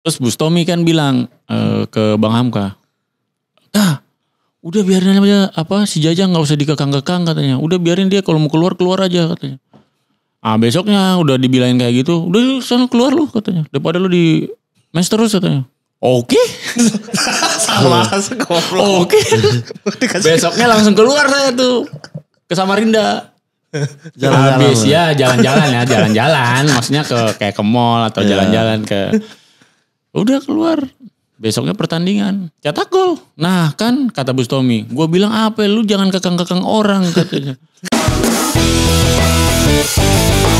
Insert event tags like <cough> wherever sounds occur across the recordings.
Terus Bu Bustomi kan bilang uh, ke Bang Hamka, ah udah biarin aja apa si Jaja nggak usah dikekang-kekang katanya. Udah biarin dia kalau mau keluar keluar aja katanya. Ah besoknya udah dibilangin kayak gitu, udah sana keluar lu katanya. Daripada lu di mes terus katanya. Oke. <laughs> salah iya. Salah Oke. <laughs> Besoknya langsung keluar saya tuh ke Samarinda. Jalan-jalan. Ya? ya jalan-jalan ya, jalan-jalan. Maksudnya ke kayak ke mall atau iya. jalan-jalan ke Udah keluar. Besoknya pertandingan. Cetak gol. Nah kan kata Bustomi. Gue bilang apa lu jangan kekang-kekang orang katanya. <laughs>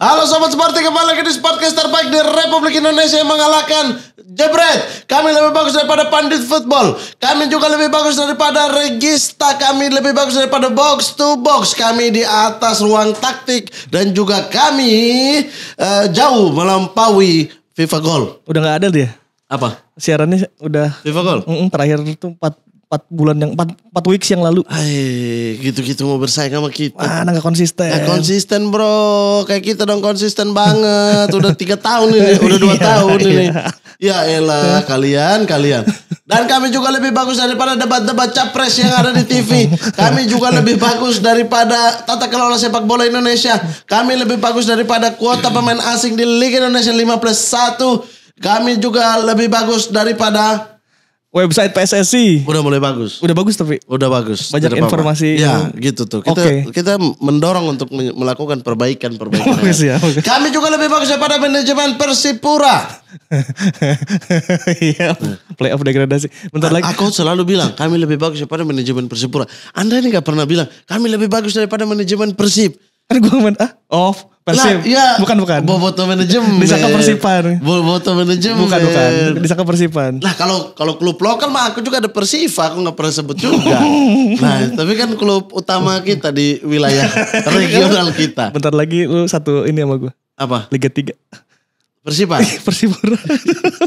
Halo Sobat Seperti kembali lagi di Podcast terbaik di Republik Indonesia yang mengalahkan Jebret Kami lebih bagus daripada Pandit Football Kami juga lebih bagus daripada Regista Kami lebih bagus daripada Box to Box Kami di atas ruang taktik Dan juga kami uh, jauh melampaui FIFA Goal Udah gak ada dia? Apa? Siarannya udah FIFA Goal? Mm -mm, terakhir itu 4 empat bulan yang empat empat weeks yang lalu. Hai, gitu-gitu mau bersaing sama kita. Mana ah, gak konsisten? Gak konsisten bro, kayak kita dong konsisten banget. Udah tiga tahun ini, udah dua <laughs> iya, tahun ini. Iya. Ya elah kalian, kalian. Dan kami juga lebih bagus daripada debat-debat capres yang ada di TV. Kami juga lebih bagus daripada tata kelola sepak bola Indonesia. Kami lebih bagus daripada kuota pemain asing di Liga Indonesia lima plus satu. Kami juga lebih bagus daripada website PSSI. Udah mulai bagus. Udah bagus tapi. Udah bagus. Banyak Tidak informasi. Apa. Ya gitu tuh. Kita okay. kita mendorong untuk melakukan perbaikan-perbaikan. bagus oh, ya. <laughs> Kami juga lebih bagus daripada manajemen Persipura. <laughs> Iya. Playoff degradasi. Bentar lagi. Aku selalu bilang kami lebih bagus daripada manajemen Persipura. Anda ini gak pernah bilang kami lebih bagus daripada manajemen Persib. Kan gue ah, off Persib. Nah, ya, bukan bukan. Boboto manajemen. Disangka Persipan. Boboto manajemen. Bukan bukan. Disangka Persipan. Nah, kalau kalau klub lokal mah aku juga ada Persiva, aku nggak pernah sebut juga. <laughs> nah, tapi kan klub utama kita di wilayah <laughs> regional kita. Bentar lagi lu satu ini sama gue. Apa? Liga 3. Persipa. <laughs> Persipura.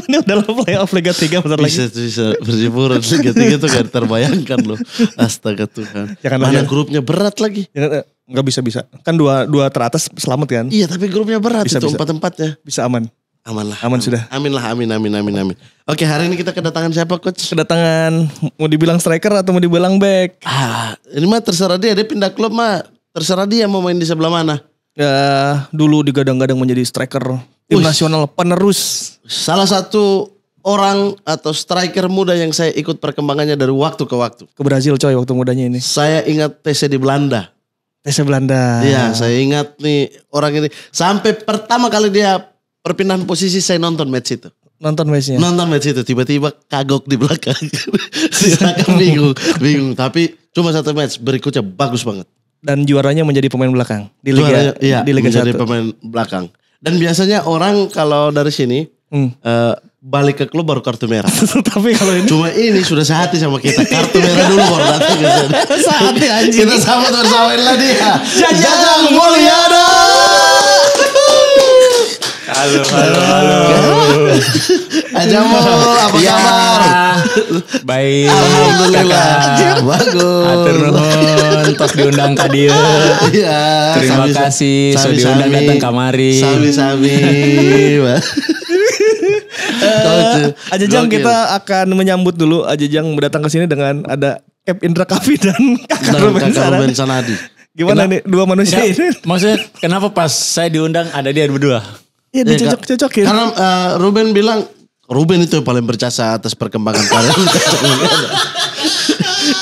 ini udah playoff ya, Liga 3 bentar lagi. Bisa, bisa. Persipura Liga 3 tuh gak terbayangkan loh. Astaga Tuhan. Jangan ya Mana lagi. Ya. grupnya berat lagi. Jangan, nggak bisa bisa. Kan dua dua teratas selamat kan? Iya, tapi grupnya berat bisa, itu empat empat-empatnya. Bisa aman. Aman lah. Aman, aman sudah. Amin lah, amin, amin, amin, amin. Oke, hari ini kita kedatangan siapa coach? Kedatangan mau dibilang striker atau mau dibilang back? Ah, ini mah terserah dia, dia pindah klub mah terserah dia mau main di sebelah mana. Ya, dulu digadang-gadang menjadi striker tim Uish. nasional penerus. Salah satu orang atau striker muda yang saya ikut perkembangannya dari waktu ke waktu. Ke Brazil coy waktu mudanya ini. Saya ingat TC di Belanda. TC Belanda. Iya, saya ingat nih orang ini sampai pertama kali dia perpindahan posisi saya nonton match itu. Nonton matchnya? Nonton match itu, tiba-tiba kagok di belakang. di <laughs> belakang bingung, bingung. Tapi cuma satu match, berikutnya bagus banget. Dan juaranya menjadi pemain belakang di Liga, juaranya, iya, di Liga menjadi 1. pemain belakang. Dan biasanya orang kalau dari sini, hmm. uh, balik ke klub baru kartu merah. <laughs> Tapi kalau ini cuma ini sudah sehati sama kita. Iya. Kartu merah dulu baru datang ke sana. sehati anjing. Kita sama lah dia. Jajang Mulyana. Halo, halo, halo. <laughs> Aja mau apa ya. kabar? Baik. Alhamdulillah. Kakak. Bagus. Atur nuhun tos diundang ke dia. Iya. Terima sami, kasih sudah diundang datang kamari. Sami-sami. <laughs> Eh, Ajajang kita akan menyambut dulu Ajajang datang ke sini dengan ada Ep Indra Kavi dan Kakak Ruben Sanadi. Sanadi. Gimana kenapa, nih dua manusia enggak, ini? Maksudnya kenapa pas saya diundang ada dia berdua? Ya iya, cocok cocokin Karena uh, Ruben bilang Ruben itu yang paling berjasa atas perkembangan kalian. <laughs> <laughs>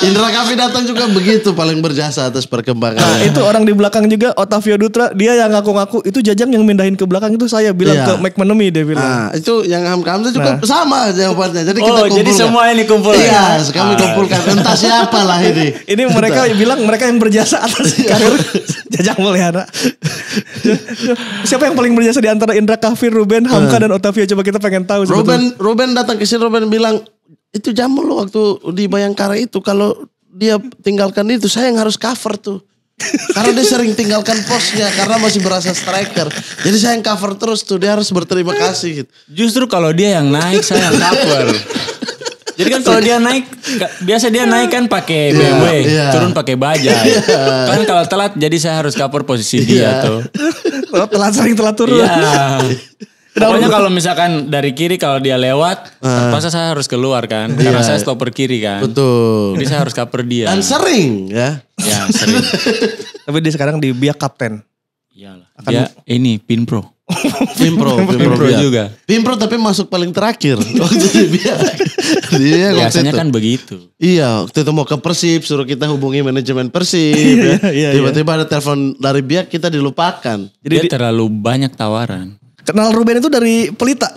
Indra Kavi datang juga begitu paling berjasa atas perkembangan. Nah, itu orang di belakang juga Otavio Dutra dia yang ngaku-ngaku itu Jajang yang mindahin ke belakang itu saya bilang iya. ke Menemi dia bilang. Nah, itu yang Hamka Hamzah juga nah. sama jawabannya. Jadi oh, kita kumpulkan. jadi semua ini kumpul. Iya, kami kumpulkan entah siapa lah ini. <laughs> ini mereka bilang mereka yang berjasa atas iya. karir Jajang Mulyana. siapa yang paling berjasa di antara Indra Kafir, Ruben, Hamka, hmm. dan Otavio? Coba kita pengen tahu. Ruben, Ruben datang ke sini, Ruben bilang itu Jamul loh waktu di Bayangkara itu kalau dia tinggalkan itu saya yang harus cover tuh. karena dia sering tinggalkan posnya karena masih berasa striker. Jadi saya yang cover terus tuh dia harus berterima kasih gitu. Justru kalau dia yang naik saya yang cover. Jadi kan kalau dia naik biasa dia naik kan pakai iya, BMW, yeah, yeah. turun pakai baja. Yeah. Kan kalau telat jadi saya harus cover posisi yeah. dia iya. tuh. Kalau oh, telat sering telat turun. Yeah. Pokoknya kalau misalkan dari kiri kalau dia lewat, uh, ah. terpaksa saya harus keluar kan, iya, karena saya stopper kiri kan. Betul. Jadi saya harus cover dia. Dan sering ya. Ya sering. <laughs> Tapi dia sekarang di biak kapten. Iyalah. dia ini pin pro. <laughs> pin pro, pin pro, pro iya. juga. Pin pro tapi masuk paling terakhir. <laughs> waktu di biar. Biasanya itu. kan begitu. Iya, waktu itu mau ke Persib suruh kita hubungi manajemen Persib. Iya, ya. Iya, Tiba-tiba ada telepon dari Biak kita dilupakan. Jadi dia di... terlalu banyak tawaran. Kenal Ruben itu dari Pelita.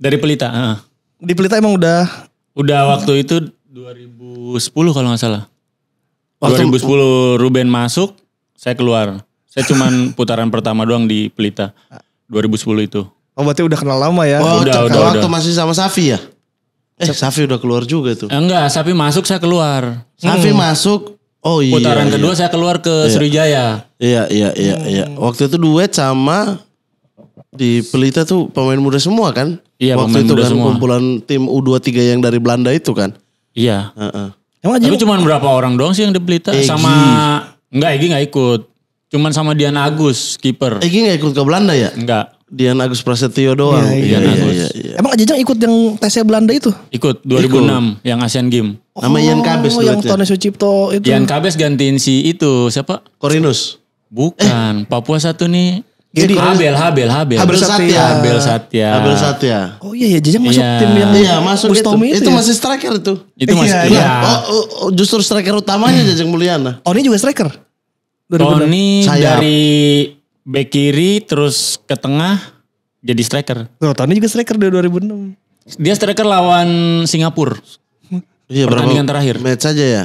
Dari Pelita, uh. Di Pelita emang udah udah waktu itu 2010 kalau nggak salah. Waktu 2010 Ruben masuk, saya keluar. Saya cuman <laughs> putaran pertama doang di Pelita. 2010 itu. Oh berarti udah kenal lama ya. Oh, udah, udah, waktu udah. masih sama Safi ya? Eh, Safi udah keluar juga tuh. Enggak, Safi masuk saya keluar. Safi hmm. masuk. Oh iya. Putaran iya. kedua saya keluar ke iya. Sriwijaya. Iya, iya, iya, iya. Hmm. Waktu itu duet sama di Pelita tuh pemain muda semua kan? Iya, Waktu pemain itu muda kan semua. kumpulan tim U23 yang dari Belanda itu kan? Iya. Uh-uh. Emang Tapi cuma berapa orang doang sih yang di Pelita? Egy. Sama enggak Egi enggak ikut. Cuman sama Dian Agus kiper. Egi enggak ikut ke Belanda ya? Enggak. Dian Agus Prasetyo doang. Iya, iya, Dian iya, Agus. Iya, iya. Emang ikut yang tesnya Belanda itu? Ikut 2006 ikut. yang Asian Game. Oh, Nama Ian Kabes oh, yang Tony Sucipto itu. Ian Kabes gantiin si itu siapa? Korinus. Bukan, eh. Papua satu nih jadi Habel, Habel, Habel. Habel Satya. Habel Satya. Habel Satya. Oh iya ya, Jajang masuk iya. tim yang Iya, masuk itu. Itu, itu ya? masih striker itu. Itu masih iya. iya. Oh, oh, oh, justru striker utamanya hmm. Jajang Mulyana. ini juga striker. Tony dari back kiri terus ke tengah jadi striker. Oh, Tony juga striker dari 2006. Dia striker lawan Singapura. Iya, pertandingan terakhir. Match aja ya.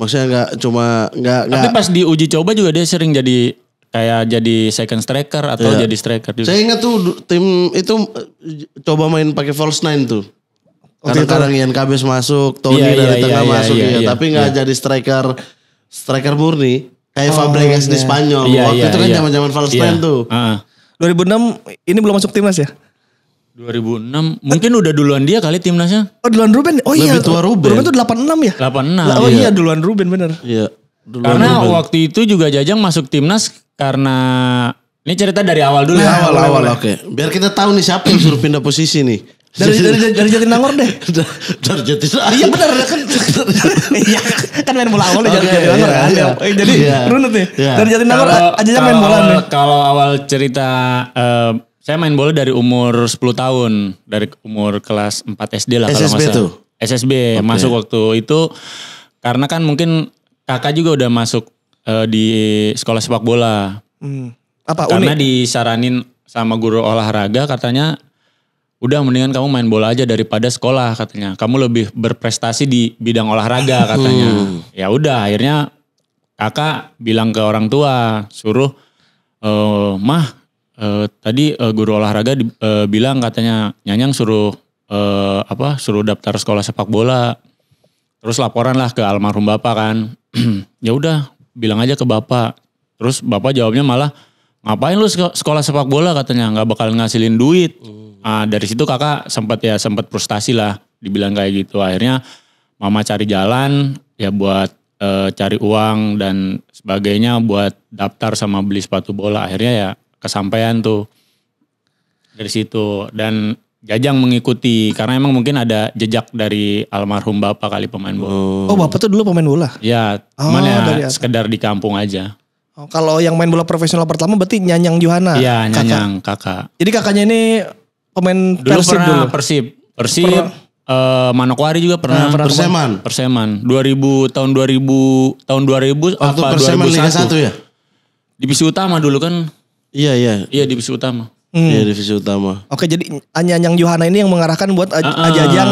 Maksudnya nggak cuma nggak. Tapi pas di uji coba juga dia sering jadi kayak jadi second striker atau yeah. jadi striker juga. Saya ingat tuh tim itu eh, coba main pakai false nine tuh. Oh, Karena gitu. kadang Ian Kabis masuk, Tony yeah, dari yeah, tengah yeah, iya, masuk, yeah, gitu. yeah, tapi nggak yeah. jadi striker striker murni. Kayak oh, Fabregas yeah. di iya. Spanyol. Yeah, Waktu yeah, itu kan iya. zaman-zaman yeah. false nine tuh. Uh. 2006 ini belum masuk timnas ya? 2006 mungkin udah duluan dia kali timnasnya. Oh duluan Ruben. Ya? Oh iya. Lebih tua Ruben. Ruben tuh 86 ya? 86. Oh iya, iya duluan Ruben bener. Iya. Duluan Karena Ruben. waktu itu juga Jajang masuk timnas karena ini cerita dari awal dulu nah, ya. Awal awal oke. Okay. Biar kita tahu nih siapa yang suruh pindah posisi nih. Dari dari dari, dari Jatinangor deh. <laughs> dari Jatinangor. Iya benar kan. Iya kan main bola awal dari Jatinangor kan. Iya, eh, jadi iya. runut nih. Iya. Dari Jatinangor aja main bola nih. Kalau awal cerita eh, saya main bola dari umur 10 tahun, dari umur kelas 4 SD lah kalau SSB SSB okay. masuk waktu itu karena kan mungkin kakak juga udah masuk uh, di sekolah sepak bola. Hmm. Apa Karena unik? disaranin sama guru olahraga katanya udah mendingan kamu main bola aja daripada sekolah katanya. Kamu lebih berprestasi di bidang olahraga hmm. katanya. Hmm. Ya udah akhirnya kakak bilang ke orang tua suruh uh, mah uh, tadi uh, guru olahraga di, uh, bilang katanya nyanyang suruh uh, apa suruh daftar sekolah sepak bola terus laporan lah ke almarhum bapak kan <clears throat> ya udah bilang aja ke bapak. Terus bapak jawabnya malah ngapain lu sekolah sepak bola katanya nggak bakal ngasilin duit. Hmm. Nah, dari situ kakak sempat ya sempat frustasi lah dibilang kayak gitu. Akhirnya mama cari jalan ya buat e, cari uang dan sebagainya buat daftar sama beli sepatu bola. Akhirnya ya kesampaian tuh dari situ dan Jajang mengikuti karena emang mungkin ada jejak dari almarhum bapak kali pemain bola. Oh, oh bapak tuh dulu pemain bola? Ya, oh, mana ya sekedar di kampung aja. Oh, kalau yang main bola profesional pertama berarti Nyanyang Johana. Iya, Nyanyang kakak. kakak. Jadi kakaknya ini pemain dulu Persib pernah dulu. Persib. Persib. Per eh, Manokwari juga pernah, nah, pernah Perseman. Perseman. 2000 tahun 2000 tahun 2000 Waktu apa Perseman 2001. Liga 1 ya? Divisi utama dulu kan. Iya, iya. Iya, divisi utama. Hmm. Iya divisi utama. Oke jadi Anyang Yohana ini yang mengarahkan buat aj uh, Ajajang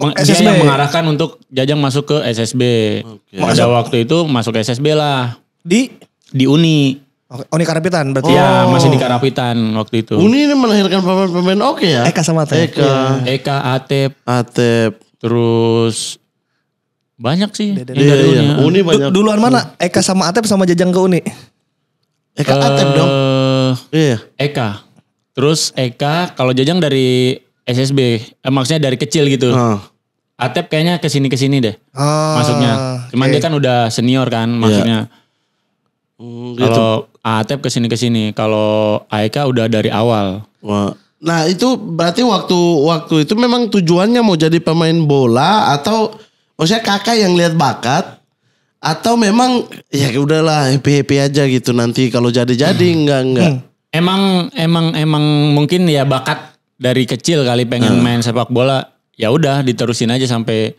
uh, SSB. Dia yang mengarahkan untuk Jajang masuk ke SSB. Okay. Pada masuk. waktu itu masuk ke SSB lah. Di? Di Uni. Oke. Uni Karapitan berarti? Iya oh. masih di Karapitan waktu itu. Uni ini melahirkan pemain-pemain oke okay ya? Eka sama Atep. Eka. Ya. Eka, Atep. Atep. Terus banyak sih. Dede, Dede, iya, Uni. Iya. Uni banyak. Duluan mana? Eka sama Atep sama Jajang ke Uni? Eka uh, Atep dong? Eh, iya. Eka. Terus Eka kalau Jajang dari SSB, eh, maksudnya dari kecil gitu. Uh. Atep kayaknya kesini kesini deh, uh, maksudnya. Cuman okay. dia kan udah senior kan, iya. maksudnya. Yeah. Mm, Kalau gitu. Atep kesini kesini, kalau Eka udah dari awal. Wah. Nah itu berarti waktu waktu itu memang tujuannya mau jadi pemain bola atau maksudnya kakak yang lihat bakat atau memang ya udahlah happy happy aja gitu nanti kalau jadi jadi hmm. enggak enggak. Hmm emang emang emang mungkin ya bakat dari kecil kali pengen hmm. main sepak bola ya udah diterusin aja sampai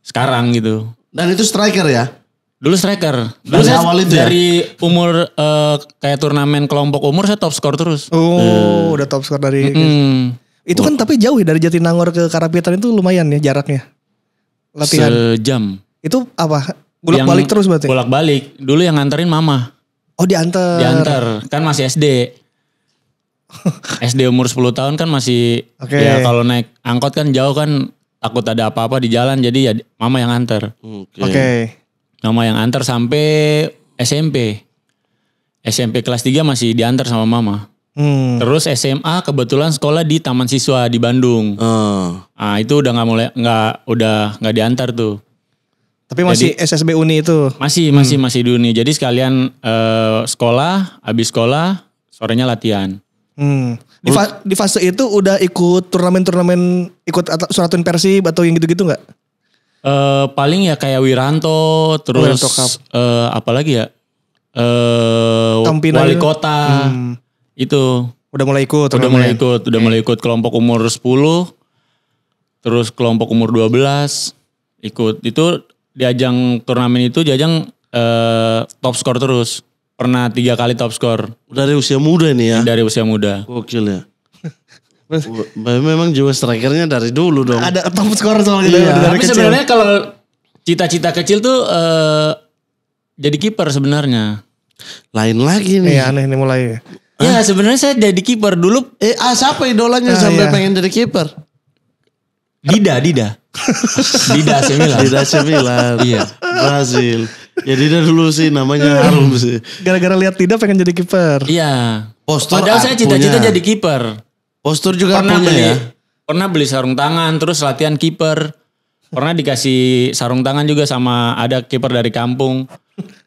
sekarang gitu dan itu striker ya Dulu striker. Dulu dari awal itu ya? dari ya? umur uh, kayak turnamen kelompok umur saya top skor terus. Oh, uh. udah top skor dari. Mm -hmm. Itu kan tapi jauh ya dari Jatinangor ke Karapitan itu lumayan ya jaraknya. Latihan. Sejam. Itu apa? Bolak balik terus berarti. Bolak balik. Dulu yang nganterin mama. Oh diantar. Diantar, kan masih SD. SD <laughs> umur 10 tahun kan masih okay. ya kalau naik angkot kan jauh kan takut ada apa-apa di jalan jadi ya mama yang antar. Oke. Okay. Okay. Mama yang antar sampai SMP. SMP kelas 3 masih diantar sama mama. Hmm. Terus SMA kebetulan sekolah di Taman Siswa di Bandung. Hmm. Nah, itu udah nggak mulai nggak udah nggak diantar tuh. Tapi masih Jadi, SSB Uni itu. Masih, masih, hmm. masih di Uni. Jadi sekalian uh, sekolah, habis sekolah, sorenya latihan. Hmm. Di, fa di fase itu udah ikut turnamen-turnamen ikut suratun Persib atau yang gitu-gitu nggak? -gitu uh, paling ya kayak Wiranto, terus Wiranto Cup. Uh, apalagi ya? Uh, wali kota. Hmm. Itu udah mulai ikut. Udah mulai ikut, udah mulai ikut kelompok umur 10 terus kelompok umur 12 ikut. Itu di ajang turnamen itu Jajang eh, top score terus. Pernah tiga kali top score. Dari usia muda nih ya. dari usia muda. Gokil ya. Memang jiwa strikernya dari dulu dong. Ada top score soalnya iya. dari, dari Tapi sebenarnya kalau cita-cita kecil tuh eh, jadi kiper sebenarnya. Lain lagi nih. Iya aneh nih mulai. Ya sebenarnya saya jadi kiper dulu Eh, ah, siapa idolanya ah, sampai iya. pengen jadi kiper? Dida, Dida. Dida AC Milan. Dida iya. Brazil. Ya Dida dulu sih namanya harum sih. Gara-gara lihat Dida pengen jadi kiper. Iya. Postur Padahal saya cita-cita jadi kiper. Postur juga pernah punya beli, ya. Pernah beli sarung tangan terus latihan kiper. Pernah dikasih sarung tangan juga sama ada kiper dari kampung.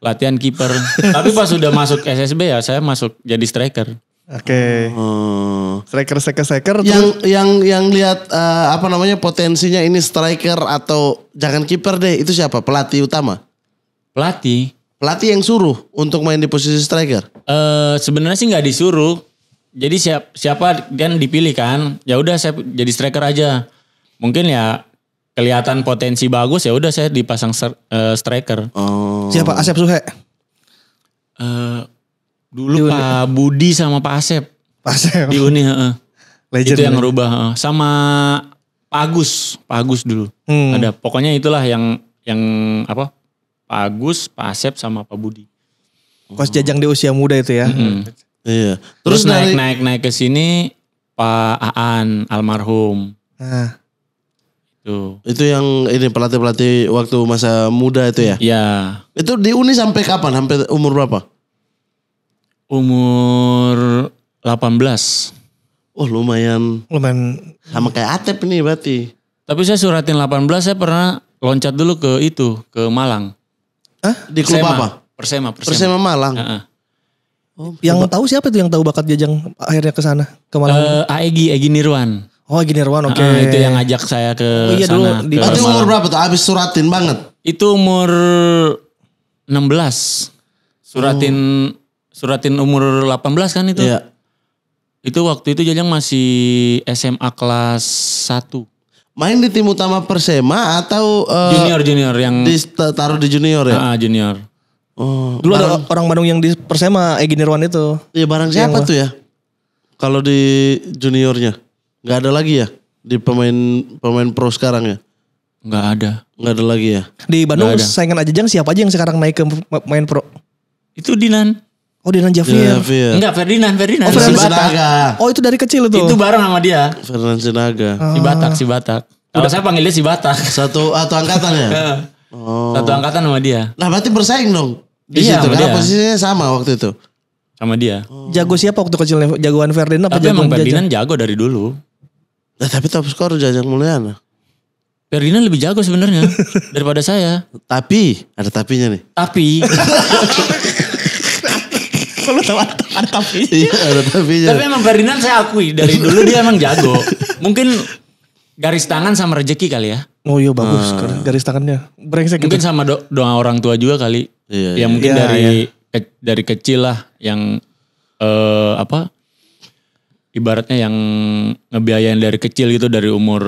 Latihan kiper. <laughs> Tapi pas sudah masuk SSB ya saya masuk jadi striker. Oke. Okay. Hmm. Striker striker striker yang tuh. yang yang lihat uh, apa namanya potensinya ini striker atau jangan kiper deh itu siapa pelatih utama? Pelatih. Pelatih yang suruh untuk main di posisi striker? Uh, sebenarnya sih nggak disuruh. Jadi siap, siapa dan dipilih kan? Ya udah saya jadi striker aja. Mungkin ya kelihatan potensi bagus ya udah saya dipasang eh, striker. Oh. Siapa Asep Suhe? Uh, Dulu, di Pak Budi sama Pak Asep. Pak Asep. Di Uni, heeh. Legend. Itu yang ya? ngerubah, sama Pak Agus, Pak Agus dulu. Hmm. Ada pokoknya itulah yang yang apa? Pak Agus, Pak Asep sama Pak Budi. Kos jajang di usia muda itu ya. Mm -hmm. Iya. Terus, naik naik naik ke sini Pak Aan almarhum. Nah. Itu. Itu yang ini pelatih-pelatih waktu masa muda itu ya? Iya. Itu di Uni sampai kapan? Sampai umur berapa? Umur 18. Oh lumayan. Lumayan. Sama kayak Atep nih berarti. Tapi saya suratin 18 saya pernah loncat dulu ke itu, ke Malang. Hah? Di klub Persema. apa? Persema, Persema. Persema Malang. Uh -uh. Oh, yang tahu siapa itu yang tahu bakat Jajang akhirnya ke sana ke Malang? Uh, eh, Aegi, Aegi Nirwan. Oh aegi Nirwan, oke. Okay. Uh, itu yang ngajak saya ke oh, iya, sana. Dulu, di Itu umur berapa tuh? Abis suratin banget. Itu umur 16. Suratin oh suratin umur 18 kan itu? Iya. Itu waktu itu Jajang masih SMA kelas 1. Main di tim utama Persema atau uh, junior junior yang di, taruh di junior ya? Ah, junior. Oh, dulu barang, ada orang Bandung yang di Persema Egi Nirwan itu. Iya, barang siapa iya. tuh ya? Kalau di juniornya nggak ada lagi ya di pemain pemain pro sekarang ya? Nggak ada. Nggak ada lagi ya? Di Bandung saingan aja jang siapa aja yang sekarang naik ke main pro? Itu Dinan. Oh Dinan Javier. Javier. Enggak Ferdinand, Ferdinand. Oh, Ferdinand Sinaga. Oh itu dari kecil itu. Itu bareng sama dia. Ferdinand Sinaga. Ah. Si Batak, si Batak. Kalau saya panggilnya si Batak. Satu atau angkatan ya? <laughs> oh. Satu angkatan sama dia. Nah berarti bersaing dong. Di iya, situ sama kan dia. posisinya sama waktu itu. Sama dia. Oh. Jago siapa waktu kecil jagoan Ferdinand apa Tapi emang Ferdinand jago dari dulu. Nah, tapi top skor Jajang Mulyana. Ferdinand lebih jago sebenarnya <laughs> daripada saya. Tapi ada tapinya nih. Tapi <laughs> lu tahu ada, ada tapi. Iya, ada Tapi emang Ferdinand saya akui dari dulu dia emang jago. Mungkin garis tangan sama rezeki kali ya. Oh iya bagus hmm. garis tangannya. Brengsek mungkin sama do doa orang tua juga kali. Iya, ya iya. mungkin iya, dari iya. Ke dari kecil lah yang eh, apa ibaratnya yang ngebiayain dari kecil gitu dari umur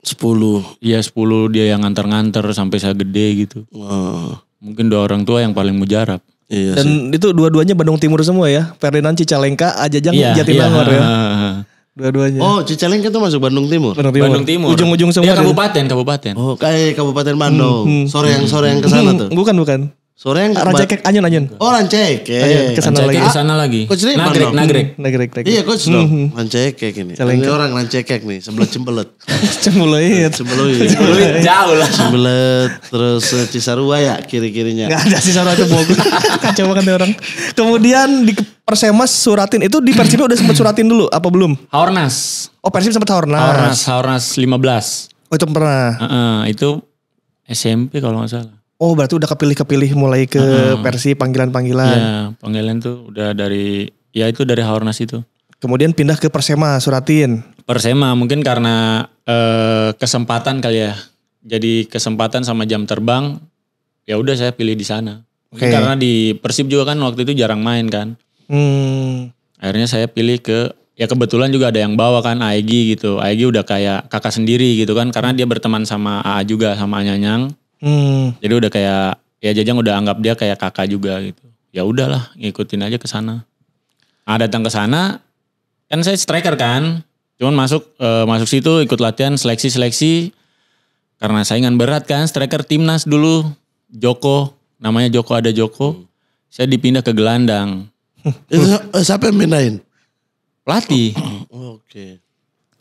sepuluh Iya sepuluh dia yang nganter-nganter sampai saya gede gitu. Wow. Mungkin dua orang tua yang paling mujarab. Iya Dan sih. itu dua-duanya Bandung Timur semua ya. Ferdinand Cicalengka, Ajajang, iya, Jatinangor iya. ya. Dua-duanya. Oh, Cicalengka itu masuk Bandung Timur. Bandung Timur. Bandung Timur. Ujung-ujung semua. Dia kabupaten, kabupaten. Oh, kayak kabupaten Bandung. Hmm, hmm, sore yang sore yang ke hmm, tuh. Bukan, bukan. Sore yang ah, Rancakek Anyun Anyun. Oh Rancakek. Ke sana lagi. Ke sana lagi. Coach ini nagrek, nagrek. Nagrek, nagrek. Iya coach dong. Hmm. Mm Rancakek ini. Ini orang rancakek nih, sebelah cembelet. <laughs> cembelet. Cembelet. Cembelet jauh lah. Cembelet, terus eh, Cisarua ya kiri-kirinya. Gak ada Cisarua itu Bogor. <laughs> Kacau banget orang. Kemudian di Persemas suratin itu di Persib udah sempat suratin dulu apa belum? Haornas. Oh Persib sempat Haornas. Haornas, Haornas 15. Oh itu pernah. Uh itu SMP kalau nggak salah. Oh berarti udah kepilih-kepilih mulai ke uh, versi panggilan-panggilan. Iya, panggilan tuh udah dari ya itu dari Haornas itu. Kemudian pindah ke Persema Suratin. Persema mungkin karena eh, kesempatan kali ya. Jadi kesempatan sama jam terbang ya udah saya pilih di sana. Okay. Karena di Persib juga kan waktu itu jarang main kan. Hmm. Akhirnya saya pilih ke ya kebetulan juga ada yang bawa kan Aegi gitu. Aegi udah kayak kakak sendiri gitu kan karena dia berteman sama AA juga sama Anyanyang. Hmm. Jadi udah kayak ya Jajang udah anggap dia kayak kakak juga gitu. Ya udahlah ngikutin aja ke sana. Nah, datang ke sana kan saya striker kan. Cuman masuk e, masuk situ ikut latihan seleksi-seleksi karena saingan berat kan striker timnas dulu Joko namanya Joko ada Joko. Hmm. Saya dipindah ke gelandang. <laughs> Eh, eh, siapa yang pindahin? Pelatih. Oh, oke.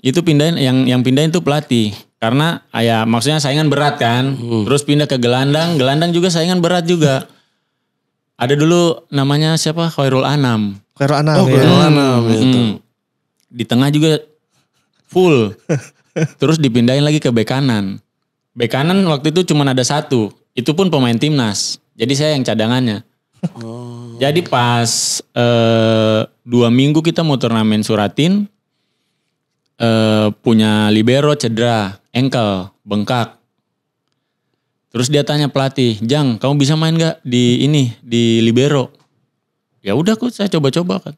Itu pindahin yang yang pindahin tuh pelatih. Karena ya maksudnya saingan berat kan. Hmm. Terus pindah ke gelandang, gelandang juga saingan berat juga. Ada dulu namanya siapa? Khairul Anam. Khairul Anam. Oh, ya. Khairul Anam ya, hmm. gitu. Di tengah juga full. <laughs> Terus dipindahin lagi ke bek kanan. Bek kanan waktu itu cuma ada satu. Itu pun pemain timnas. Jadi saya yang cadangannya. Oh. Jadi pas eh, dua minggu kita mau turnamen Suratin, Uh, punya libero cedera. Engkel, bengkak. Terus dia tanya pelatih, "Jang, kamu bisa main gak di ini, di libero?" Ya udah aku saya coba-coba kan.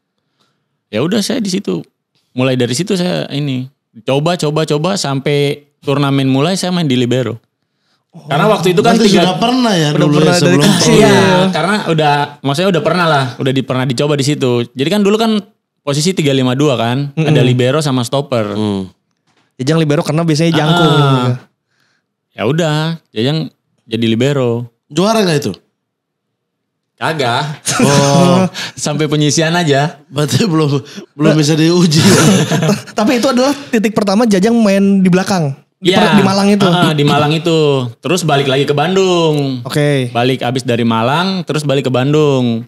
Ya udah saya di situ. Mulai dari situ saya ini coba coba coba sampai turnamen mulai saya main di libero. Oh, karena waktu itu kan tiga, sudah pernah ya dulu pernah ya, sebelum dari, iya, karena udah maksudnya udah pernah lah, udah di, pernah dicoba di situ. Jadi kan dulu kan posisi 352 kan, mm -hmm. ada libero sama stopper. Mm. Jajang libero karena biasanya jangkung. Ah. Gitu. Ya udah, Jajang jadi libero. Juara gak itu? Kagak. <laughs> Oh, <laughs> sampai penyisian aja. Berarti belum belum bisa diuji. <laughs> Tapi itu adalah titik pertama Jajang main di belakang. Di, ya, di Malang itu. Uh, di Malang itu. Terus balik lagi ke Bandung. Oke. Okay. Balik abis dari Malang, terus balik ke Bandung.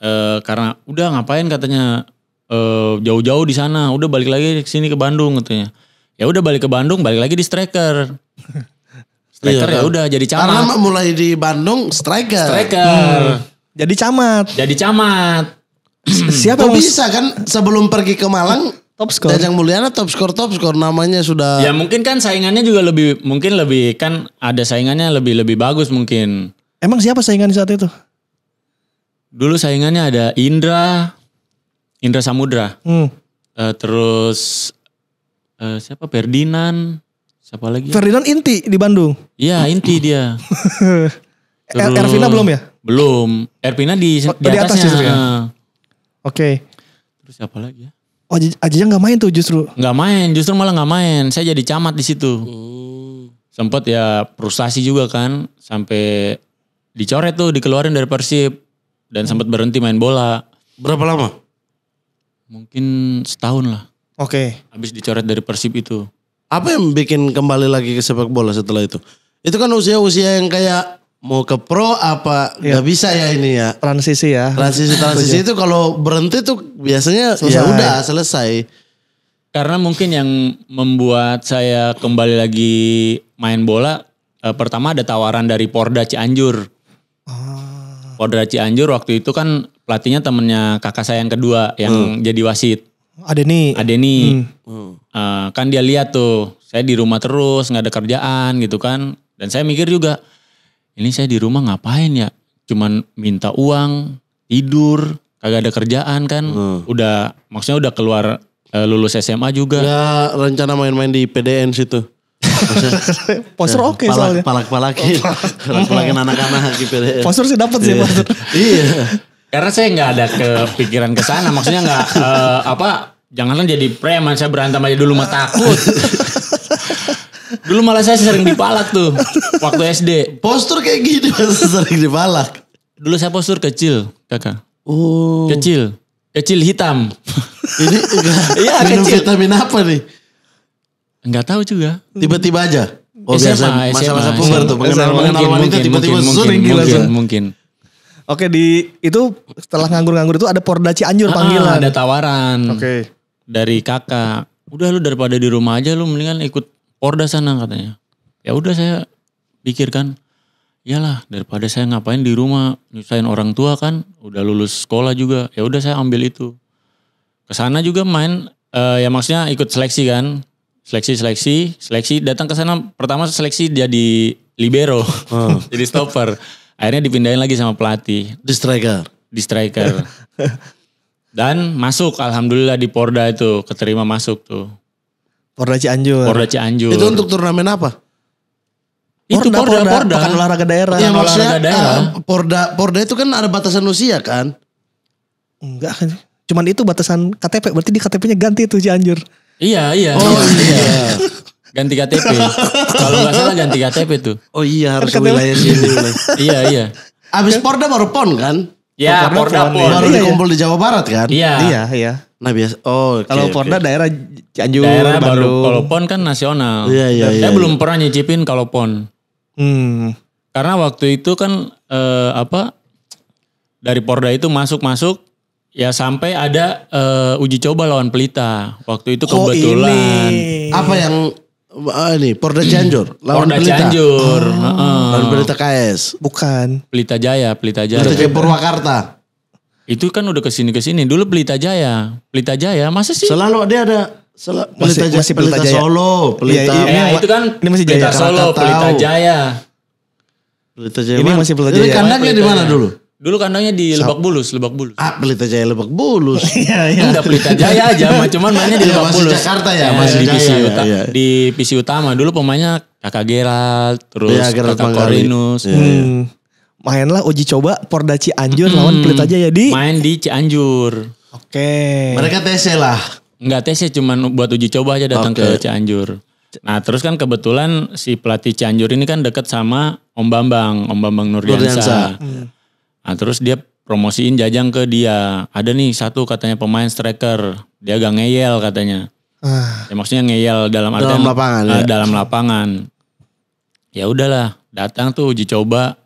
Uh, karena udah ngapain katanya uh, jauh-jauh di sana udah balik lagi ke sini ke Bandung katanya ya udah balik ke Bandung balik lagi di striker <laughs> striker iya, ya, ya udah jadi camat karena mulai di Bandung striker striker hmm. jadi camat jadi camat <clears throat> siapa Kok bisa kan sebelum pergi ke Malang <clears throat> top skor Dajang Mulyana top skor top skor namanya sudah ya mungkin kan saingannya juga lebih mungkin lebih kan ada saingannya lebih lebih bagus mungkin emang siapa saingan saat itu dulu saingannya ada Indra Indra Samudra. Hmm. Uh, terus uh, siapa Ferdinand, siapa lagi? Ferdinand Inti di Bandung. Iya, Inti dia. <laughs> Er, terus, Ervina belum ya? Belum. Ervina di oh, di, di atas ya. Uh. Oke. Okay. Terus siapa lagi ya? Oh, aja nggak main tuh justru? Nggak main, justru malah nggak main. Saya jadi camat di situ. Hmm. Sempet ya frustasi juga kan, sampai dicoret tuh, dikeluarin dari Persib dan hmm. sempat berhenti main bola. Berapa lama? Mungkin setahun lah. Oke. Okay. Habis dicoret dari Persib itu. Apa yang bikin kembali lagi ke sepak bola setelah itu? Itu kan usia-usia yang kayak mau ke pro apa ya. bisa ya ini ya. Transisi ya. Transisi transisi iya. itu kalau berhenti tuh biasanya ya udah selesai. Karena mungkin yang membuat saya kembali lagi main bola eh, pertama ada tawaran dari Porda Cianjur. Ah. Porda Cianjur waktu itu kan pelatihnya temennya kakak saya yang kedua yang hmm. jadi wasit. Ada nih. Hmm. Uh, kan dia lihat tuh, saya di rumah terus, nggak ada kerjaan gitu kan. Dan saya mikir juga, ini saya di rumah ngapain ya? Cuman minta uang, tidur, kagak ada kerjaan kan. Hmm. Udah maksudnya udah keluar uh, lulus SMA juga. Ya rencana main-main di PDN situ. <laughs> poster ya, oke okay soalnya. Palak-palakin. <laughs> Palak-palakin anak-anak di PDN. Poster sih dapat sih. Iya. iya. Karena saya nggak ada kepikiran ke sana, maksudnya nggak uh, apa janganlah jadi preman saya berantem aja dulu mah takut. dulu malah saya sering dipalak tuh waktu SD. Postur kayak gini gitu, <laughs> sering dipalak. Dulu saya postur kecil, Kakak. Oh. Kecil. Kecil hitam. <laughs> Ini Iya, kecil. vitamin apa nih? Nggak tahu juga. Tiba-tiba aja. Oh, SMA, biasa masa-masa puber tuh. Mengenal, mengenal wanita tiba-tiba sering gila. Mungkin, mungkin. mungkin. Oke di itu setelah nganggur-nganggur itu ada Porda Cianjur ah, panggilan. Ada tawaran. Oke. Okay. Dari kakak. Udah lu daripada di rumah aja lu mendingan ikut Porda sana katanya. Ya udah saya pikirkan. Iyalah daripada saya ngapain di rumah nyusahin orang tua kan. Udah lulus sekolah juga. Ya udah saya ambil itu. Kesana juga main. Uh, ya maksudnya ikut seleksi kan. Seleksi seleksi seleksi datang ke sana pertama seleksi jadi libero. oh. <laughs> jadi stopper. Akhirnya dipindahin lagi sama pelatih. Di striker. Di striker. <laughs> Dan masuk alhamdulillah di Porda itu, keterima masuk tuh. Porda Cianjur. Porda Cianjur. Itu untuk turnamen apa? itu Porda, Porda, Porda. Pekan olahraga daerah. Ya, olahraga daerah. Uh, porda, Porda itu kan ada batasan usia kan? Enggak kan. Cuman itu batasan KTP, berarti di KTP-nya ganti tuh Cianjur. Iya, iya. Oh, iya. iya. <laughs> ganti KTP. <laughs> Kalau nggak salah ganti KTP tuh. Oh iya kan harus KTP. wilayah sini. <laughs> iya iya. Abis Porda baru PON kan? Ya, Porda, Porda, Porda, Baru iya, iya. dikumpul di Jawa Barat kan? Iya. Iya, iya. Nah biasa. Oh, okay, kalau Porda okay. daerah Cianjur, daerah baru. Kalau PON kan nasional. Iya, iya, Saya iya, belum iya. pernah nyicipin kalau PON. Hmm. Karena waktu itu kan eh, apa dari Porda itu masuk-masuk ya sampai ada eh, uji coba lawan Pelita. Waktu itu kebetulan. Oh, ini. Apa yang Uh, ini Porda Cianjur <clears throat> lawan Porda Pelita. Cianjur oh. uh, lawan Pelita KS bukan Pelita Jaya Pelita Jaya Pelita Jaya Purwakarta itu kan udah kesini kesini dulu Pelita Jaya Pelita Jaya masa sih selalu dia ada Sel Pelita, masih, masih Pelita, Pelita Jaya. Solo iya, Pelita ya, ya, itu kan ini masih Jaya Solo Pelita Jaya Pelita Jaya ini masih Pelita Jaya ini kandangnya di mana dulu Dulu kandangnya di Lebak Bulus, Lebak Bulus. Ah, Pelita Jaya Lebak Bulus. <laughs> Iya, iya. Enggak Pelita Jaya aja, <laughs> cuman mainnya di iya, Lebak Bulus. Masih Jakarta ya, iya, masih di PC ya, utama. Iya. Di PC utama dulu pemainnya Kakak Gerald, terus ya, Gerald Kakak Corinus. Hmm. Mainlah uji coba Porda Cianjur hmm. lawan Pelita Jaya di Main di Cianjur. Oke. Mereka TC lah. Enggak TC cuman buat uji coba aja datang ke Cianjur. Nah terus kan kebetulan si pelatih Cianjur ini kan deket sama Om Bambang, Om Bambang Nurdiansa. Nurdiansa. Hmm. Nah, terus dia promosiin Jajang ke dia. Ada nih satu katanya pemain striker, dia gak ngeyel katanya. Uh, Ya, maksudnya ngeyel dalam artian dalam lapangan. Uh, Dalam lapangan. Ya udahlah, datang tuh uji coba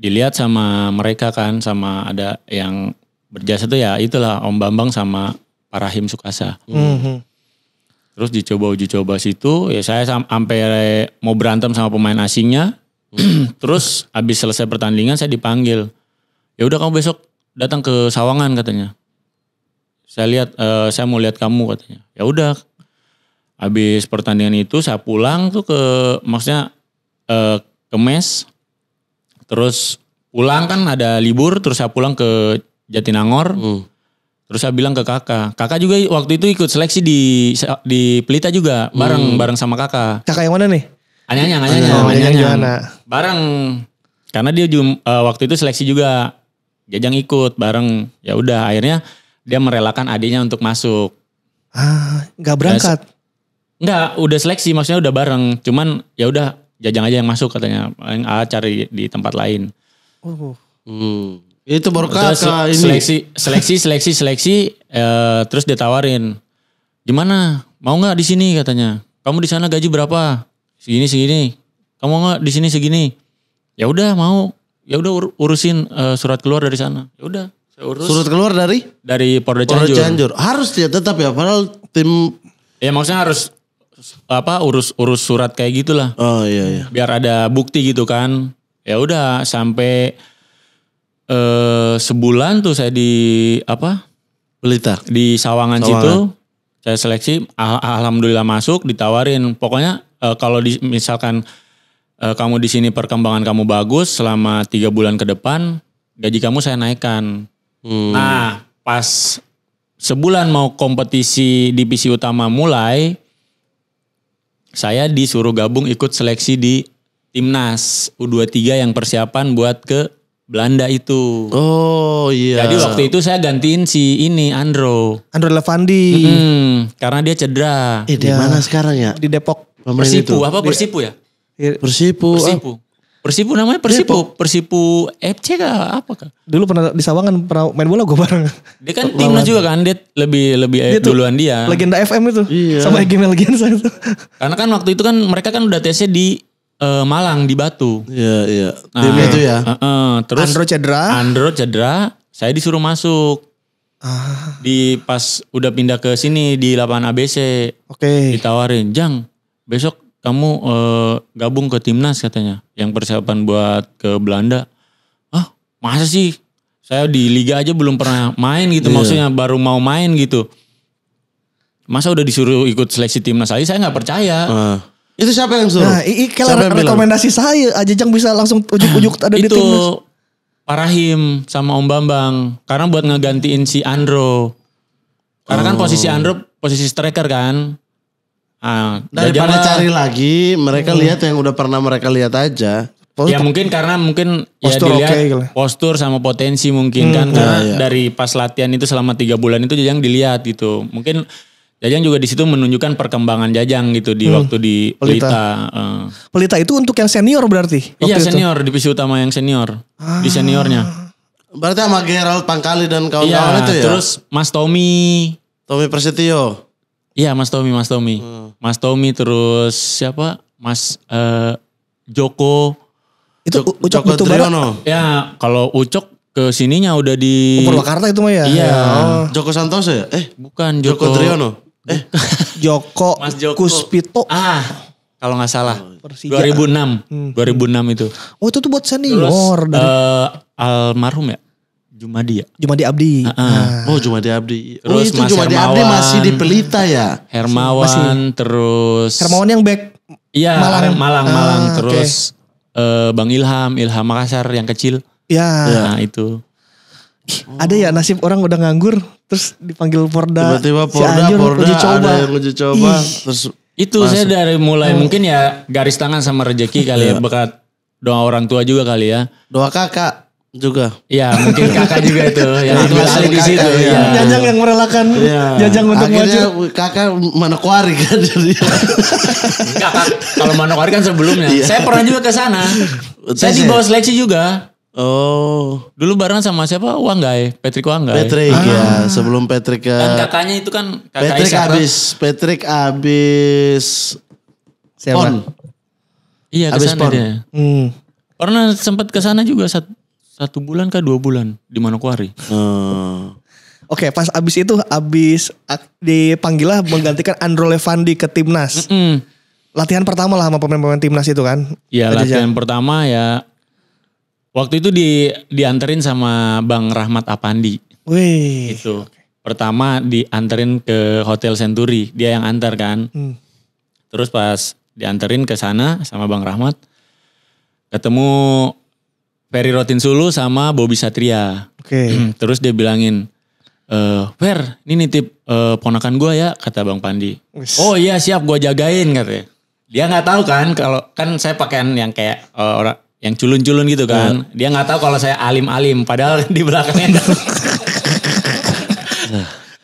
dilihat sama mereka kan sama ada yang berjasa tuh ya itulah Om Bambang sama Pak Rahim Sukasa. Mm -hmm. Terus dicoba uji coba situ, ya saya sampai mau berantem sama pemain asingnya. <clears throat> Terus abis selesai pertandingan saya dipanggil ya udah kamu besok datang ke Sawangan katanya saya lihat uh, saya mau lihat kamu katanya ya udah habis pertandingan itu saya pulang tuh ke maksudnya uh, ke mes terus pulang kan ada libur terus saya pulang ke Jatinangor hmm. terus saya bilang ke kakak kakak juga waktu itu ikut seleksi di di Pelita juga bareng hmm. bareng sama kakak kakak yang mana nih Anyanya, anyanya, anyanya, anyanya, bareng karena dia uh, waktu itu seleksi juga Jajang ikut bareng. Ya udah akhirnya dia merelakan adiknya untuk masuk. Ah, nggak berangkat. Enggak, udah seleksi maksudnya udah bareng. Cuman ya udah Jajang aja yang masuk katanya. Yang A cari di tempat lain. Oh. Hmm. Itu baru kakak ini. Seleksi, seleksi, seleksi, seleksi. eh, terus ditawarin, gimana? Mau nggak di sini katanya? Kamu di sana gaji berapa? Segini, segini. Kamu nggak di sini segini? Ya udah mau ya udah ur urusin uh, surat keluar dari sana. Ya udah, saya urus. Surat keluar dari dari Polda Cianjur. Polda Cianjur. Harus ya tetap ya padahal tim Ya maksudnya harus apa urus urus surat kayak gitulah. Oh iya iya. Biar ada bukti gitu kan. Ya udah sampai eh sebulan tuh saya di apa? Pelita. Di Sawangan, Sawangan. situ saya seleksi al alhamdulillah masuk ditawarin. Pokoknya uh, kalau di, misalkan uh, kamu di sini perkembangan kamu bagus selama tiga bulan ke depan gaji kamu saya naikkan. Hmm. Nah pas sebulan mau kompetisi divisi utama mulai, saya disuruh gabung ikut seleksi di timnas U23 yang persiapan buat ke Belanda itu. Oh iya. Jadi waktu itu saya gantiin si ini Andro. Andro Levandi. Hmm, karena dia cedera. Eh di iya. mana sekarang ya? Di Depok. Persipu itu. apa Persipu ya? Persipu. Iya. Persipu. Ah. Persipu namanya Persipu. Iya, Persipu FC kah apa kah? Dulu pernah di Sawangan pernah main bola gue bareng. Dia kan timnas juga kan, dia lebih lebih eh, dia duluan dia. Legenda FM itu. Iya. Sama Egy Melgiansa <laughs> itu. Karena kan waktu itu kan mereka kan udah tesnya di uh, Malang di Batu. Iya, iya. Nah, Demi itu ya. Uh, uh, terus Andro cedera. Andro cedera, saya disuruh masuk. Ah. Di pas udah pindah ke sini di lapangan ABC. Oke. Okay. Ditawarin, "Jang, besok kamu uh, gabung ke timnas katanya yang persiapan buat ke Belanda ah masa sih saya di liga aja belum pernah main gitu yeah. maksudnya baru mau main gitu masa udah disuruh ikut seleksi timnas aja saya nggak percaya uh. itu siapa yang suruh nah, kalau re- rekomendasi bilang? saya Ajajang bisa langsung ujuk-ujuk ada itu, di timnas Pak Rahim sama Om Bambang karena buat ngegantiin si Andro karena kan oh. kan posisi Andro posisi striker kan Ah, daripada ya cari lagi, mereka hmm. lihat yang udah pernah mereka lihat aja. Ya postur, ya mungkin karena mungkin ya postur dilihat okay, gitu. postur sama potensi mungkin hmm, kan karena ya, dari pas latihan itu selama tiga bulan itu Jajang dilihat gitu. Mungkin Jajang juga di situ menunjukkan perkembangan Jajang gitu di hmm. waktu di Pelita. Pelita, uh. Pelita itu untuk yang senior berarti? Iya senior, di divisi utama yang senior. Ah. Di seniornya. Berarti sama Gerald Pangkali dan kawan-kawan iya, itu ya? terus Mas Tommy. Tommy Prasetyo. Iya Mas Tommy, Mas Tommy. Hmm. Mas Tommy terus siapa? Mas uh, Joko. Itu Joko, Ucok Joko Triyono. Ya kalau Ucok ke sininya udah di Purwakarta itu mah ya. Iya. Ya. Oh. Joko Santoso ya? Eh, bukan Joko, Joko Triyono. Eh, <laughs> Joko Mas Joko Kuspito. Ah, kalau nggak salah. Persija. 2006. Hmm. 2006 itu. Oh, itu tuh buat senior. Terus, dari... uh, almarhum ya? Jumadi ya? Jumadi Abdi. Uh -uh. Nah. Oh Jumadi Abdi. Oh, terus oh itu Mas Jumadi Hermawan, Abdi masih di Pelita ya? Hermawan masih. terus. Hermawan yang back. Iya Malang Malang, ah, Malang. terus okay. uh, eh, Bang Ilham Ilham Makassar yang kecil. Ya. Nah itu. oh. Ada ya nasib orang udah nganggur terus dipanggil Porda. Tiba-tiba Porda, si Porda uji coba. ada yang uji coba. Ih. Terus itu masuk. saya dari mulai oh. mungkin ya garis tangan sama rejeki kali ya iya. bekat doa orang tua juga kali ya. Doa kakak juga. ya mungkin kakak juga itu <laughs> yang ambil alih di situ. Ya. ya. Jajang yang merelakan ya. Jajang untuk Akhirnya maju. kakak Manokwari kan jadi. kalau Manokwari kan sebelumnya. Ya. Saya pernah juga ke sana. Saya di bawah seleksi juga. Oh, dulu bareng sama siapa? Wanggai, Patrick Wanggai. Patrick ya. ah. ya, sebelum Patrick ke Dan kakaknya itu kan kakak Patrick Isra. Kan? abis, Patrick abis siapa? Pon. Iya, abis pon. Dia. Hmm. Pernah sempat ke sana juga satu satu bulan kah dua bulan di Manokwari. Hmm. Oke, okay, pas abis itu abis dipanggil lah menggantikan Andro Levandi ke timnas. Mm -mm. Latihan pertama lah sama pemain-pemain timnas itu kan? Iya latihan pertama ya. Waktu itu di dianterin sama Bang Rahmat Apandi. Wih. Itu okay. pertama dianterin ke Hotel Senturi. dia yang antar kan. Hmm. Terus pas dianterin ke sana sama Bang Rahmat, ketemu Ferry sulu sama Bobby Satria. Oke. Okay. Hmm, terus dia bilangin, eh Fer, ini nitip eh ponakan gue ya, kata Bang Pandi. Wish. Oh iya siap, gue jagain katanya. Dia nggak tahu kan kalau kan saya pakaian yang kayak uh, orang yang culun-culun gitu kan. Yeah. Dia nggak tahu kalau saya alim-alim, padahal <laughs> di belakangnya.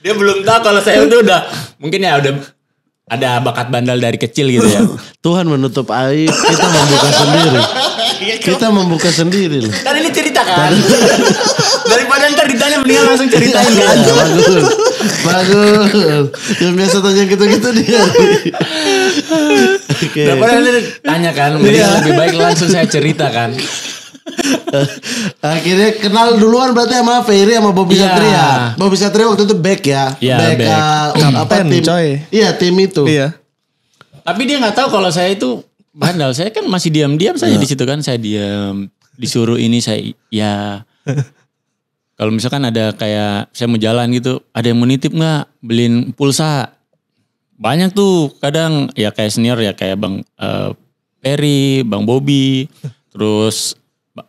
dia belum tahu kalau saya itu udah mungkin ya udah ada bakat bandal dari kecil gitu ya. <laughs> Tuhan menutup air itu membuka sendiri. Iya, Kita membuka sendiri loh. Kan ini cerita kan. <laughs> Daripada ntar ditanya mendingan langsung ceritain kan. Ya, bagus. Bagus. Yang biasa tanya gitu-gitu dia. Oke. Nah, okay. Daripada tanya kan, mending iya. lebih baik langsung saya cerita kan. Akhirnya kenal duluan berarti sama Ferry sama Bobby yeah. Satria. Bobby Satria waktu itu back ya. Yeah, back, back. Uh, apa tim? Iya, tim itu. Iya. Tapi dia nggak tahu kalau saya itu bandel. Saya kan masih diam-diam saja di situ kan. Saya diam. Disuruh ini saya ya. Kalau misalkan ada kayak saya mau jalan gitu. Ada yang mau nitip Beliin pulsa. Banyak tuh. Kadang ya kayak senior ya. Kayak Bang uh, Perry, Bang Bobby. Terus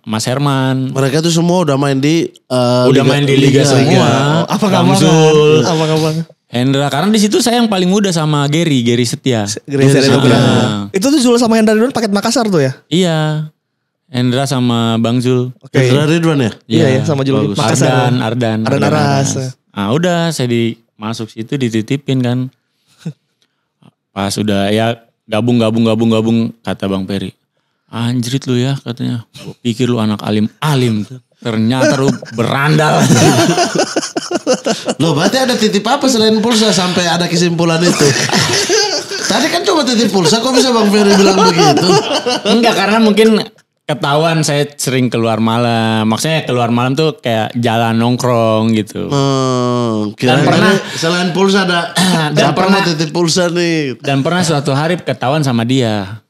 Mas Herman. Mereka tuh semua udah main di uh, udah liga, main di liga, liga semua. Liga. Apa kabar? Apa kabar? Hendra karena di situ saya yang paling muda sama Gary, Gary Setia. Gary Setia. Ah. Itu tuh Zul sama Hendra Ridwan paket Makassar tuh ya? Iya. Hendra sama Bang Zul. Okay. Hendra Ridwan ya? Iya, iya, iya sama Zul Makassar. Ardan, Ardan. Ardan, Aras. Ah udah saya di masuk situ dititipin kan. <laughs> Pas udah ya gabung gabung gabung gabung kata Bang Peri. Anjrit lu ya katanya. Gua pikir lu anak alim-alim. Ternyata lu berandal. <laughs> Loh berarti ada titip apa selain pulsa sampai ada kesimpulan itu? Tadi kan cuma titip pulsa kok bisa Bang Ferry bilang begitu? Enggak karena mungkin ketahuan saya sering keluar malam. Maksudnya keluar malam tuh kayak jalan nongkrong gitu. Hmm, dan pernah selain pulsa ada <clears throat> dan pernah titip pulsa nih. Dan pernah suatu hari ketahuan sama dia.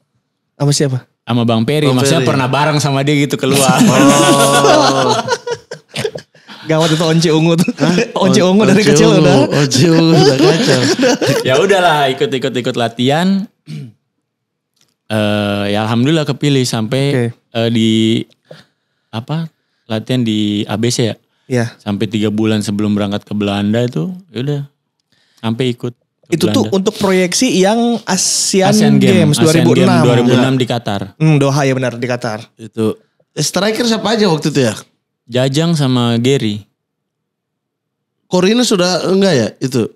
Sama siapa? Sama Bang Perry, Bang Maksudnya Perry. pernah bareng sama dia gitu keluar. Oh. <laughs> Gawat itu onci ungu tuh. <laughs> onci ungu dari onci kecil ungu. udah. Once ungu udah <laughs> kacau. ya udahlah ikut-ikut ikut latihan. uh, <clears throat> ya alhamdulillah kepilih sampai okay. uh, eh, di apa latihan di ABC ya. Iya. Yeah. Sampai tiga bulan sebelum berangkat ke Belanda itu, ya udah sampai ikut. Itu Belanda. tuh untuk proyeksi yang Asian, Asian Games, Games 2006. Asian Games 2006 ya. di Qatar. Hmm, Doha ya benar di Qatar. Itu eh, striker siapa aja waktu itu ya? Jajang sama Gary. Corina sudah enggak ya itu?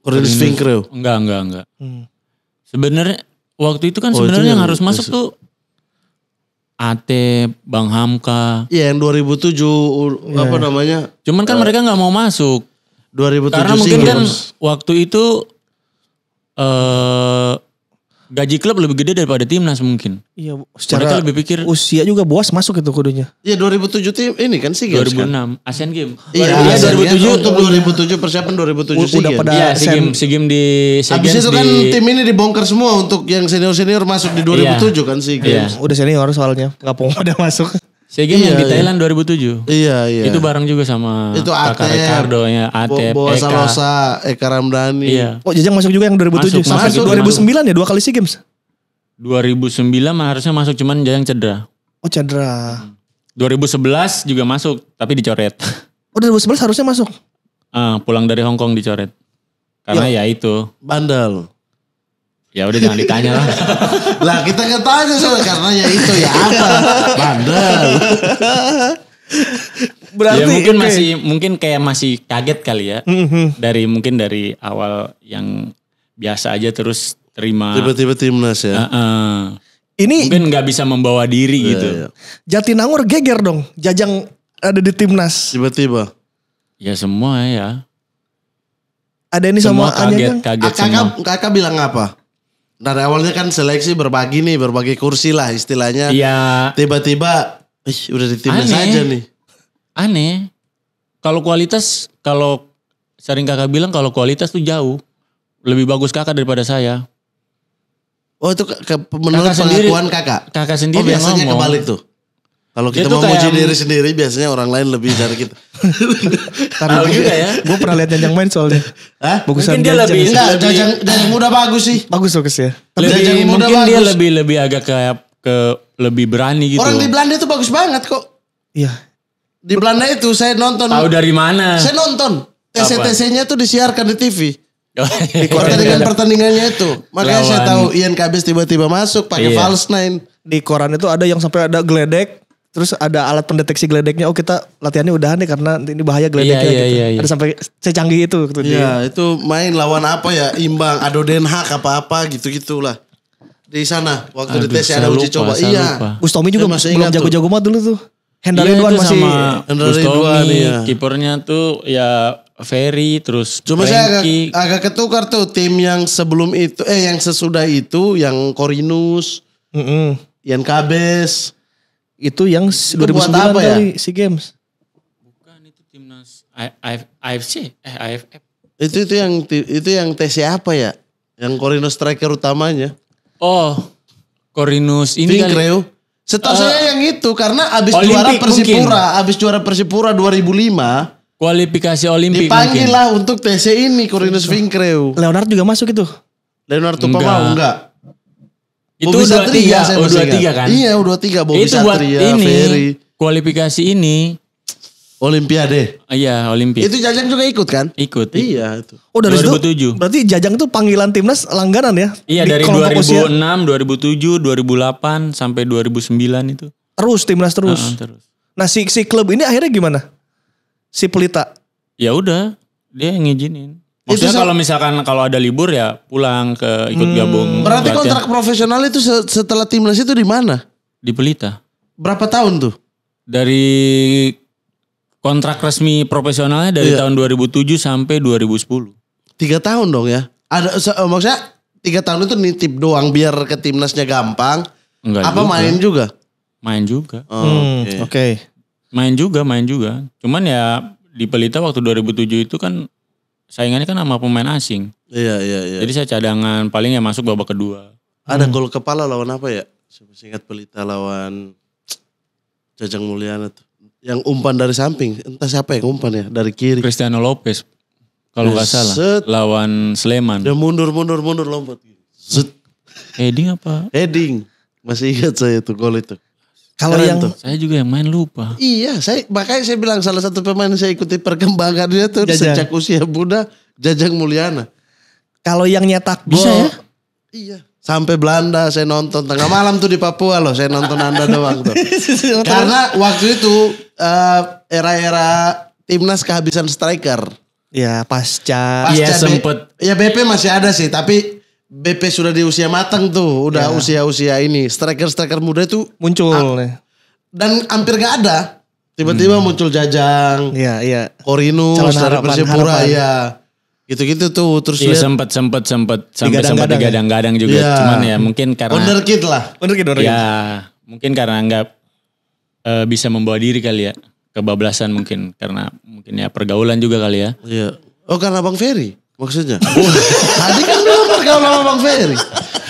Cornelius Finkreu. Enggak, enggak, enggak. Hmm. Sebenarnya waktu itu kan oh, sebenarnya yang harus masuk, itu. tuh At, Bang Hamka. Iya, yang 2007 yeah. Iya. apa namanya? Cuman kan uh, mereka nggak mau masuk. 2007 Karena mungkin kan waktu itu eh uh, gaji klub lebih gede daripada timnas mungkin. Iya, secara Mereka lebih pikir usia juga bos masuk itu kudunya. Iya, 2007 tim ini kan sih 2006 kan? Asian Games. Iya, ya, 2007 untuk 2007 persiapan 2007 sih. Udah pada ya, si game, si game di si Habis itu kan di... tim ini dibongkar semua untuk yang senior-senior masuk di 2007 iya. kan sih Iya. Udah senior soalnya, nggak pengen ada <laughs> masuk. SEA Games iya, yang di iya. Thailand 2007. Iya, iya. Itu bareng juga sama itu Kakak Ricardo ya, Atep, Bo, Eka. Salosa, Eka Ramdhani. Iya. Oh, Jajang masuk juga yang 2007. Masuk, masuk, 2009 masuk. ya dua kali SEA Games. 2009 mah harusnya masuk cuman Jajang cedera. Oh, cedera. 2011 juga masuk tapi dicoret. Oh, 2011 harusnya masuk. Ah, uh, pulang dari Hongkong dicoret. Karena ya, ya itu. Bandel. Ya udah jangan ditanya lah. <laughs> lah kita nggak tanya soal karena ya itu ya apa bandel. Berarti ya mungkin okay. masih mungkin kayak masih kaget kali ya mm-hmm. dari mungkin dari awal yang biasa aja terus terima tiba-tiba timnas ya. Uh-uh. Ini mungkin nggak bisa membawa diri iya, gitu. Iya. Jatinangor geger dong, Jajang ada di timnas. Tiba-tiba. Ya semua ya. Ada ini semua sama kaget, kaget, kaget ah, kakak, semua. Kakak bilang apa? dari awalnya kan seleksi berbagi nih, berbagi kursi lah istilahnya. Iya. Tiba-tiba, ih udah di timnas aja nih. Aneh. Kalau kualitas, kalau sering kakak bilang kalau kualitas tuh jauh. Lebih bagus kakak daripada saya. Oh itu ke, menurut kakak pengakuan sendiri, kakak? Kakak sendiri oh, biasanya yang ngomong. kebalik tuh? Kalau kita mau muji diri sendiri biasanya orang lain lebih dari kita. <laughs> Tapi juga ya. Gue pernah lihat Jajang main soalnya. <laughs> Hah? Bagusan mungkin dia jajang. lebih enggak Jajang Jajang muda bagus sih. Bagus sih ya. Lebih, jajang muda mungkin bagus. dia lebih lebih agak kayak ke lebih berani gitu. Orang di Belanda itu bagus banget kok. Iya. Di Belanda itu saya nonton. Tahu dari mana? Saya nonton. TC-TC-nya tuh disiarkan di TV. Oh, iya. di pertandingan iya. pertandingannya itu. Makanya Lawan. saya tahu Ian Kabis tiba-tiba masuk pakai iya. false nine. Di koran itu ada yang sampai ada geledek Terus ada alat pendeteksi geledeknya. Oh kita latihannya udahan nih karena ini bahaya geledeknya yeah, iya, gitu. Yeah, yeah. Ada sampai secanggih itu. Gitu, iya itu main lawan apa ya? Imbang, ado Den Haag apa-apa gitu-gitulah. Di sana waktu Aduh, di tes ya ada uji coba. iya. Ustomi juga masih belum jago-jago mah dulu tuh. Hendarnya iya, masih. Hendra Ridwan ya. Kipernya tuh ya Ferry terus Cuma saya agak, agak ketukar tuh tim yang sebelum itu eh yang sesudah itu yang Corinus mm -hmm. Ian Kabes, itu yang itu 2009 apa ya? si Games. Bukan itu timnas AFC eh AFF. Itu itu yang itu yang TC apa ya? Yang Corinus striker utamanya. Oh. Corinus ini Think ya? Setahu uh, saya yang itu karena abis Olympic juara Persipura, mungkin. abis juara Persipura 2005 kualifikasi Olimpik dipanggil lah untuk TC ini Corinus Vinkreu. Leonard juga masuk itu. Leonard Tupamau enggak. enggak. Itu U23, Satria, U23 kan? Iya, U23 Bobby Itu buat Satria, ini, Ferry. kualifikasi ini. Olimpiade. Iya, Olimpiade. Itu Jajang juga ikut kan? Ikut. Iya itu. Oh dari 2007. Situ, berarti Jajang itu panggilan timnas langganan ya? Iya dari 2006, usia. 2007, 2008 sampai 2009 itu. Terus timnas terus. Uh, ah, -huh, terus. Nah si si klub ini akhirnya gimana? Si Pelita. Ya udah, dia yang ngizinin. Maksudnya kalau misalkan kalau ada libur ya pulang ke ikut hmm, gabung. Berarti latihan. kontrak profesional itu setelah timnas itu di mana? Di Pelita. Berapa tahun tuh? Dari kontrak resmi profesionalnya dari iya. tahun 2007 sampai 2010. Tiga tahun dong ya? Ada eh, maksudnya tiga tahun itu nitip doang biar ke timnasnya gampang. Enggak Apa juga. main juga? Main juga. Oh, hmm, Oke. Okay. Okay. Main juga, main juga. Cuman ya di Pelita waktu 2007 itu kan saingannya kan sama pemain asing. Iya iya iya. Jadi saya cadangan paling yang masuk babak kedua. Ada hmm. gol kepala lawan apa ya? Saya ingat Pelita lawan Jajang Mulyana tuh. Yang umpan dari samping, entah siapa yang umpan ya, dari kiri. Cristiano Lopez. Kalau ya, nggak salah lawan Sleman. Dia mundur mundur mundur lompat. Zut. Heading apa? Heading. Masih ingat saya tuh gol itu. Kalau yang tuh. saya juga yang main lupa. Iya, saya makanya saya bilang salah satu pemain saya ikuti perkembangannya tuh Jajang. sejak usia muda Jajang Mulyana. Kalau yang nyetak gol. Bisa ya? Iya. Sampai Belanda saya nonton tengah malam tuh di Papua loh saya nonton Anda doang tuh. <laughs> Karena waktu itu uh, era-era timnas kehabisan striker. Ya pasca. pasca ya sempet. ya BP masih ada sih tapi BP sudah di usia matang tuh, udah iya. usia-usia yeah. ini. Striker-striker muda itu muncul. Ah, ya. Dan hampir gak ada. Tiba-tiba hmm. muncul Jajang. Iya, iya. Corino dari Persipura iya. Gitu-gitu tuh terus iya, sempat sempat sempat sempat sempat ya? digadang-gadang juga. Ya. Cuman ya mungkin karena Wonderkid lah. Wonderkid, wonderkid. Ya, mungkin karena anggap uh, eh, bisa membawa diri kali ya. Kebablasan mungkin karena mungkin ya pergaulan juga kali ya. Iya. Oh, karena Bang Ferry maksudnya. <laughs> Tadi kan sama iya, Bang Ferry.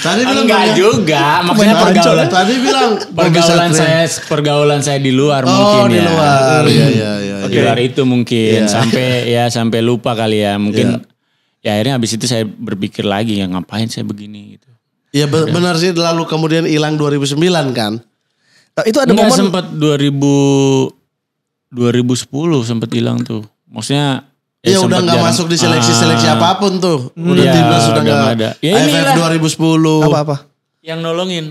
Tadi bilang enggak banyak, juga, maksudnya pergaulan. Ya. Tadi bilang <laughs> pergaulan saya pergaulan saya di luar oh, mungkin di ya. luar. Hmm. Iya iya iya. Di iya. luar itu mungkin yeah. sampai ya sampai lupa kali ya. Mungkin yeah. ya akhirnya habis itu saya berpikir lagi ya ngapain saya begini gitu. Iya, iya. benar sih lalu kemudian hilang 2009 kan. Eh, itu ada Nggak momen sempat 2000 2010 sempat hilang tuh. Maksudnya Iya udah nggak masuk di seleksi-seleksi ah, apapun tuh. Udah ya, timnas udah nggak ada. Ya AFF 2010. Apa-apa? Yang nolongin.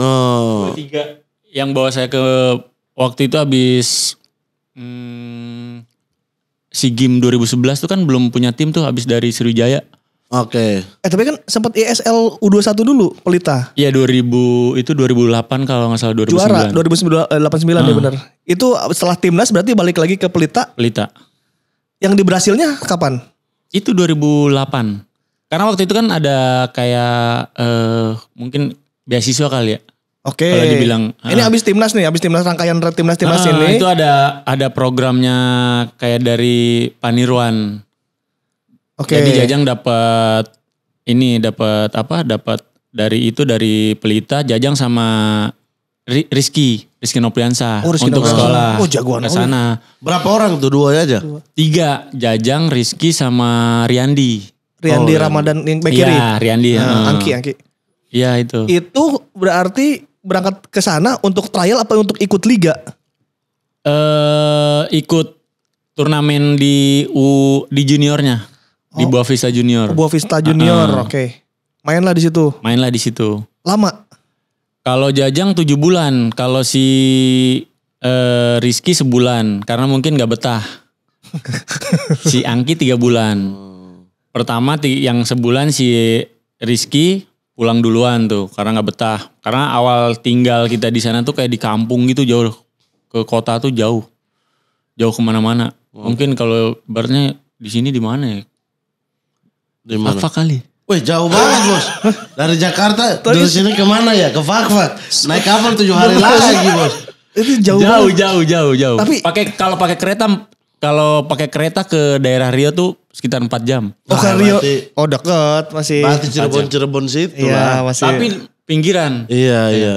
Oh. Tiga. Yang bawa saya ke waktu itu habis hmm, si Game 2011 tuh kan belum punya tim tuh habis dari Sriwijaya. Oke. Okay. Eh tapi kan sempat ESL U21 dulu Pelita. Iya 2000 itu 2008 kalau nggak salah 2009. Juara 2009 eh, hmm. ya ah. benar. Itu setelah timnas berarti balik lagi ke Pelita. Pelita yang di Brasilnya kapan? Itu 2008. Karena waktu itu kan ada kayak uh, mungkin beasiswa kali ya. Oke. Okay. Kalau dibilang ini uh, timnas nih, habis timnas rangkaian timnas timnas uh, ini. Itu ada ada programnya kayak dari Panirwan. Oke. Okay. Jadi Jajang dapat ini dapat apa? Dapat dari itu dari Pelita Jajang sama Rizky, Rizky Nopiansa oh, Rizky untuk Nopiansa. sekolah oh, jagoan ke sana. Oh, berapa orang tuh dua ya, aja? Tiga, Jajang, Rizky sama Riandi. Riandi oh, Ramadan yang back kiri. Iya, Riandi. ya. hmm. Angki, Angki. Iya itu. Itu berarti berangkat ke sana untuk trial apa untuk ikut liga? Eh, uh, ikut turnamen di U di juniornya. Oh. Di Boavista Junior. Boavista Junior, uh, oke. Okay. Mainlah di situ. Mainlah di situ. Lama kalau Jajang tujuh bulan, kalau si uh, Rizky sebulan karena mungkin gak betah. <laughs> si Angki tiga bulan. Pertama yang sebulan si Rizky pulang duluan tuh karena gak betah. Karena awal tinggal kita di sana tuh kayak di kampung gitu jauh ke kota tuh jauh, jauh kemana-mana. Wow. Mungkin kalau barnya di sini di mana ya? Di mana? Apa kali? Wih jauh banget ah. bos. Dari Jakarta <laughs> dari sini kemana ya? Ke Fakfak. Naik kapal tujuh hari <laughs> lagi bos. Itu jauh jauh, banget. jauh jauh jauh. Tapi pakai kalau pakai kereta kalau pakai kereta ke daerah Rio tuh sekitar 4 jam. Oh, nah, Rio. Berarti, oh deket masih. Masih Cirebon Cirebon situ iya, lah. Masih. Tapi pinggiran. Iya iya.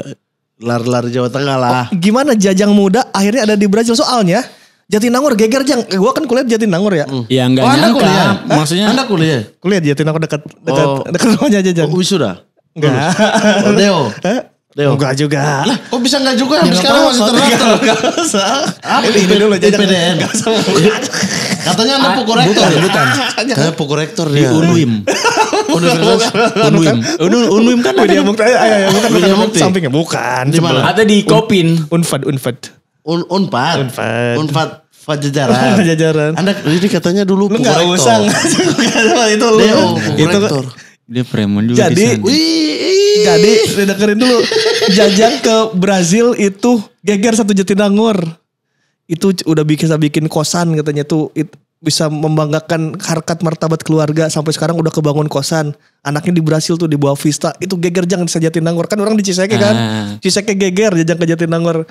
Lari-lari Jawa Tengah lah. Oh, gimana jajang muda akhirnya ada di Brazil soalnya? Jatinangor geger jang. Eh, gua kan kuliah di Jatinangor ya. Hmm. Iya enggak oh, nyangka. Anda kuliah. Maksudnya Anda kuliah. Kuliah di Jatinangor dekat dekat oh. dekat rumahnya aja jang. Oh, wisuda. Enggak. <laughs> Oh, Deo. Deo. Enggak juga. Lah, kok bisa enggak juga? Ya, sekarang masih terdaftar. Apa ah, ini, ini dulu aja PDN. Katanya Anda ah, pukorektor. Bukan, bukan. Saya pukorektor rektor Di Unwim. Unwim. Unwim kan ada. Dia Mukti. Sampingnya bukan. Ada di Kopin. Unfad, Unfad. Un Unpad. Unpad. Unpad <laughs> Pajajaran. Pajajaran. Anda ini katanya dulu Lu gak usah. itu lu. Dia, oh, itu dia preman juga Jadi, wih, jadi dengerin dulu. Jajang ke Brazil itu geger satu Jatinangor. Itu udah bisa bikin kosan katanya tuh it, bisa membanggakan harkat martabat keluarga sampai sekarang udah kebangun kosan anaknya di Brazil tuh di bawah Vista itu geger jangan di Jatinangor kan orang di Ciseke kan ah. Ciseke geger jajang ke Jatinangor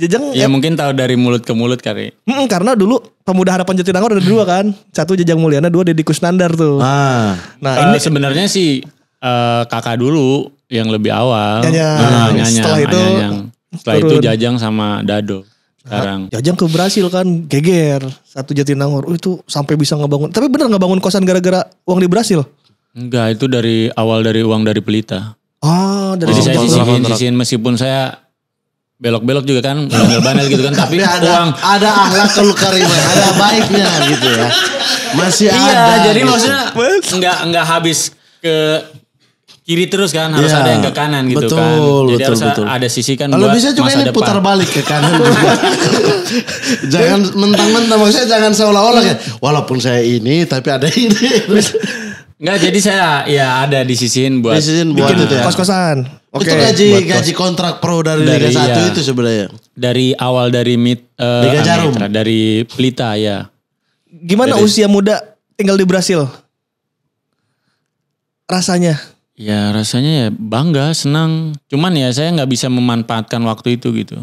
Jajang ya, eh. mungkin tahu dari mulut ke mulut kali. Mm, karena dulu pemuda harapan Jatinangor ada dua kan. Satu Jajang Mulyana, dua Deddy Kusnandar tuh. Ah. Nah, uh, ini sebenarnya sih uh, kakak dulu yang lebih awal. Nyanyang. Nah, nyanyang setelah itu nyanyang. Setelah turun. itu Jajang sama Dado. Sekarang. Nah, jajang ke Brasil kan geger satu Jatinangor. Oh, itu sampai bisa ngebangun. Tapi bener ngebangun kosan gara-gara uang di Brasil? Enggak, itu dari awal dari uang dari Pelita. Ah, dari oh, saya sisihin, sisihin meskipun saya belok-belok juga kan bandel banel gitu kan tapi ada, uang ada akhlak kalau ada baiknya gitu ya masih iya, ada jadi gitu. maksudnya nggak nggak habis ke kiri terus kan harus yeah. ada yang ke kanan gitu kan. betul, kan jadi betul, harus betul. ada sisi kan kalau bisa juga ini putar balik ke kanan juga <laughs> jangan mentang-mentang maksudnya jangan seolah-olah ya, walaupun saya ini tapi ada ini <laughs> Enggak, jadi saya ya ada disisihin buat disisihin buat bikin ya. kos-kosan. Oke. Okay. Itu gaji buat gaji kontrak pro dari, dari Liga 1 ya, itu sebenarnya. Dari awal dari mid uh, dari Pelita ya. Gimana dari, usia muda tinggal di Brasil? Rasanya? Ya rasanya ya bangga, senang. Cuman ya saya nggak bisa memanfaatkan waktu itu gitu.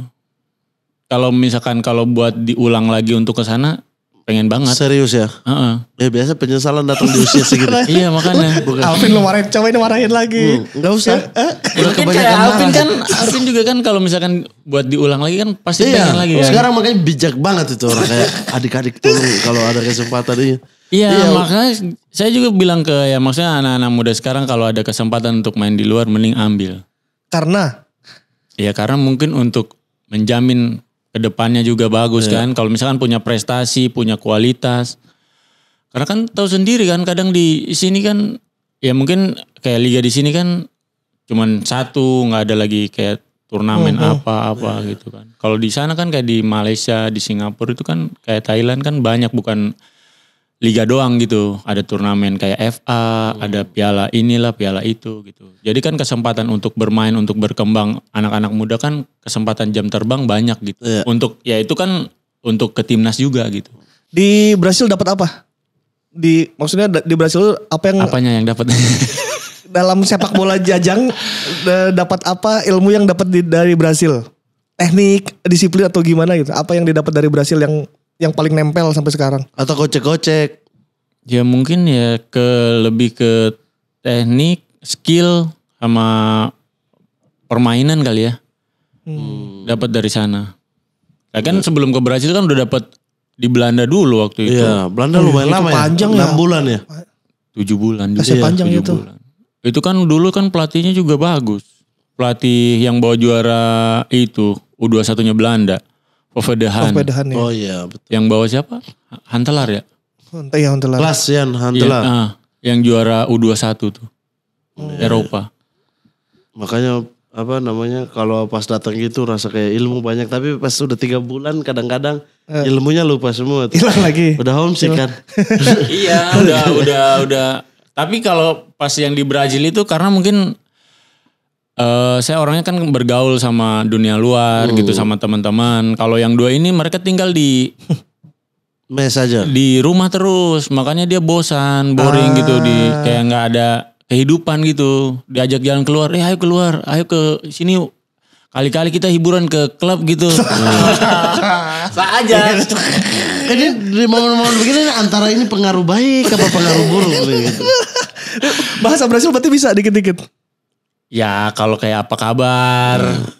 Kalau misalkan kalau buat diulang lagi untuk ke sana, pengen banget. Serius ya? Uh-uh. Ya biasa penyesalan datang di usia segitu. <laughs> iya makanya. Bukan. Alvin lu marahin, ini marahin lagi. Hmm, usah. Uh, Udah kebanyakan kayak Alvin marah. kan, Alvin juga kan kalau misalkan buat diulang lagi kan pasti iya. pengen lagi kan. Sekarang makanya bijak banget itu orang kayak adik-adik tolong kalau ada kesempatan iya. Iya, iya makanya saya juga bilang ke ya maksudnya anak-anak muda sekarang kalau ada kesempatan untuk main di luar mending ambil. Karena? Ya karena mungkin untuk menjamin kedepannya juga bagus yeah. kan. Kalau misalkan punya prestasi, punya kualitas. Karena kan tahu sendiri kan kadang di sini kan ya mungkin kayak liga di sini kan cuman satu nggak ada lagi kayak turnamen apa-apa oh, oh. gitu kan. Kalau di sana kan kayak di Malaysia, di Singapura itu kan kayak Thailand kan banyak bukan liga doang gitu. Ada turnamen kayak FA, hmm. ada piala inilah, piala itu gitu. Jadi kan kesempatan untuk bermain, untuk berkembang anak-anak muda kan kesempatan jam terbang banyak gitu. Yeah. Untuk ya itu kan untuk ke timnas juga gitu. Di Brasil dapat apa? Di maksudnya di Brasil apa yang Apanya yang dapat? <laughs> dalam sepak bola jajang dapat apa ilmu yang dapat dari Brasil? Teknik, disiplin atau gimana gitu? Apa yang didapat dari Brasil yang yang paling nempel sampai sekarang? Atau gocek-gocek? Ya mungkin ya ke lebih ke teknik, skill sama permainan kali ya. Hmm. Dapat dari sana. Nah kan sebelum ke Brasil kan udah dapat di Belanda dulu waktu itu. Iya, Belanda lumayan oh, lama ya. Panjang 6 ya? bulan ya. tujuh bulan juga. Ya, panjang itu. Bulan. Itu kan dulu kan pelatihnya juga bagus. Pelatih yang bawa juara itu U21-nya Belanda the Hunt ya. Oh iya betul. Yang bawa siapa? Hantelar ya? Hante, ya Hantelar. Las Yan Hantelar. Iya, ya, ah, yang juara U21 tuh. Hmm. Eropa. Makanya apa namanya kalau pas datang gitu rasa kayak ilmu banyak tapi pas sudah tiga bulan kadang-kadang uh, ilmunya lupa semua hilang lagi udah homesick kan <laughs> iya udah udah udah tapi kalau pas yang di Brazil itu karena mungkin Uh, saya orangnya kan bergaul sama dunia luar hmm. gitu sama teman-teman. Kalau yang dua ini mereka tinggal di <laughs> mes aja. Di rumah terus, makanya dia bosan, boring ah. gitu di ah. kayak nggak ada kehidupan gitu. Diajak jalan keluar, "Eh, ayo keluar, ayo ke sini Kali-kali kita hiburan ke klub gitu. Saja. <laughs> Jadi <laughs> di momen-momen begini antara ini pengaruh baik apa pengaruh buruk gitu. Bahasa Brasil berarti bisa dikit-dikit. Ya kalau kayak apa kabar hmm.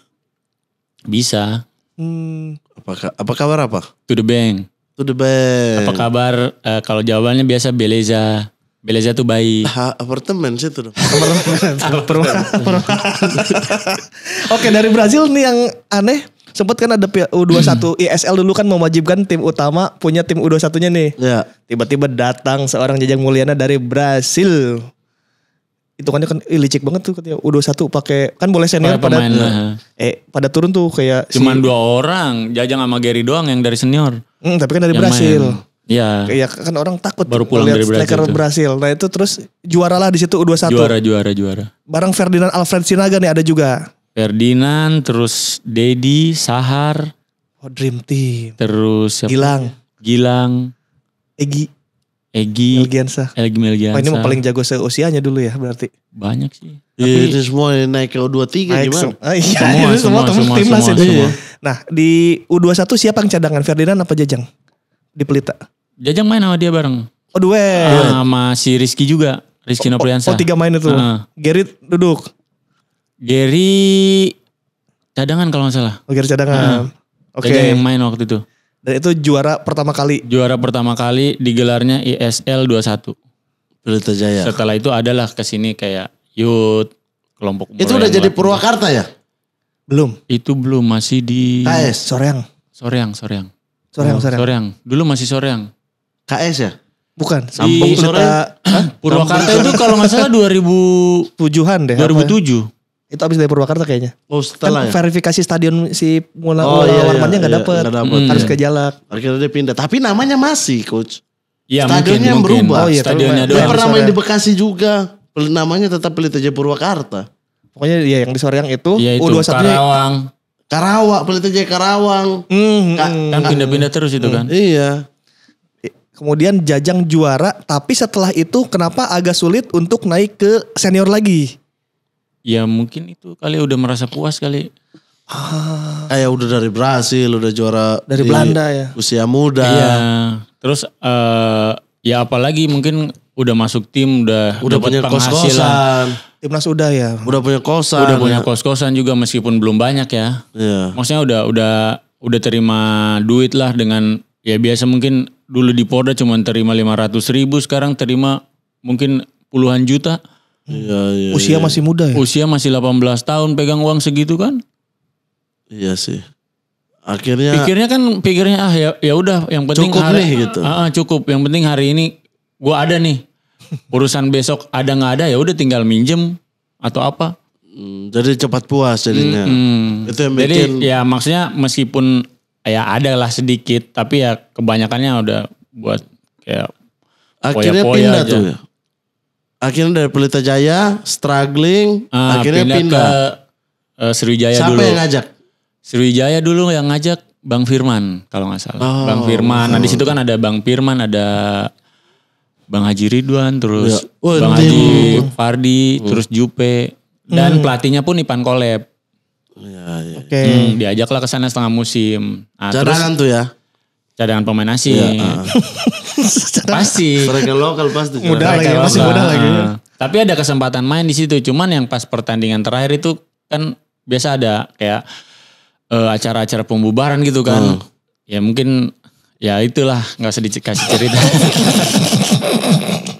bisa. Hmm, apa, apa kabar apa? To the bank. To the bank. Apa kabar? Uh, kalau jawabannya biasa Beleza. Beleza tuh baik. <laughs> apartemen sih tuh. Apartemen. <laughs> Oke dari Brazil nih yang aneh. Sempat kan ada U21 hmm. ISL dulu kan mewajibkan tim utama punya tim U21-nya nih. Ya. Tiba-tiba datang seorang Jajang Mulyana dari Brasil itu kan, kan licik banget tuh katanya udah satu pakai kan boleh senior pada nah, eh pada turun tuh kayak cuman si, dua orang jajang sama Gary doang yang dari senior mm, tapi kan dari brazil Brasil Iya. Ya kan orang takut baru pulang dari Brasil. Itu. Brasil. Nah itu terus juara lah di situ U21. Juara juara juara. Barang Ferdinand Alfred Sinaga nih ada juga. Ferdinand terus Dedi Sahar. Oh Dream Team. Terus siapa? Gilang. Gilang. Egi. Egi Melgiansa. Egi Melgiansa. Oh, ini mau paling jago seusianya dulu ya berarti. Banyak sih. Iya, Tapi, ya, itu semua naik ke U23 naik gimana? Ah, iya, semua, itu iya, semua, semua, semua, timnas semua, itu. Semua. Nah di U21 siapa yang cadangan? Ferdinand apa Jajang? Di Pelita. Jajang main sama dia bareng. Oh duet. Ah, sama si Rizky juga. Rizky oh, oh, Nopriansa. Oh, oh, tiga main itu. Uh. Ah. Gerit duduk. Gerry cadangan kalau gak salah. Oh, Gerry cadangan. Uh. Oke. Okay. Jajang yang main waktu itu. Dan itu juara pertama kali. Juara pertama kali digelarnya ISL 21. Pelita Jaya. Setelah itu adalah ke sini kayak Yud, kelompok Itu udah jadi Purwakarta ya? Belum. Itu belum masih di KS Soreang. Soreang, Soreang. Soreang, oh, Soreang. Soreang. Dulu masih Soreang. KS ya? Bukan, Sampung Pelita. Purwakarta itu kalau enggak salah 2007-an deh. 2007. Itu habis dari Purwakarta kayaknya. Oh setelah kan ya? verifikasi stadion si mula oh, iya, warmannya iya, nggak dapet. Iya, dapet. Hmm, Harus ke Jalak. Akhirnya dia pindah. Tapi namanya masih coach. Ya, Stadionnya mungkin, berubah. Oh, iya, Stadionnya doang. Dia pernah main di Bekasi juga. Namanya tetap Pelita Jaya Purwakarta. Pokoknya ya yang di sore itu. Ya itu U21 Karawang. Karawang, Pelita Jaya Karawang. Hmm, Ka hmm, hmm. kan pindah-pindah terus itu hmm, kan. Iya. Kemudian Jajang juara, tapi setelah itu kenapa agak sulit untuk naik ke senior lagi? ya mungkin itu kali udah merasa puas kali. Ah. Kayak udah dari Brasil, udah juara dari Belanda ya. Usia muda. Iya. Terus uh, ya apalagi mungkin udah masuk tim udah udah punya kos-kosan. Timnas udah ya. Udah punya kosan. Udah punya ya. kos-kosan juga meskipun belum banyak ya. Iya. Maksudnya udah udah udah terima duit lah dengan ya biasa mungkin dulu di Porda cuma terima 500 ribu sekarang terima mungkin puluhan juta. Iya, iya, iya. Usia iya. masih muda ya? Usia masih 18 tahun pegang uang segitu kan? Iya sih. Akhirnya pikirnya kan pikirnya ah ya ya udah yang penting cukup hari, nih gitu. Uh, uh, cukup, yang penting hari ini gua ada nih. Urusan besok ada nggak ada ya udah tinggal minjem atau apa. Hmm, jadi cepat puas jadinya. Hmm, hmm. Itu yang bikin Jadi ya maksudnya meskipun ya ada lah sedikit tapi ya kebanyakannya udah buat kayak akhirnya poya -poya pindah aja. tuh ya? akhirnya dari Pelita Jaya struggling ah, akhirnya pindah, pindah. Eh, ke uh, Sriwijaya Siapa dulu. Siapa yang ngajak? Sriwijaya dulu yang ngajak Bang Firman kalau nggak salah. Oh, Bang Firman. Nah, di situ kan ada Bang Firman, ada Bang Haji Ridwan, terus ya. Bang Haji Fardi, oh. terus Jupe dan hmm. pelatihnya pun Ipan Kolep. Ya, ya, ya. Oke. Okay. Hmm, diajaklah ke sana setengah musim. Nah, Cadangan terus, tuh ya cadangan pemain asing. Ya, uh. <laughs> pasti. Striker lokal pasti. Mudah lagi, masih lagi. Uh. Tapi ada kesempatan main di situ. Cuman yang pas pertandingan terakhir itu kan biasa ada kayak acara eh, acara-acara pembubaran gitu kan. Hmm. Ya mungkin ya itulah nggak usah dikasih cerita.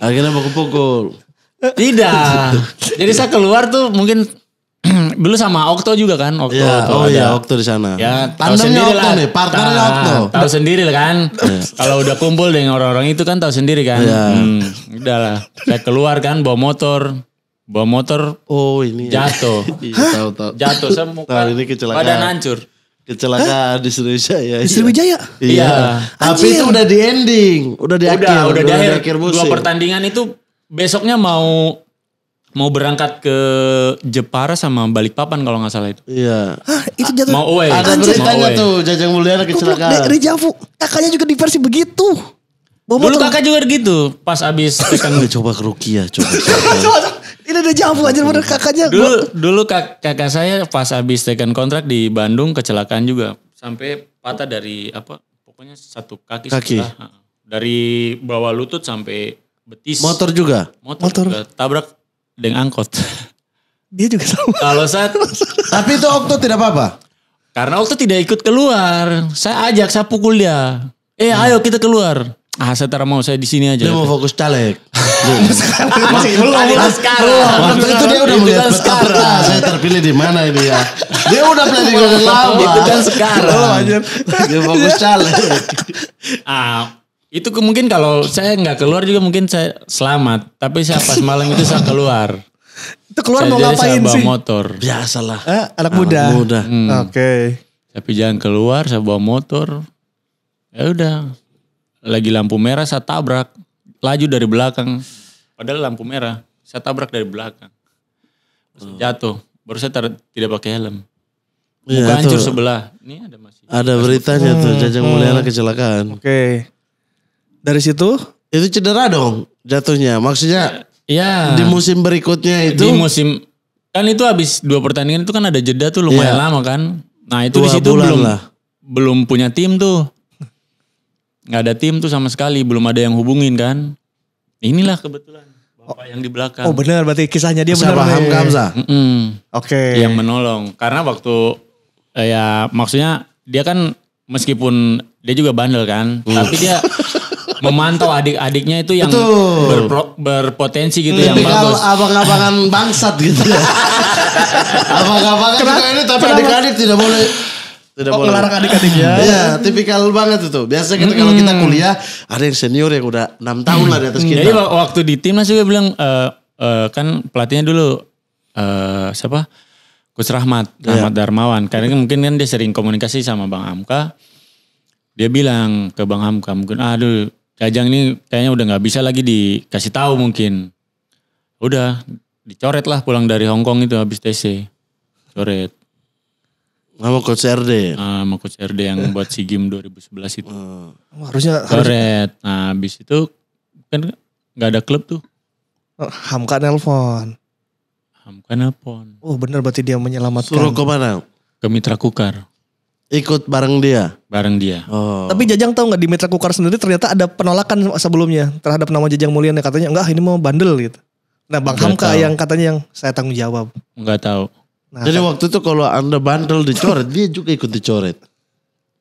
<laughs> Akhirnya mau kepukul. Tidak. Jadi saya keluar tuh mungkin <clears throat> dulu sama Okto juga kan Okto, ya, Okto oh ya Okto di sana ya tahu sendiri lah nih, partnernya Okto tahu sendiri lah kan iya. kalau udah kumpul dengan orang-orang itu kan tahu sendiri kan ya. hmm, udah lah saya keluar kan bawa motor bawa motor oh ini ya. jatuh <laughs> ya. tahu, jatuh saya muka ini kecelakaan badan hancur kecelakaan di Sriwijaya. Di iya. Sriwijaya? Iya. iya. Tapi itu udah di ending, udah di udah, akhir, udah, udah di akhir, akhir Dua pertandingan itu besoknya mau mau berangkat ke Jepara sama Balikpapan kalau nggak salah itu. Iya. Hah, itu jatuh. Mau away. Ada ceritanya tuh Jajang Mulyana kecelakaan. Dari Javu, kakaknya juga di versi begitu. Bobo Dulu kakak juga gitu pas abis tekan. <laughs> coba Ruki ya coba. <laughs> coba, coba. Ini ada jamu aja bener kakaknya. Dulu dulu kak, kakak saya pas abis tekan kontrak di Bandung kecelakaan juga sampai patah dari apa pokoknya satu kaki, kaki. Sebelah. dari bawah lutut sampai betis. Motor juga. Motor, Motor. Juga. tabrak dengan angkot. Dia juga sama. Kalau saya <laughs> Tapi itu Okto tidak apa-apa. Karena Okto tidak ikut keluar. Saya ajak, saya pukul dia. Eh hmm. ayo kita keluar. Ah saya tidak mau saya di sini aja. Dia mau fokus caleg. <laughs> belum. Masih belum. Sekarang, Waktu itu dia udah melihat peta peta. Saya terpilih di mana ini ya. Dia udah planning udah lama. Itu kan sekarang. dia mau Dia fokus caleg. Ah itu ke, mungkin kalau saya nggak keluar juga mungkin saya selamat. Tapi saya pas <laughs> malam itu saya keluar. Itu keluar saya mau ngapain saya sih? motor. Biasalah. Eh, anak muda. Anak muda. Hmm. Oke. Okay. Tapi jangan keluar, saya bawa motor. Ya udah. Lagi lampu merah saya tabrak. Laju dari belakang. Padahal lampu merah. Saya tabrak dari belakang. Oh. jatuh. Baru saya tidak pakai helm. Iya, Muka ya, hancur sebelah. Ini ada masih. Ada beritanya hmm. tuh, Jajang hmm. mulia kecelakaan. Oke. Okay dari situ itu cedera dong jatuhnya. Maksudnya ya di musim berikutnya itu di musim kan itu habis dua pertandingan itu kan ada jeda tuh lumayan ya. lama kan. Nah, itu di situ belum lah. belum punya tim tuh. nggak ada tim tuh sama sekali, belum ada yang hubungin kan. Inilah kebetulan Bapak oh, yang di belakang. Oh benar berarti kisahnya dia benar. paham Kamza Mm hmm Oke. Okay. Yang menolong karena waktu eh, ya maksudnya dia kan meskipun dia juga bandel kan, hmm. tapi dia <laughs> memantau adik-adiknya itu yang Berpro, berpotensi gitu yang bagus. abang-abangan bangsat gitu. <laughs> abang-abangan Kenapa- ini tapi adik-adik tidak boleh tidak Oh, boleh. larang adik-adiknya. Iya, hmm. tipikal banget itu. Biasanya kita kalau hmm. kita kuliah ada yang senior yang udah 6 hmm. tahun lah di atas kita. Jadi waktu di timnas juga bilang uh, uh, kan pelatihnya dulu uh, siapa? Gus Rahmat, iya. Rahmat Darmawan. Karena kan mungkin kan dia sering komunikasi sama Bang amka Dia bilang ke Bang Hamka mungkin aduh ah, Kajang ini kayaknya udah nggak bisa lagi dikasih tahu mungkin. Udah dicoret lah pulang dari Hong Kong itu habis TC. Coret. Sama coach RD. Ah, sama coach RD yang buat si game 2011 itu. Hmm. Oh, harusnya coret. Harus... Nah, habis itu kan nggak ada klub tuh. Oh, Hamka nelpon. Hamka nelpon. Oh, benar, berarti dia menyelamatkan. Suruh ke mana? Ke Mitra Kukar. Ikut bareng dia. Bareng dia. Oh. Tapi Jajang tahu nggak di Mitra Kukar sendiri ternyata ada penolakan sebelumnya terhadap nama Jajang Mulyana katanya enggak ini mau bandel gitu. Nah Bang Hamka yang katanya yang saya tanggung jawab. Enggak tahu. Nah, Jadi waktu itu kalau Anda bandel dicoret, dia juga ikut dicoret.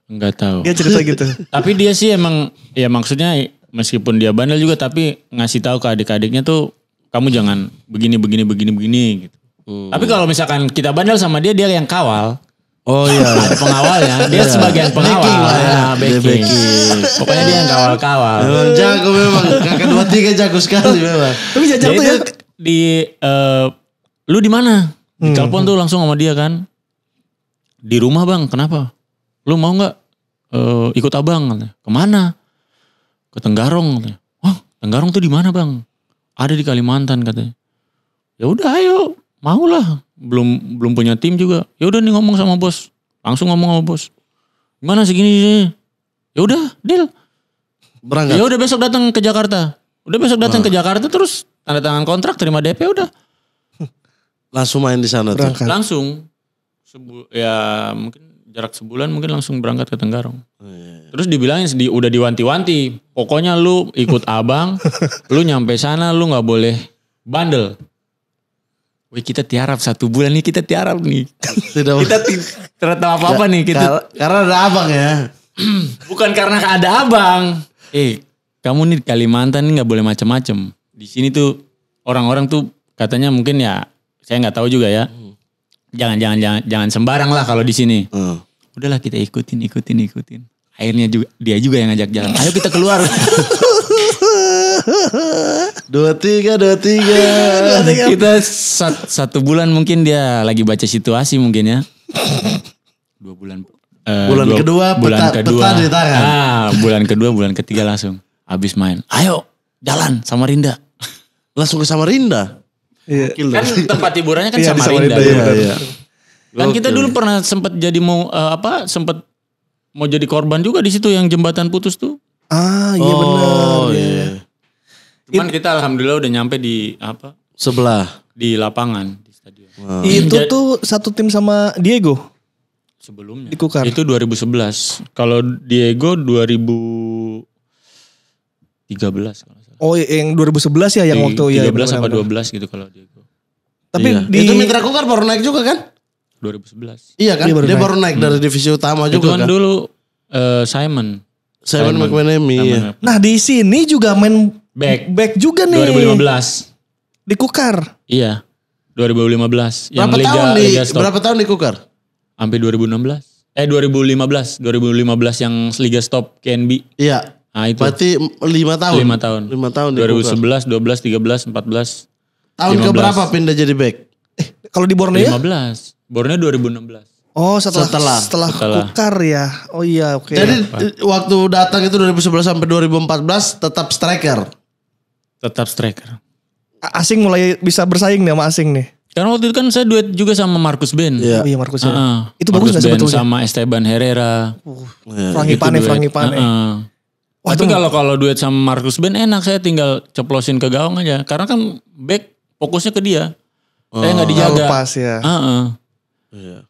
Enggak tahu. Dia cerita gitu. <laughs> tapi dia sih emang ya maksudnya meskipun dia bandel juga tapi ngasih tahu ke adik-adiknya tuh kamu jangan begini begini begini begini gitu. Hmm. Tapi kalau misalkan kita bandel sama dia dia yang kawal. Oh iya, iya. pengawal ya. Dia iya. sebagian pengawal. Backing ya, backing. Pokoknya dia yang kawal-kawal. Memang jago memang. Kakak dua tiga jago sekali memang. Tapi ya jajak tuh ya. Di, uh, lu di mana? Hmm. telepon tuh langsung sama dia kan. Di rumah bang, kenapa? Lu mau gak uh, eh, ikut abang? Kemana? Ke Tenggarong. Wah, Tenggarong tuh di mana bang? Ada di Kalimantan katanya. Ya udah ayo, mau lah belum belum punya tim juga ya udah nih ngomong sama bos langsung ngomong sama bos gimana segini ya udah deal berangkat ya udah besok datang ke Jakarta udah besok datang ke Jakarta terus tanda tangan kontrak terima DP udah <laughs> langsung main di sana tuh langsung Sebu ya mungkin jarak sebulan mungkin langsung berangkat ke Tenggarong oh, iya. iya. terus dibilangin di, udah diwanti-wanti pokoknya lu ikut <laughs> abang lu nyampe sana lu nggak boleh bandel Wih kita tiarap satu bulan nih kita tiarap nih. Tidak kita ternyata apa apa nih kita. Karena ada abang ya. <clears throat> Bukan karena ada abang. Eh kamu nih Kalimantan nih nggak boleh macam-macam. Di sini tuh orang-orang tuh katanya mungkin ya saya nggak tahu juga ya. Hmm. Jangan jangan jangan jangan sembarang lah kalau di sini. Uh. Udahlah kita ikutin ikutin ikutin. Akhirnya juga dia juga yang ngajak jalan. Ayo kita keluar. <laughs> <laughs> dua tiga <laughs> dua tiga. Kita sat, satu bulan mungkin dia lagi baca situasi mungkin ya. Dua bulan. Uh, bulan dua, kedua bulan peta, kedua peta di tangan. Ah, bulan kedua bulan ketiga langsung habis main. Ayo jalan sama Rinda. Langsung ke Samarinda. Iya. Kan tempat hiburannya kan iya, Samarinda. Samarinda iya. iya, iya. Kan kita dulu pernah sempat jadi mau uh, apa sempat mau jadi korban juga di situ yang jembatan putus tuh. Ah, iya oh, benar. Iya. Cuman It, kita alhamdulillah udah nyampe di apa? Sebelah di lapangan di stadion. Wow. Itu Jadi, tuh satu tim sama Diego. Sebelumnya. Di Kukar. Itu 2011. Kalau Diego 2013 kalau salah. Oh, yang 2011 ya yang di, waktu 13 ya. 13 apa 12 gitu kalau Diego. Tapi iya. di... itu Mitra Kukar baru naik juga kan? 2011. Iya kan? Dia baru dia naik, baru naik hmm. dari divisi utama itu juga kan. Itu kan dulu uh, Simon Simon, Simon McManamy. Ya. Nah di sini juga main Back. Back juga nih. 2015. Di Kukar. Iya. 2015. Yang Liga, tahun di Liga Stop. berapa tahun di Kukar? Sampai 2016. Eh 2015, 2015 yang Liga Stop KNB. Iya. Nah, itu. Berarti 5 tahun. 5 tahun. 5 tahun di 2011, Kukar. 12, 13, 14. Tahun 15. ke berapa pindah jadi back? Eh, kalau di Borneo? 15. Borneo 2016. Oh setelah setelah, setelah, setelah. kukar ya. Oh iya oke. Okay. Iya. Jadi Apa? waktu datang itu 2011 sampai 2014 tetap striker. Tetap striker. Asing mulai bisa bersaing nih sama asing nih. Karena waktu itu kan saya duet juga sama Markus Ben. Iya, oh, iya Markus Ben. Uh ah, -huh. Itu bagus gak sebetulnya? sama Esteban Herrera. Uh, yeah. Oh, Frangipane, iya. gitu Frangipane. Ah, ah. Wah, Tapi kalau kalau duet sama Markus Ben enak saya tinggal ceplosin ke gawang aja. Karena kan back fokusnya ke dia. Oh, saya nggak dijaga. Lepas ya. Uh -uh. Yeah.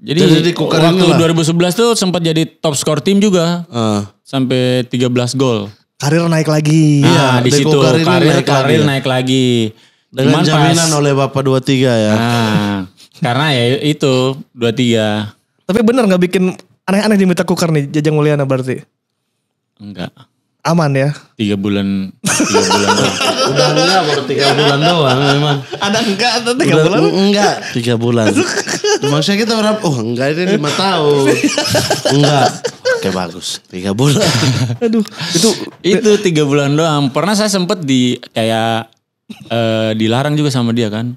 Jadi, jadi waktu lah. 2011 tuh sempat jadi top score tim juga. Uh. Sampai 13 gol karir naik lagi. Nah, ya, di situ karir, karir naik, karir naik lagi. Dengan Cuman jaminan pas, oleh Bapak 23 ya. Nah, karena ya itu 23. Tapi bener nggak bikin aneh-aneh di Mita Kukar nih Jajang Mulyana berarti? Enggak. Aman ya? Tiga bulan, tiga bulan <laughs> Udah enggak baru tiga bulan doang memang. Ada enggak atau tiga Udah, bulan? Uh, enggak, tiga bulan. Maksudnya kita berapa? Oh enggak ini lima tahun. <laughs> enggak. Oke bagus. Tiga bulan. <laughs> Aduh. Itu itu tiga bulan doang. Pernah saya sempet di kayak uh, dilarang juga sama dia kan.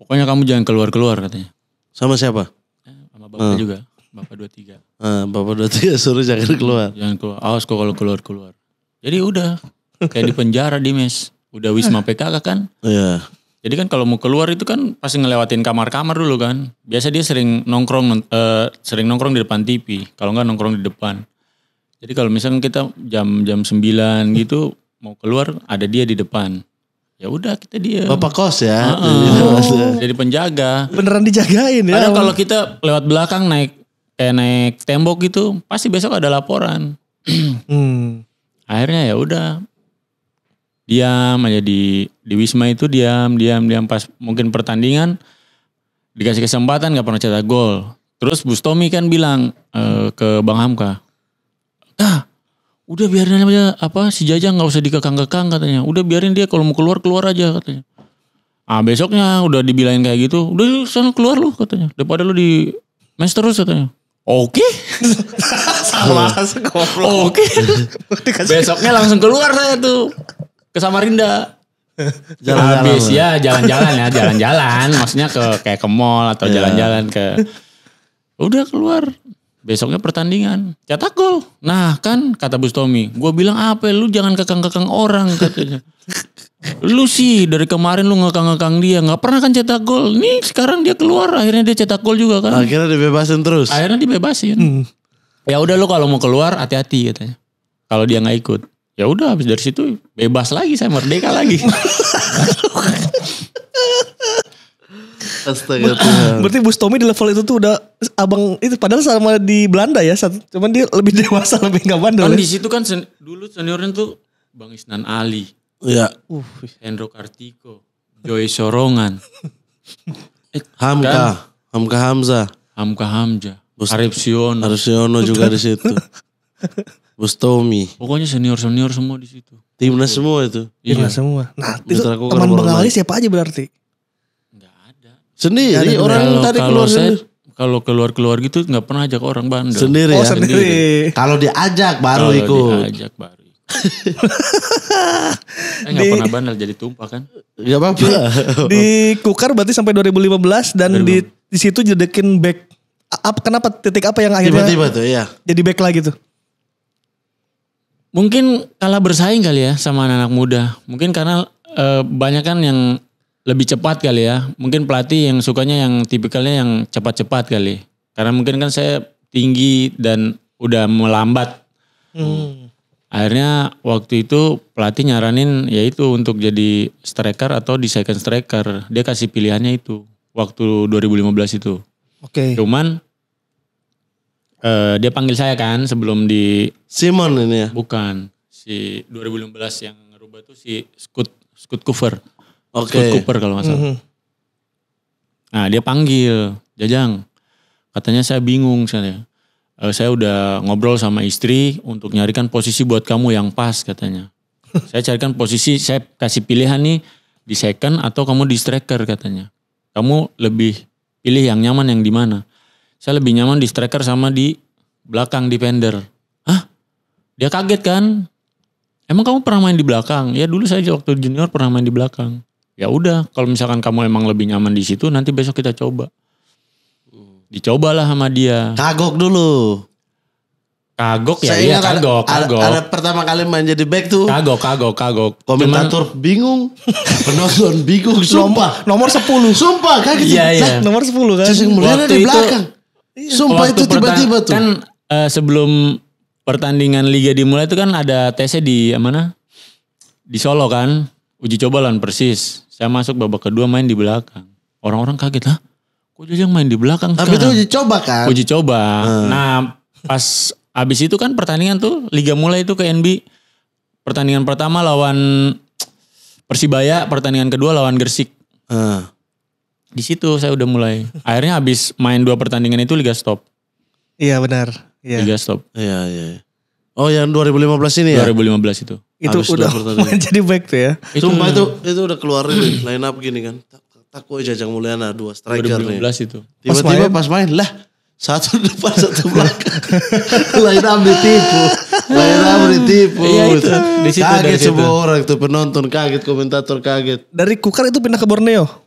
Pokoknya kamu jangan keluar-keluar katanya. Sama siapa? Eh, sama bapak hmm. juga. Bapak dua tiga. Hmm, bapak dua tiga suruh jangan keluar. Jangan keluar. Awas kok kalau keluar-keluar. Jadi udah. Kayak di penjara di mes. Udah Wisma PKK kan. Iya. Yeah jadi kan kalau mau keluar itu kan pasti ngelewatin kamar-kamar dulu kan. Biasa dia sering nongkrong uh, sering nongkrong di depan TV, kalau enggak nongkrong di depan. Jadi kalau misalnya kita jam jam 9 gitu mau keluar ada dia di depan. Ya udah kita dia. Bapak kos ya. Uh -uh. <laughs> Jadi penjaga. Beneran dijagain ya. Padahal kalau kita lewat belakang naik kayak eh, naik tembok gitu, pasti besok ada laporan. <clears throat> hmm. Akhirnya ya udah diam aja di di Wisma itu diam diam diam pas mungkin pertandingan dikasih kesempatan nggak pernah cetak gol terus Bustomi kan bilang uh, ke Bang Hamka ah udah biarin aja apa si Jajang nggak usah dikekang-kekang katanya udah biarin dia kalau mau keluar keluar aja katanya ah besoknya udah dibilangin kayak gitu udah sana keluar lu katanya daripada lu di match terus katanya Oke. Okay. <laughs> Sama iya. sekolah. Oke. Okay. <laughs> Besoknya langsung keluar saya tuh ke Samarinda. <laughs> jalan-jalan habis ya jalan-jalan ya jalan-jalan maksudnya ke kayak ke mall atau iya. jalan-jalan ke udah keluar besoknya pertandingan cetak gol nah kan kata Bustomi gue bilang apa lu jangan kekang-kekang orang katanya <laughs> lu sih dari kemarin lu ngekang-ngekang dia nggak pernah kan cetak gol nih sekarang dia keluar akhirnya dia cetak gol juga kan akhirnya dibebasin terus akhirnya dibebasin hmm. ya udah lu kalau mau keluar hati-hati katanya kalau dia nggak ikut ya udah habis dari situ bebas lagi saya merdeka lagi Astaga Tuhan. Berarti Tommy di level itu tuh udah abang itu padahal sama di Belanda ya, satu, cuman dia lebih <laughs> dewasa lebih nggak bandel. Kan ya. di situ kan sen, dulu seniornya tuh Bang Isnan Ali, ya, uh, Hendro Kartiko, Joy Sorongan, <laughs> Hamka, kan? Hamka Hamza, Hamka Hamza, Arif Siono, Arif Siono juga di situ. <laughs> Bustomi. Pokoknya senior-senior semua di situ. Timnas semua itu. Iya. Timnas iya. semua. Nah, itu teman Bengali siapa aja berarti? Enggak ada. Sendiri ada orang kalau, tadi keluar saya, kalau keluar-keluar gitu nggak pernah ajak orang bandel. Sendiri ya? oh, sendiri. sendiri. Kalau diajak baru kalau ikut. Kalau diajak baru. <laughs> eh gak pernah bandel jadi tumpah kan? Gak apa-apa. <laughs> Di Kukar berarti sampai 2015 dan 2015. di di situ jedekin back. Apa kenapa titik apa yang akhirnya tiba-tiba tuh ya. Jadi back lagi tuh mungkin kalah bersaing kali ya sama anak-anak muda. Mungkin karena e, banyak kan yang lebih cepat kali ya. Mungkin pelatih yang sukanya yang tipikalnya yang cepat-cepat kali. Karena mungkin kan saya tinggi dan udah melambat. Hmm. Akhirnya waktu itu pelatih nyaranin yaitu untuk jadi striker atau di second striker. Dia kasih pilihannya itu waktu 2015 itu. Oke. Okay. Cuman uh, dia panggil saya kan sebelum di Simon ini ya. Bukan. Si 2015 yang ngerubah tuh si Scott Scott Cooper. Oke. Okay. Scott Cooper kalau nggak salah. Mm -hmm. Nah, dia panggil, "Jajang." Katanya saya bingung saya. Uh, saya udah ngobrol sama istri untuk nyarikan posisi buat kamu yang pas katanya. <laughs> saya carikan posisi, saya kasih pilihan nih di second atau kamu di striker katanya. Kamu lebih pilih yang nyaman yang di mana? Saya lebih nyaman di striker sama di belakang defender. Hah? Dia kaget kan? Emang kamu pernah main di belakang? Ya dulu saya waktu junior pernah main di belakang. Ya udah, kalau misalkan kamu emang lebih nyaman di situ, nanti besok kita coba. Dicobalah sama dia. Kagok dulu. Kagok ya, saya iya kagok, kagok. Ada, ada pertama kali main jadi back tuh. Kagok, kagok, kagok. Komentator Cuman, bingung, <laughs> penonton bingung, sumpah. Nomor, sepuluh, 10. Sumpah, kaget. Iya, iya. nomor 10 kan. Terus kemudian di belakang. Itu, Iya. Sumpah Waktu itu tiba-tiba tuh. Kan uh, sebelum pertandingan liga dimulai itu kan ada tesnya di mana? Di Solo kan. Uji coba lawan Persis. Saya masuk babak kedua main di belakang. Orang-orang kaget, "Hah? Kok Jajang main di belakang Tapi sekarang? itu uji coba kan? Uji coba. Hmm. Nah, pas abis itu kan pertandingan tuh liga mulai itu ke NB. Pertandingan pertama lawan Persibaya, pertandingan kedua lawan Gersik. Hmm di situ saya udah mulai. Akhirnya habis main dua pertandingan itu liga stop. Iya benar. Ya. Liga stop. Iya iya. iya. Oh yang 2015 ini ya? 2015 itu. Itu habis udah <laughs> jadi back tuh ya. Itu, Sumpah itu itu udah keluar nih line up gini kan. Takut Jajang Mulyana dua striker 2015 nih. itu. Tiba-tiba pas, main lah satu <laughs> depan satu belakang. line up ditipu. Line up ditipu. Iya itu. Gitu. Di situ, kaget semua orang tuh penonton, kaget komentator, kaget. Dari Kukar itu pindah ke Borneo.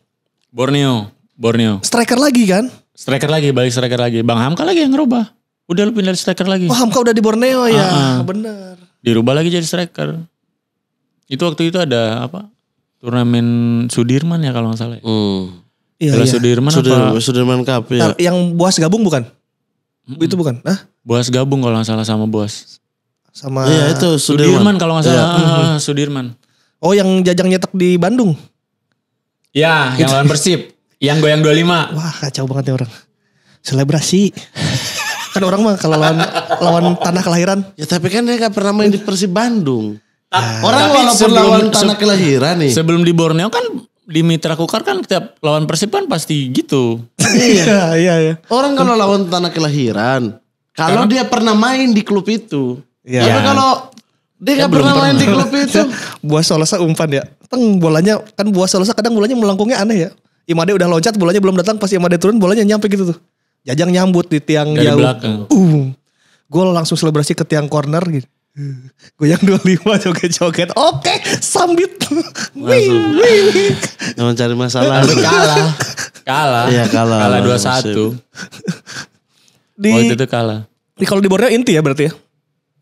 Borneo, Borneo. Striker lagi kan? Striker lagi, balik striker lagi. Bang Hamka lagi yang ngerubah. Udah lu pindah striker lagi. Oh Hamka udah di Borneo ya, uh-uh. bener. Dirubah lagi jadi striker. Itu waktu itu ada apa? Turnamen Sudirman ya kalau nggak salah. Ya. Hmm. Iya, iya. Sudirman Sudir, apa? Sudirman Cup ya. Nah, yang Buas gabung bukan? mm Itu bukan? Hah? Buas gabung kalau nggak salah sama Buas. Sama Iya itu Sudirman, Sudirman kalau nggak salah. Iya. -huh. Ah, Sudirman. Oh yang jajang nyetak di Bandung? Ya, yang lawan Persib. Yang goyang 25. Wah, kacau banget ya orang. Selebrasi. <laughs> kan orang mah kalau lawan lawan tanah kelahiran. Ya tapi kan dia gak pernah main di Persib Bandung. Nah, orang tapi walaupun sebelum, lawan tanah kelahiran nih. Sebelum di Borneo kan di Mitra Kukar kan tiap lawan Persib kan pasti gitu. iya, iya, iya. iya. Orang kalau lawan tanah kelahiran, kalau dia pernah main di klub itu. Iya. Tapi iya. kalau dia ya, gak pernah, pernah main di klub itu. <laughs> Buah solasa umpan ya teng bolanya kan buah selesai kadang bolanya melengkungnya aneh ya. Imade udah loncat bolanya belum datang pas Imade turun bolanya nyampe gitu tuh. Jajang nyambut di tiang Dari jauh. belakang. Uh, gol langsung selebrasi ke tiang corner gitu. <laughs> Goyang 25 joget-joget. Oke, sambit. <laughs> Wih, wih. Jangan cari masalah. Tapi kalah. Kalah. Iya, kalah. Kalah 21. Di, oh, itu tuh kalah. Di kalau di Borneo inti ya berarti ya?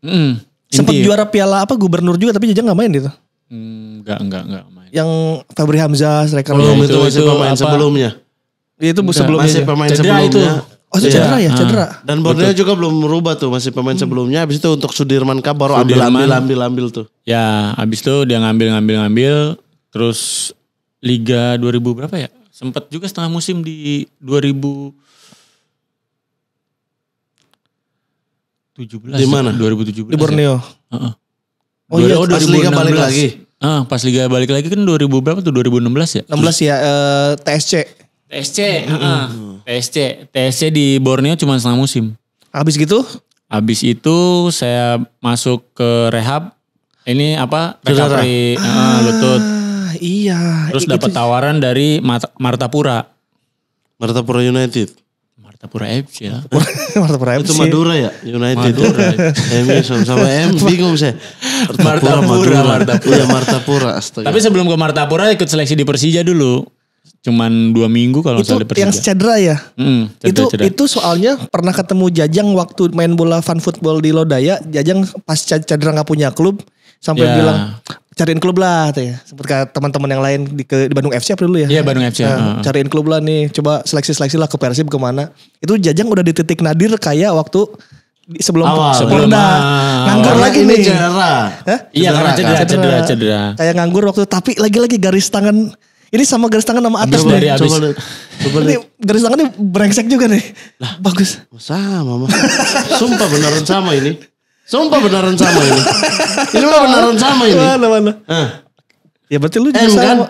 Mm, Sempat ya. juara piala apa gubernur juga tapi Jajang gak main gitu. Hmm Enggak, enggak, enggak main. Yang Fabri Hamzah, striker oh, belum itu, itu masih pemain apa? sebelumnya. Iya, itu enggak, sebelumnya masih pemain cedera sebelumnya. Itu. Oh itu iya. cedera ya, ah, cedera. Ah. Dan Borneo juga belum merubah tuh, masih pemain hmm. sebelumnya. Habis itu untuk Sudirman Cup baru Sudirman, ambil, ambil, ambil, ambil tuh. Ya, habis itu dia ngambil, ngambil, ngambil. Terus Liga 2000 berapa ya? Sempat juga setengah musim di 2000 17 di ya? mana? 2017. Di ya? Borneo. Ya? Uh -uh. Oh iya, oh, 2016. Liga balik lagi. Ah, pas liga balik lagi kan 2000 berapa tuh? 2016 ya? 16 ya, uh, eh, TSC. TSC, mm -hmm. uh, TSC. TSC di Borneo cuma setengah musim. Habis gitu? Habis itu saya masuk ke rehab. Ini apa? Recovery ah, lutut. Iya. Terus eh, dapat gitu tawaran dari Martapura. Martapura United. Martapura FC ya. <laughs> Martapura FC. Itu Madura ya? United. Ya? Madura. M eh, iya, sama-sama M. Eh, bingung saya. Martapura, Martapura. Iya, Martapura. Martapura. Astaga. Tapi sebelum ke Martapura ikut seleksi di Persija dulu. Cuman dua minggu kalau itu di Persija. yang cedera ya? Hmm, cedera, itu cedera. itu soalnya pernah ketemu Jajang waktu main bola fun football di Lodaya. Jajang pas cedera nggak punya klub sampai yeah. bilang cariin klub lah ya. Seperti teman-teman yang lain di, ke, di Bandung FC apa dulu ya? Iya Bandung FC. Nah, uh. Cariin klub lah nih, coba seleksi-seleksi lah ke Persib kemana. Itu Jajang udah di titik nadir kayak waktu sebelum awal, sebelum nah, nganggur lagi nih. Cedera. Iya cedera, cedera, kan? cedera, cedera, cedera. Kayak nganggur waktu tapi lagi-lagi garis tangan ini sama garis tangan sama atas coba deh. Coba, coba ini garis tangannya brengsek juga nih. Lah, Bagus. Oh, sama mama. Sumpah beneran sama ini. Sumpah beneran sama ini. ini mah beneran sama ini. Mana mana. Ah. Ya berarti lu juga M, kan? sama.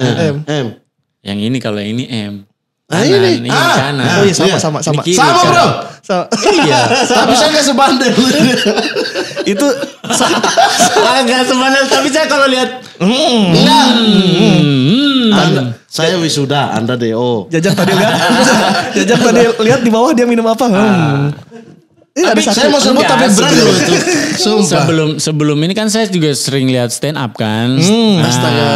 Kan? M. M. Yang ini kalau yang ini M. Nah, ini, ini ah, kanan. Ah, oh iya sama iya. sama sama. Kiri, sama bro. Sama. Iya. <laughs> Tapi saya nggak sebandel. <laughs> itu agak sebandel tapi saya kalau lihat Hmm. Nah. hmm. Anda, saya wisuda, Anda DO. Jajak tadi lihat. <laughs> Jajak tadi lihat di bawah dia minum apa? Ah. Hmm. Iya, tapi saya mau sebut tapi berat loh itu. <laughs> Sumpah. Sebelum sebelum ini kan saya juga sering lihat stand up kan. Hmm, nah, astaga.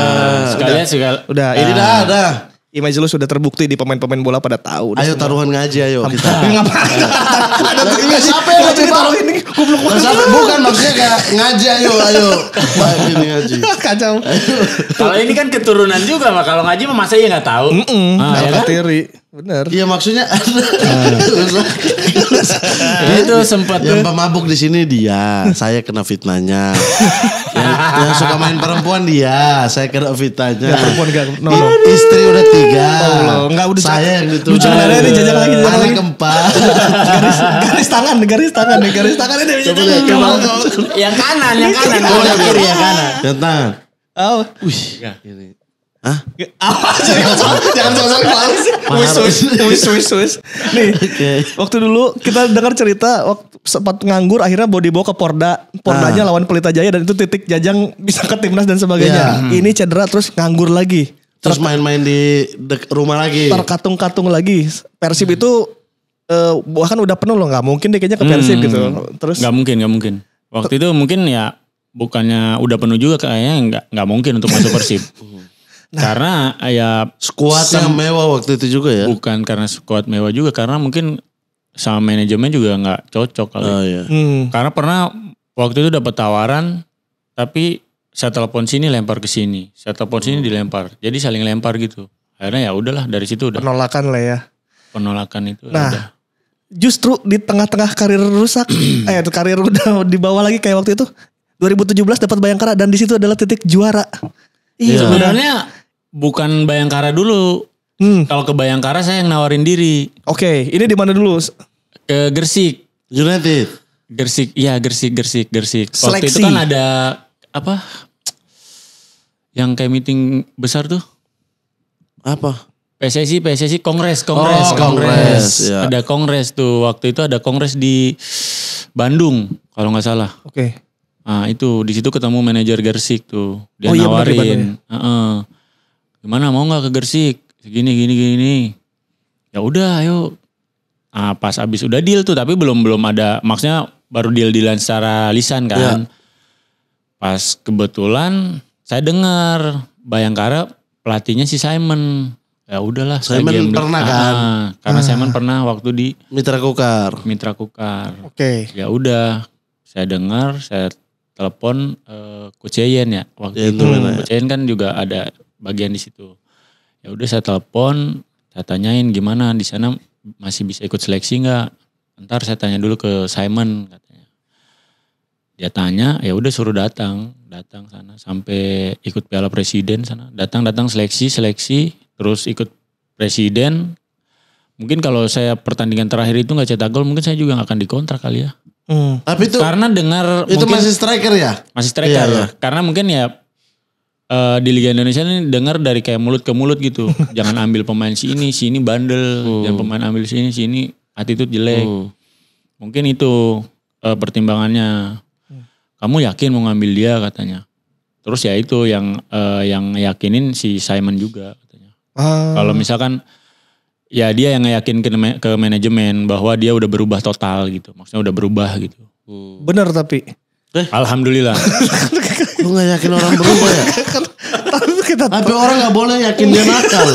Sekalian udah, segala, udah ini nah. dah, udah. Image lu sudah terbukti di pemain-pemain bola pada tahu. Ayo taruhan ngaji ayo kita. Ngapain? <laughs> Ada iya, siapa yang mau taruh goblok banget. bukan maksudnya kayak ngaji ayo ayo. ini ngaji. <laughs> Kacau. kalau ini kan keturunan juga mah kalau ngaji mah masa iya enggak tahu. Heeh. Mm -mm, ah, ya Bener. Iya maksudnya <laughs> itu sempat yang pemabuk di sini dia, saya kena fitnahnya. <laughs> yang, yang suka main perempuan dia. Saya kira Vitanya. Gak perempuan gak. No, iya, no. Istri udah tiga. Oh, enggak udah. Saya yang itu Lucu banget ini jajak lagi. Jajak lagi. keempat. garis, garis tangan, garis tangan, garis tangan ini. Coba lihat Yang kanan, yang kanan. Oh, yang kiri, yang kanan. Yang tangan. Oh, wih. Ini Hah? Apa <laughs> sih? Jangan sosok kemarin sih. Wish wish wish wish Nih, okay. waktu dulu kita dengar cerita waktu sempat nganggur akhirnya body bawa ke Porda. Pordanya ah. lawan Pelita Jaya dan itu titik Jajang bisa ke timnas dan sebagainya. Yeah. Hmm. Ini cedera terus nganggur lagi. Terus main-main di rumah lagi. Terkatung-katung lagi. Persib hmm. itu uh, bahkan udah penuh loh nggak mungkin deh kayaknya ke Persib hmm. gitu. Terus nggak mungkin nggak mungkin. Waktu itu mungkin ya bukannya udah penuh juga kayaknya nggak nggak mungkin untuk masuk Persib. <laughs> Nah, karena ya yang mewah waktu itu juga ya. Bukan karena skuad mewah juga karena mungkin sama manajemen juga nggak cocok kali. Oh, iya. hmm. Karena pernah waktu itu dapat tawaran tapi saya telepon sini lempar ke sini, saya telepon sini dilempar. Jadi saling lempar gitu. Akhirnya ya udahlah dari situ udah. Penolakan lah ya. Penolakan itu. Ya nah, udah. justru di tengah-tengah karir rusak, <clears throat> eh karir udah dibawa lagi kayak waktu itu 2017 dapat Bayangkara dan di situ adalah titik juara. Iya. Sebenarnya bukan Bayangkara dulu. Hmm. Kalau ke Bayangkara saya yang nawarin diri. Oke, okay. ini di mana dulu? Ke Gersik. United. Gersik, iya Gersik, Gersik, Gersik. Seleksi. Waktu itu kan ada apa? Yang kayak meeting besar tuh. Apa? PSSI, PSSI, Kongres, Kongres, oh, Kongres. kongres. Ya. Ada Kongres tuh. Waktu itu ada Kongres di Bandung, kalau nggak salah. Oke. Okay. Nah itu, di situ ketemu manajer Gersik tuh. Dia oh, iya, nawarin. Iya, bener, bener. Uh -uh gimana mau nggak ke Gersik segini gini gini ya udah ayo nah, pas abis udah deal tuh tapi belum belum ada maksudnya baru deal dealan secara lisan kan ya. pas kebetulan saya dengar Bayangkara pelatihnya si Simon ya udahlah Simon saya pernah ah, kan ah, karena ah. Simon pernah waktu di Mitra Kukar Mitra Kukar oke okay. ya udah saya dengar saya telepon uh, Coach ya waktu Yaitu itu kuceyen kan juga ada bagian di situ ya udah saya telepon saya tanyain gimana di sana masih bisa ikut seleksi nggak ntar saya tanya dulu ke Simon katanya dia tanya ya udah suruh datang datang sana sampai ikut piala presiden sana datang datang seleksi seleksi terus ikut presiden mungkin kalau saya pertandingan terakhir itu nggak cetak gol mungkin saya juga gak akan dikontrak kali ya hmm. tapi itu karena dengar itu mungkin, masih striker ya masih striker iya, iya. karena mungkin ya uh, di Liga Indonesia ini dengar dari kayak mulut ke mulut gitu. <laughs> jangan ambil pemain si ini, si ini bandel, uh. jangan pemain ambil si ini, si ini attitude jelek. Uh. Mungkin itu uh, pertimbangannya. Kamu yakin mau ngambil dia katanya. Terus ya itu yang uh, yang yakinin si Simon juga katanya. Uh. Kalau misalkan ya dia yang yakin ke, ke manajemen bahwa dia udah berubah total gitu. Maksudnya udah berubah gitu. Uh. Bener tapi. Eh. Alhamdulillah. <laughs> Lu gak yakin orang berubah ya? <laughs> Kan kita Tapi orang gak boleh yakin dia nakal.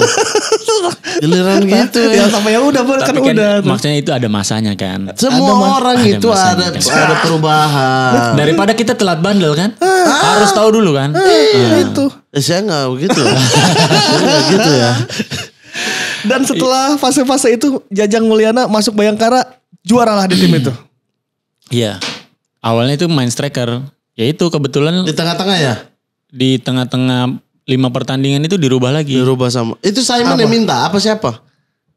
Giliran iya, gitu ya. ya. sampai ya udah boleh kan, kan udah. Maksudnya itu ada masanya kan. Semua orang itu ada kan. ada perubahan. <laughs> Daripada kita telat bandel kan? Ah. Harus tahu dulu kan? Ah, iya ah. itu. Eh, saya gak begitu. <laughs> gak gitu ya. Dan setelah fase-fase itu Jajang Mulyana masuk Bayangkara juara lah di tim itu. Iya. Awalnya itu main striker Ya itu kebetulan di tengah-tengah ya? Di tengah-tengah lima pertandingan itu dirubah lagi. Dirubah sama. Itu Simon apa? yang minta apa siapa?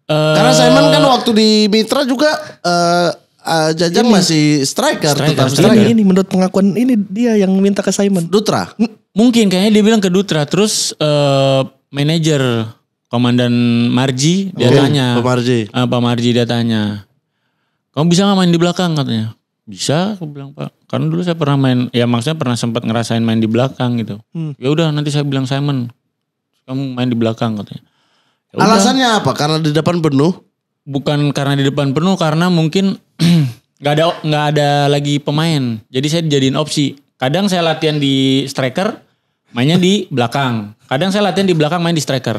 Uh, Karena Simon kan waktu di Mitra juga uh, uh, Jajang masih striker, striker striker. Ini, ini menurut pengakuan ini dia yang minta ke Simon. Dutra. mungkin kayaknya dia bilang ke Dutra terus uh, manajer komandan Marji dia okay. tanya. Pak Marji. Uh, Pak Marji dia tanya. Kamu bisa ngamain main di belakang katanya bisa aku bilang pak karena dulu saya pernah main ya maksudnya pernah sempat ngerasain main di belakang gitu hmm. ya udah nanti saya bilang Simon kamu main di belakang katanya Yaudah. alasannya apa karena di depan penuh bukan karena di depan penuh karena mungkin <clears throat> nggak ada nggak ada lagi pemain jadi saya dijadiin opsi kadang saya latihan di striker mainnya di belakang kadang saya latihan di belakang main di striker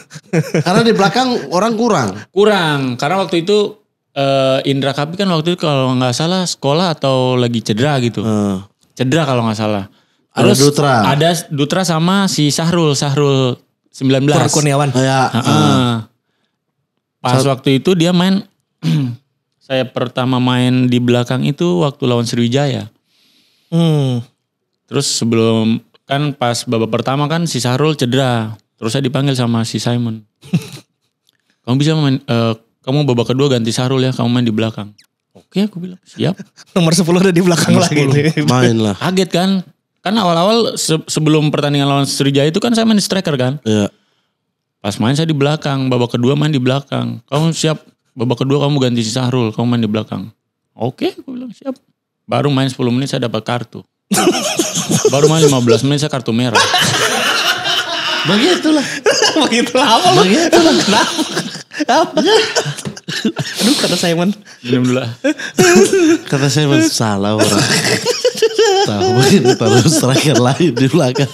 <laughs> karena di belakang orang kurang kurang karena waktu itu uh, Indra Kapi kan waktu itu kalau nggak salah sekolah atau lagi cedera gitu. Uh. Cedera kalau nggak salah. Ada Dutra. Ada Dutra sama si Sahrul, Sahrul 19. Perkuniawan. Oh, ya. Uh. Pas waktu itu dia main <clears throat> saya pertama main di belakang itu waktu lawan Sriwijaya. Hmm. Terus sebelum kan pas babak pertama kan si Sahrul cedera. Terus saya dipanggil sama si Simon. <laughs> Kamu bisa main uh, kamu babak kedua ganti Sarul ya, kamu main di belakang. Oke aku bilang, siap. <laughs> Nomor 10 udah di belakang lagi. Main lah. Kaget kan. Kan awal-awal se sebelum pertandingan lawan Sriwijaya itu kan saya main di striker kan. Iya. Pas main saya di belakang, babak kedua main di belakang. Kamu siap, babak kedua kamu ganti si Sahrul, kamu main di belakang. Oke, aku bilang siap. Baru main 10 menit saya dapat kartu. <laughs> Baru main 15 menit saya kartu merah. Begitulah. <laughs> Begitulah apa lu? Begitulah. <laughs> Kenapa? Apa? Aduh kata Simon. Minum dulu <laughs> kata Simon salah orang. Tahu begini taruh striker lain di belakang.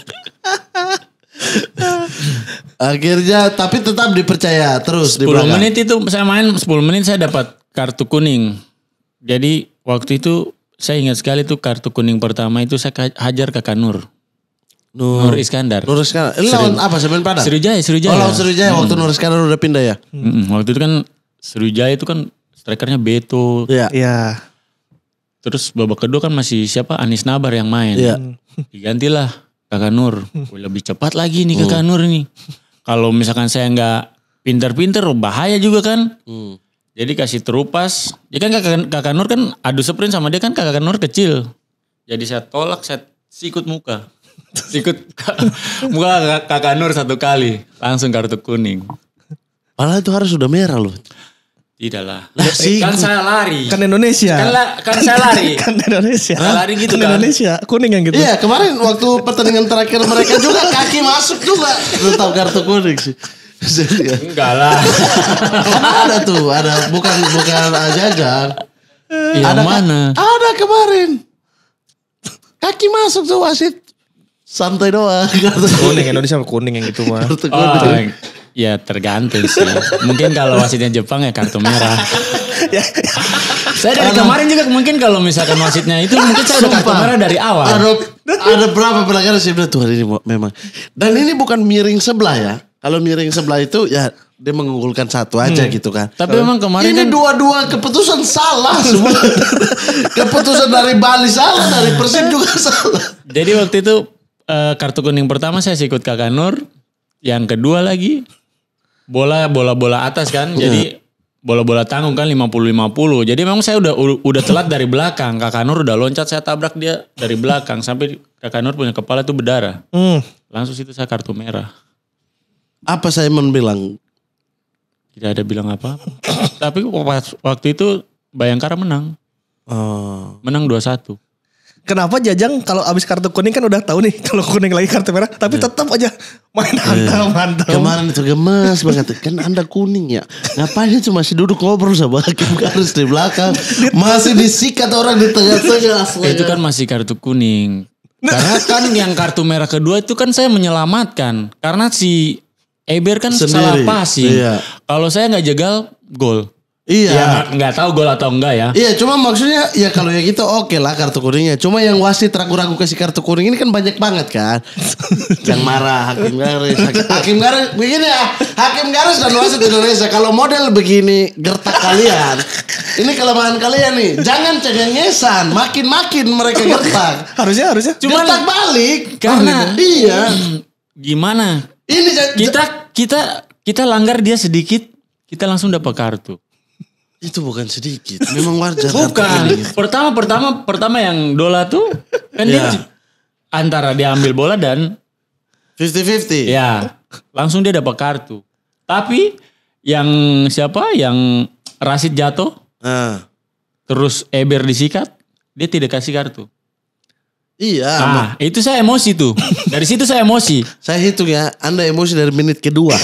Akhirnya tapi tetap dipercaya terus 10 di belakang. menit itu saya main 10 menit saya dapat kartu kuning. Jadi waktu itu saya ingat sekali tuh kartu kuning pertama itu saya hajar ke Kanur. Nur, Nur Iskandar. Nur Iskandar. Ini lawan apa Semen Padang? Sriwijaya, Sriwijaya. Oh, lawan Sriwijaya hmm. waktu Nur Iskandar udah pindah ya? Hmm, hmm. Hmm. Waktu itu kan Sriwijaya itu kan strikernya Beto. Iya. Iya. Terus babak kedua kan masih siapa Anis Nabar yang main. Iya. Digantilah Kakak Nur. Lebih cepat lagi nih hmm. Kakak hmm. Nur nih. Kalau misalkan saya nggak pinter-pinter bahaya juga kan. Hmm. Jadi kasih terupas. Ya kan kakak, kakak Nur kan adu sprint sama dia kan kakak Nur kecil. Jadi saya tolak, saya sikut muka. <laughs> ikut <laughs> muka kakak Nur satu kali langsung kartu kuning Padahal itu harus sudah merah loh. Tidak lah. si, eh, sih, kan saya lari. Kan Indonesia. Kan, la, kan saya lari. <laughs> kan Indonesia. Saya lari gitu kan. kan. Indonesia. Kuning yang gitu. Iya kemarin waktu pertandingan terakhir mereka juga kaki masuk juga. Tetap kartu kuning sih. Enggak lah. ada tuh, ada bukan bukan aja Ya, ada mana? Ada kemarin. Kaki masuk tuh wasit santai doang. <laughs> Kartu kuning Indonesia sama kuning yang itu mah. Kartu oh, kuning. Oh, ya tergantung sih. mungkin kalau wasitnya Jepang ya kartu merah. <laughs> Ya. saya dari kemarin juga mungkin kalau misalkan wasitnya itu mungkin saya udah kartu merah dari awal. Ada, ada berapa pelanggaran sih bilang Tuhan ini memang. Dan ini bukan miring sebelah ya. Kalau miring sebelah itu ya dia mengunggulkan satu aja hmm. gitu kan. Tapi memang kemarin ini dua kan- dua-dua keputusan salah semua. <laughs> keputusan dari Bali salah, dari Persib juga salah. Jadi waktu itu uh, kartu kuning pertama saya sikut Kakak Nur. Yang kedua lagi bola bola bola atas kan. Iya. Jadi bola-bola tanggung kan 50-50. Jadi memang saya udah udah telat dari belakang. Kakak Nur udah loncat saya tabrak dia dari belakang sampai Kakak Nur punya kepala tuh berdarah. Hmm. Langsung situ saya kartu merah. Apa saya bilang? Tidak ada bilang apa. Tapi waktu itu Bayangkara menang. Oh. Menang 2-1. Kenapa Jajang kalau abis kartu kuning kan udah tahu nih <laughs> kalau kuning lagi kartu merah, tapi yeah. tetap aja main iya. hantam yeah. hantam. Kemarin itu gemes banget kan anda kuning ya, ngapain cuma masih duduk ngobrol sama hakim harus di belakang, <laughs> masih disikat orang di tengah-tengah. <laughs> itu kan masih kartu kuning. Nah. Karena kan yang kartu merah kedua itu kan saya menyelamatkan karena si Eber kan Sendiri. salah sih. Iya. Kalau saya nggak jegal gol. Iya. Ya, nggak tahu gol atau enggak ya. Iya, cuma maksudnya ya kalau yang itu oke okay lah kartu kuningnya. Cuma yang wasit ragu-ragu kasih kartu kuning ini kan banyak banget kan. <laughs> yang marah Hakim Garis. Hakim, Garis begini ya. Hakim Garis dan wasit Indonesia kalau model begini gertak kalian. Ini kelemahan kalian nih. Jangan cengengesan, makin-makin mereka iya. gertak. harusnya harusnya. Cuma gertak balik karena oh, gitu. iya. Gimana? Ini kita kita kita langgar dia sedikit, kita langsung dapat kartu. Itu bukan sedikit. Memang wajar. bukan. Pertama, pertama, pertama yang Dola tuh kan yeah. dia ya. antara diambil bola dan 50-50. Ya. Langsung dia dapat kartu. Tapi yang siapa? Yang Rasid jatuh. Uh. Terus Eber disikat. Dia tidak kasih kartu. Iya. Nah, itu saya emosi tuh. Dari situ saya emosi. saya hitung ya, Anda emosi dari menit kedua.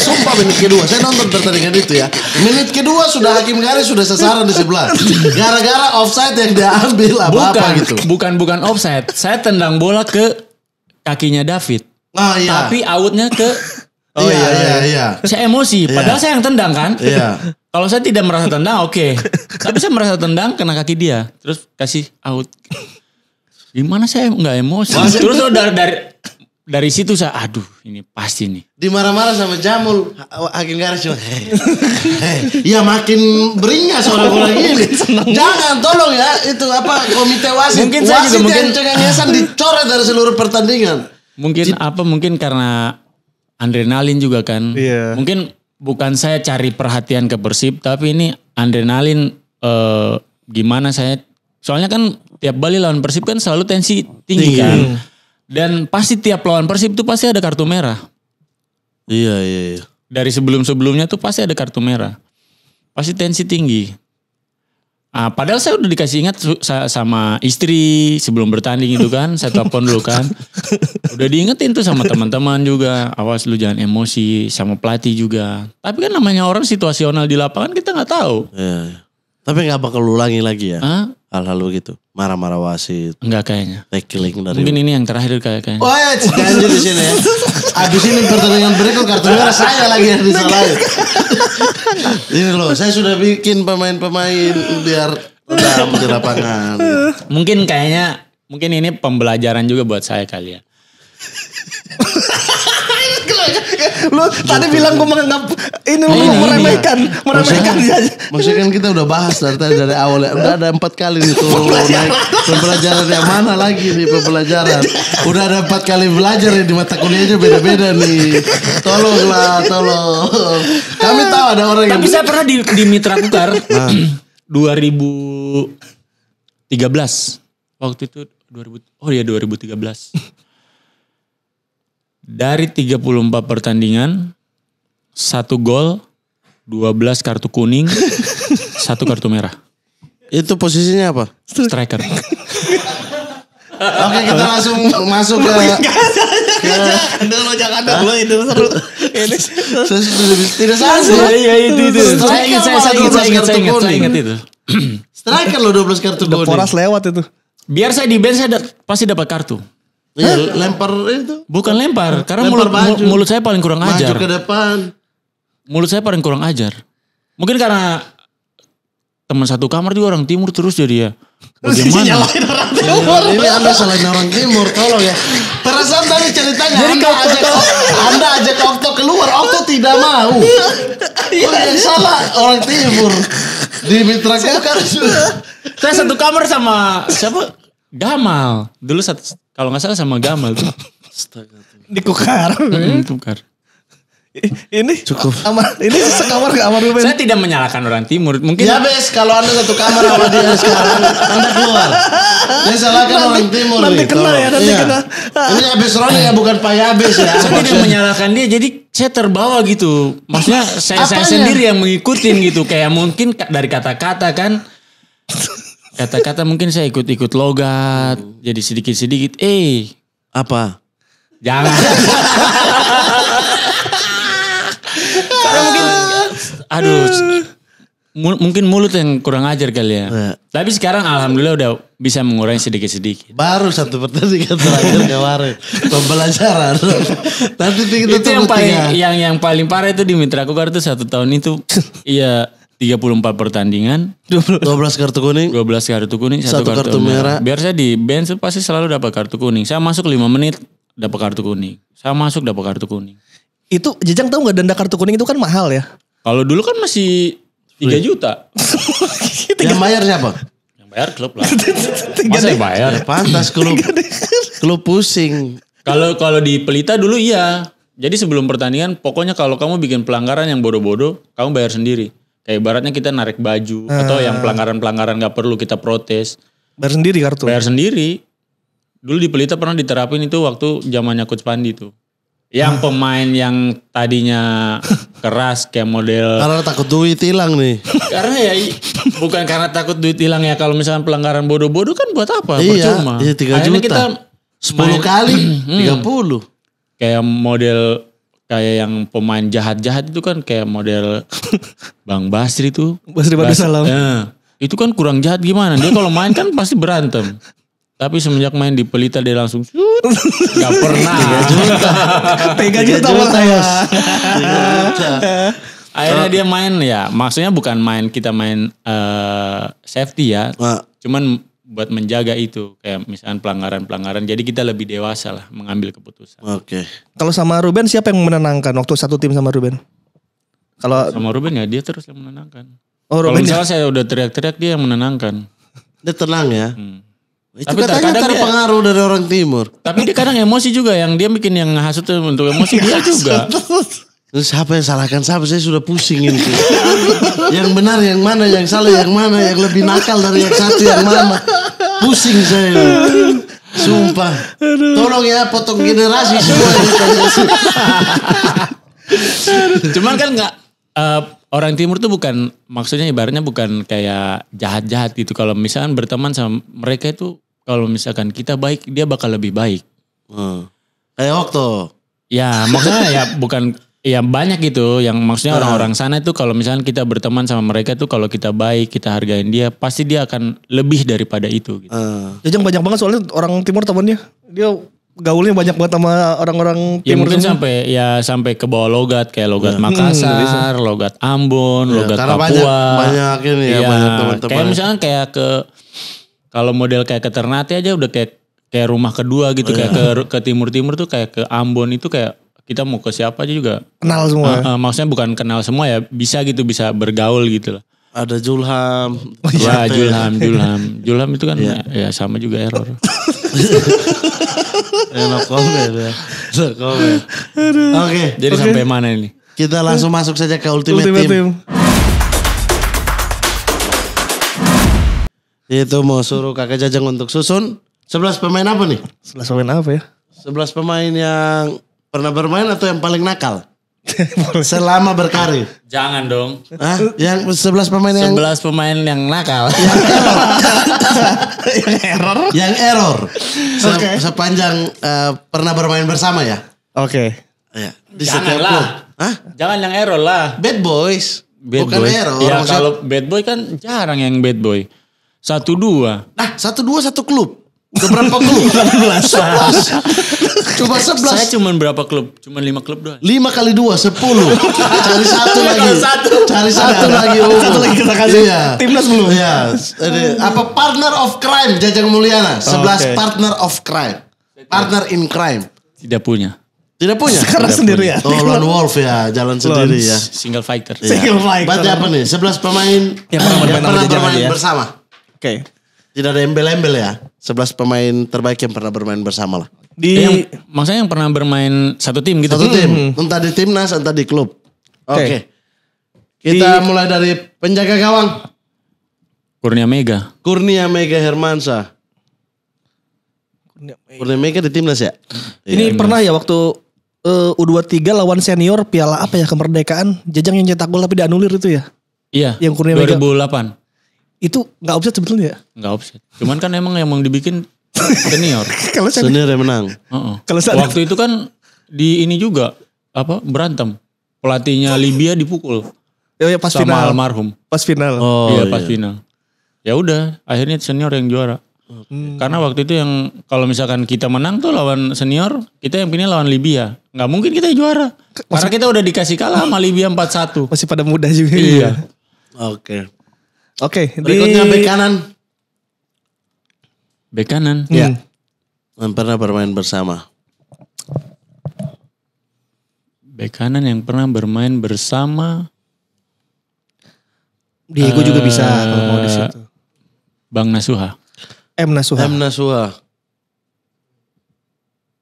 Sumpah menit kedua. Saya nonton pertandingan itu ya. Menit kedua sudah Hakim Garis sudah sasaran di sebelah. Gara-gara offside yang dia ambil apa-apa gitu. Bukan, bukan offside. Saya tendang bola ke kakinya David. Ah, iya. Tapi outnya ke <laughs> Oh iya iya, iya, iya, iya. Saya emosi, iya. padahal iya. saya yang tendang kan. Iya. <laughs> Kalau saya tidak merasa tendang, oke. Okay. Tapi saya merasa tendang kena kaki dia. Terus kasih out. Gimana saya nggak emosi? Mas, terus lo dari, dari dari situ saya aduh ini pasti nih. Dimarah-marah sama Jamul Hakim Garis cuma Iya ya makin beringas suara gue ini. Jangan tolong ya itu apa komite wasit. Mungkin saya wasit juga, mungkin cengengesan dicoret dari seluruh pertandingan. Mungkin Jit. apa mungkin karena adrenalin juga kan. Iya. Mungkin bukan saya cari perhatian ke Persib tapi ini adrenalin eh, gimana saya Soalnya kan tiap Bali lawan Persib kan selalu tensi tinggi, tinggi. kan. Hmm. Dan pasti tiap lawan Persib tuh pasti ada kartu merah. Iya, iya, iya. Dari sebelum-sebelumnya tuh pasti ada kartu merah. Pasti tensi tinggi. Ah, padahal saya udah dikasih ingat sama istri sebelum bertanding itu kan, saya <laughs> telepon dulu kan. Udah diingetin tuh sama teman-teman juga, awas lu jangan emosi, sama pelatih juga. Tapi kan namanya orang situasional di lapangan kita nggak tahu. iya. iya. Tapi nggak bakal ulangi lagi ya? Hah? Hal-hal begitu. Marah-marah wasit. Enggak kayaknya. Tackling dari. Mungkin ini yang terakhir kayak kayaknya. Oh ya, lanjut di sini ya. Abis ini pertandingan berikut kartu merah saya lagi yang disalahin. ini loh, saya sudah bikin pemain-pemain biar dalam di lapangan. Mungkin kayaknya, mungkin ini pembelajaran juga buat saya kali ya. <laughs> Lu gitu. tadi bilang gue menganggap ini lu nah, ini, meremehkan, ya. meremehkan kan- dia ya. Maksudnya kan kita udah bahas dari tadi dari awal ya. Udah ada empat kali nih tuh naik. Pembelajaran yang mana lagi nih pembelajaran? Udah ada empat kali belajar ya di mata kuliah aja beda-beda nih. Tolonglah, tolong. Kami tahu ada orang Tapi yang... Tapi saya pernah di, di Mitra ribu tiga belas waktu itu dua ribu oh ya belas dari 34 pertandingan, satu gol, 12 kartu kuning, <laughs> satu kartu merah. Itu posisinya apa? Striker. Oke kita langsung masuk ke Jangan jangan seru. <laughs> Tidak salah. Iya, iya itu itu. Saya ingat saya ingat saya ingat saya ingat itu. Striker lo 12 kartu kuning. Poras lewat itu. Biar saya di band saya pasti dapat kartu. Iya, lempar itu. Bukan lempar, karena lempar mulut, baju. mulut saya paling kurang ajar. Maju ke depan. Mulut saya paling kurang ajar. Mungkin karena teman satu kamar juga orang timur terus jadi ya. Bagaimana? <laughs> Iya. timur. ini anda salah orang timur, tolong ya. Perasaan tadi ceritanya jadi anda, ajak, anda ajak Okto keluar, Okto tidak mau. Oh, yang salah orang timur. Di mitra saya, kan saya satu kamar sama siapa? Gamal. Dulu satu kalau nggak salah sama Gamal tuh. Astaga. Hmm, Ini cukup. Kamar, ini sekamar ke kamar Ruben. Saya tidak menyalahkan orang timur. Mungkin Ya bes, kalau Anda satu kamar sama dia sekarang, Anda keluar. Saya salahkan nanti, orang timur. Nanti kena ya, nanti iya. kena. Ini abis Roni ya, bukan Pak Yabes ya. Saya tidak menyalahkan dia, jadi saya terbawa gitu. Maksudnya saya, saya sendiri yang mengikutin gitu. Kayak mungkin dari kata-kata kan Kata-kata mungkin saya ikut-ikut logat, hmm. jadi sedikit-sedikit. Eh, apa? Jangan. <laughs> Karena mungkin, aduh, mungkin mulut yang kurang ajar kali ya. Nah. Tapi sekarang alhamdulillah udah bisa mengurangi sedikit-sedikit. Baru satu pertandingan terakhir kemarin pembelajaran. Tapi itu yang paling yang yang paling parah itu di Mitra Kukar itu satu tahun itu <laughs> iya 34 pertandingan 12 kartu kuning belas kartu kuning satu, kartu, kartu merah. biar saya di bench pasti selalu dapat kartu kuning saya masuk lima menit dapat kartu kuning saya masuk dapat kartu kuning itu Jejang tahu nggak denda kartu kuning itu kan mahal ya kalau dulu kan masih tiga juta <laughs> yang bayar siapa yang bayar klub lah <laughs> masa yang bayar ya, pantas klub klub pusing kalau kalau di Pelita dulu iya jadi sebelum pertandingan pokoknya kalau kamu bikin pelanggaran yang bodoh-bodoh kamu bayar sendiri Kayak ibaratnya kita narik baju uh, atau yang ah. pelanggaran-pelanggaran nggak perlu kita protes. Bayar sendiri kartu. Bayar sendiri. Dulu di Pelita pernah diterapin itu waktu zamannya Coach Pandi tuh. Yang ah. pemain yang tadinya <laughs> keras kayak model Karena takut duit hilang nih. karena ya bukan karena takut duit hilang ya kalau misalnya pelanggaran bodoh-bodoh kan buat apa? Iya, Percuma. Iya 3 kita 10 main, kali 30. <clears throat> Hmm. Kayak model kayak yang pemain jahat-jahat itu kan kayak model <laughs> Bang Basri itu. Basri Salam. Ya, itu kan kurang jahat gimana? Dia kalau main kan pasti berantem. Tapi semenjak main di Pelita dia langsung shoot. Gak pernah. tiga juta. tiga juta, Tiga juta juta. Ya. Akhirnya dia main ya. Maksudnya bukan main kita main uh, safety ya. Ah. Cuman buat menjaga itu kayak misalkan pelanggaran-pelanggaran. Jadi kita lebih dewasa lah mengambil keputusan. Oke. Okay. Kalau sama Ruben siapa yang menenangkan waktu satu tim sama Ruben? Kalau sama Ruben ya dia terus yang menenangkan. Oh, Ruben. Kalau ya? misalnya ya? saya udah teriak-teriak dia yang menenangkan. Dia tenang ya. Hmm. Itu tapi katanya kadang terpengaruh dia, dari orang timur. Tapi dia kadang emosi juga yang dia bikin yang hasut untuk emosi dia iya, juga. <laughs> Terus siapa yang salahkan siapa? Saya sudah pusing ini. yang benar yang mana, yang salah yang mana, yang lebih nakal dari yang satu yang mana. Pusing saya. Sumpah. Tolong ya potong generasi semua. Cuman kan nggak uh, orang timur tuh bukan maksudnya ibaratnya bukan kayak jahat-jahat gitu. Kalau misalkan berteman sama mereka itu kalau misalkan kita baik dia bakal lebih baik. Hmm. Kayak waktu. Ya maksudnya ya bukan Ya banyak gitu yang maksudnya ah. orang-orang sana itu kalau misalnya kita berteman sama mereka tuh kalau kita baik, kita hargain dia, pasti dia akan lebih daripada itu gitu. Uh. Ah. Jajang ya, banyak banget soalnya orang timur temannya. Dia gaulnya banyak banget sama orang-orang ya, timur. Ya mungkin sampai ya sampai ke bawah logat kayak logat hmm. Hmm, Makassar, hmm, logat Ambon, ya, logat Papua. Banyak, banyak ini ya, ya banyak teman Kayak misalnya kayak ke kalau model kayak ke Ternate aja udah kayak kayak rumah kedua gitu oh, kayak iya. ke ke timur timur tuh kayak ke Ambon itu kayak kita mau ke siapa aja juga kenal semua. Uh, uh, maksudnya bukan kenal semua ya, bisa gitu bisa bergaul gitu loh. Ada Julham. Wah, Julham, Julham. <laughs> Julham itu kan yeah. ya sama juga error. <laughs> ya, no comment ya. No comment. Oke. Jadi okay. sampai mana ini? Kita langsung masuk saja ke ultimate, ultimate team. team. Itu mau suruh kakak Jajang untuk susun sebelas pemain apa nih? sebelas pemain apa ya? sebelas pemain yang Pernah bermain atau yang paling nakal? <laughs> Selama berkarir. Jangan dong. Hah? Yang 11 pemain yang 11 pemain yang nakal. yang error. <laughs> yang error. Yang error. Se okay. Sepanjang uh, pernah bermain bersama ya? Oke. Okay. Ya, di Jangan setiap lah. Hah? Jangan yang error lah. Bad boys. Bad Bukan boy. error. Ya kalau bad boy kan jarang yang bad boy. Satu dua. Nah satu dua satu klub. Keberapa klub? 18. <laughs> Cuma sebelas. Saya cuma berapa klub? Cuma lima klub doang. Lima kali dua sepuluh. Cari satu lagi. Cari satu lagi. Oh. Satu lagi kita kasih. Iya. Timnas belum. Iya. Apa partner of crime Jajang Mulyana? Sebelas partner of crime. Partner in crime. Tidak punya. Tidak punya. <laughs> Sekarang sendiri ya. Oh, Lone Wolf ya, jalan sendiri ya. Single fighter. Ya. Single fighter. Berarti apa nih? sebelas pemain yang pernah bermain, ya. bersama. Oke. Tidak ada embel-embel ya. sebelas pemain terbaik yang pernah bermain bersama lah. Di eh, yang, maksudnya yang pernah bermain satu tim gitu. Satu tim. Hmm. Entah di timnas, entah di klub. Oke. Okay. Okay. Kita di, mulai dari penjaga gawang. Kurnia Mega. Kurnia Mega Hermansa Kurnia Mega, Kurnia Mega di timnas ya? Ini ya, pernah ya waktu eh, uh, U23 lawan senior piala apa ya kemerdekaan, Jajang yang cetak gol tapi dianulir itu ya? Iya. Yang Kurnia 2008. Mega. Itu nggak offset sebetulnya ya? Nggak offset. Cuman kan emang yang mau dibikin Senior. <laughs> kalau senior yang menang. Uh -uh. waktu itu kan di ini juga apa berantem. Pelatihnya oh. Libya dipukul. Ya, ya pas sama final. almarhum. Pas final. Oh, iya, iya. pas iya. final. Ya udah, akhirnya senior yang juara. Hmm. Karena waktu itu yang kalau misalkan kita menang tuh lawan senior, kita yang pilih lawan Libya. Nggak mungkin kita juara. Masih, Karena kita udah dikasih kalah sama Libya 4-1. Masih pada muda juga. Iya. Oke. Oke, okay. okay, berikutnya di... kanan. Bek kanan. Iya. Hmm. Pernah bermain bersama. Bek kanan yang pernah bermain bersama. Diego uh, juga bisa eh, kalau mau di situ. Bang Nasuha. M Nasuha. M Nasuha.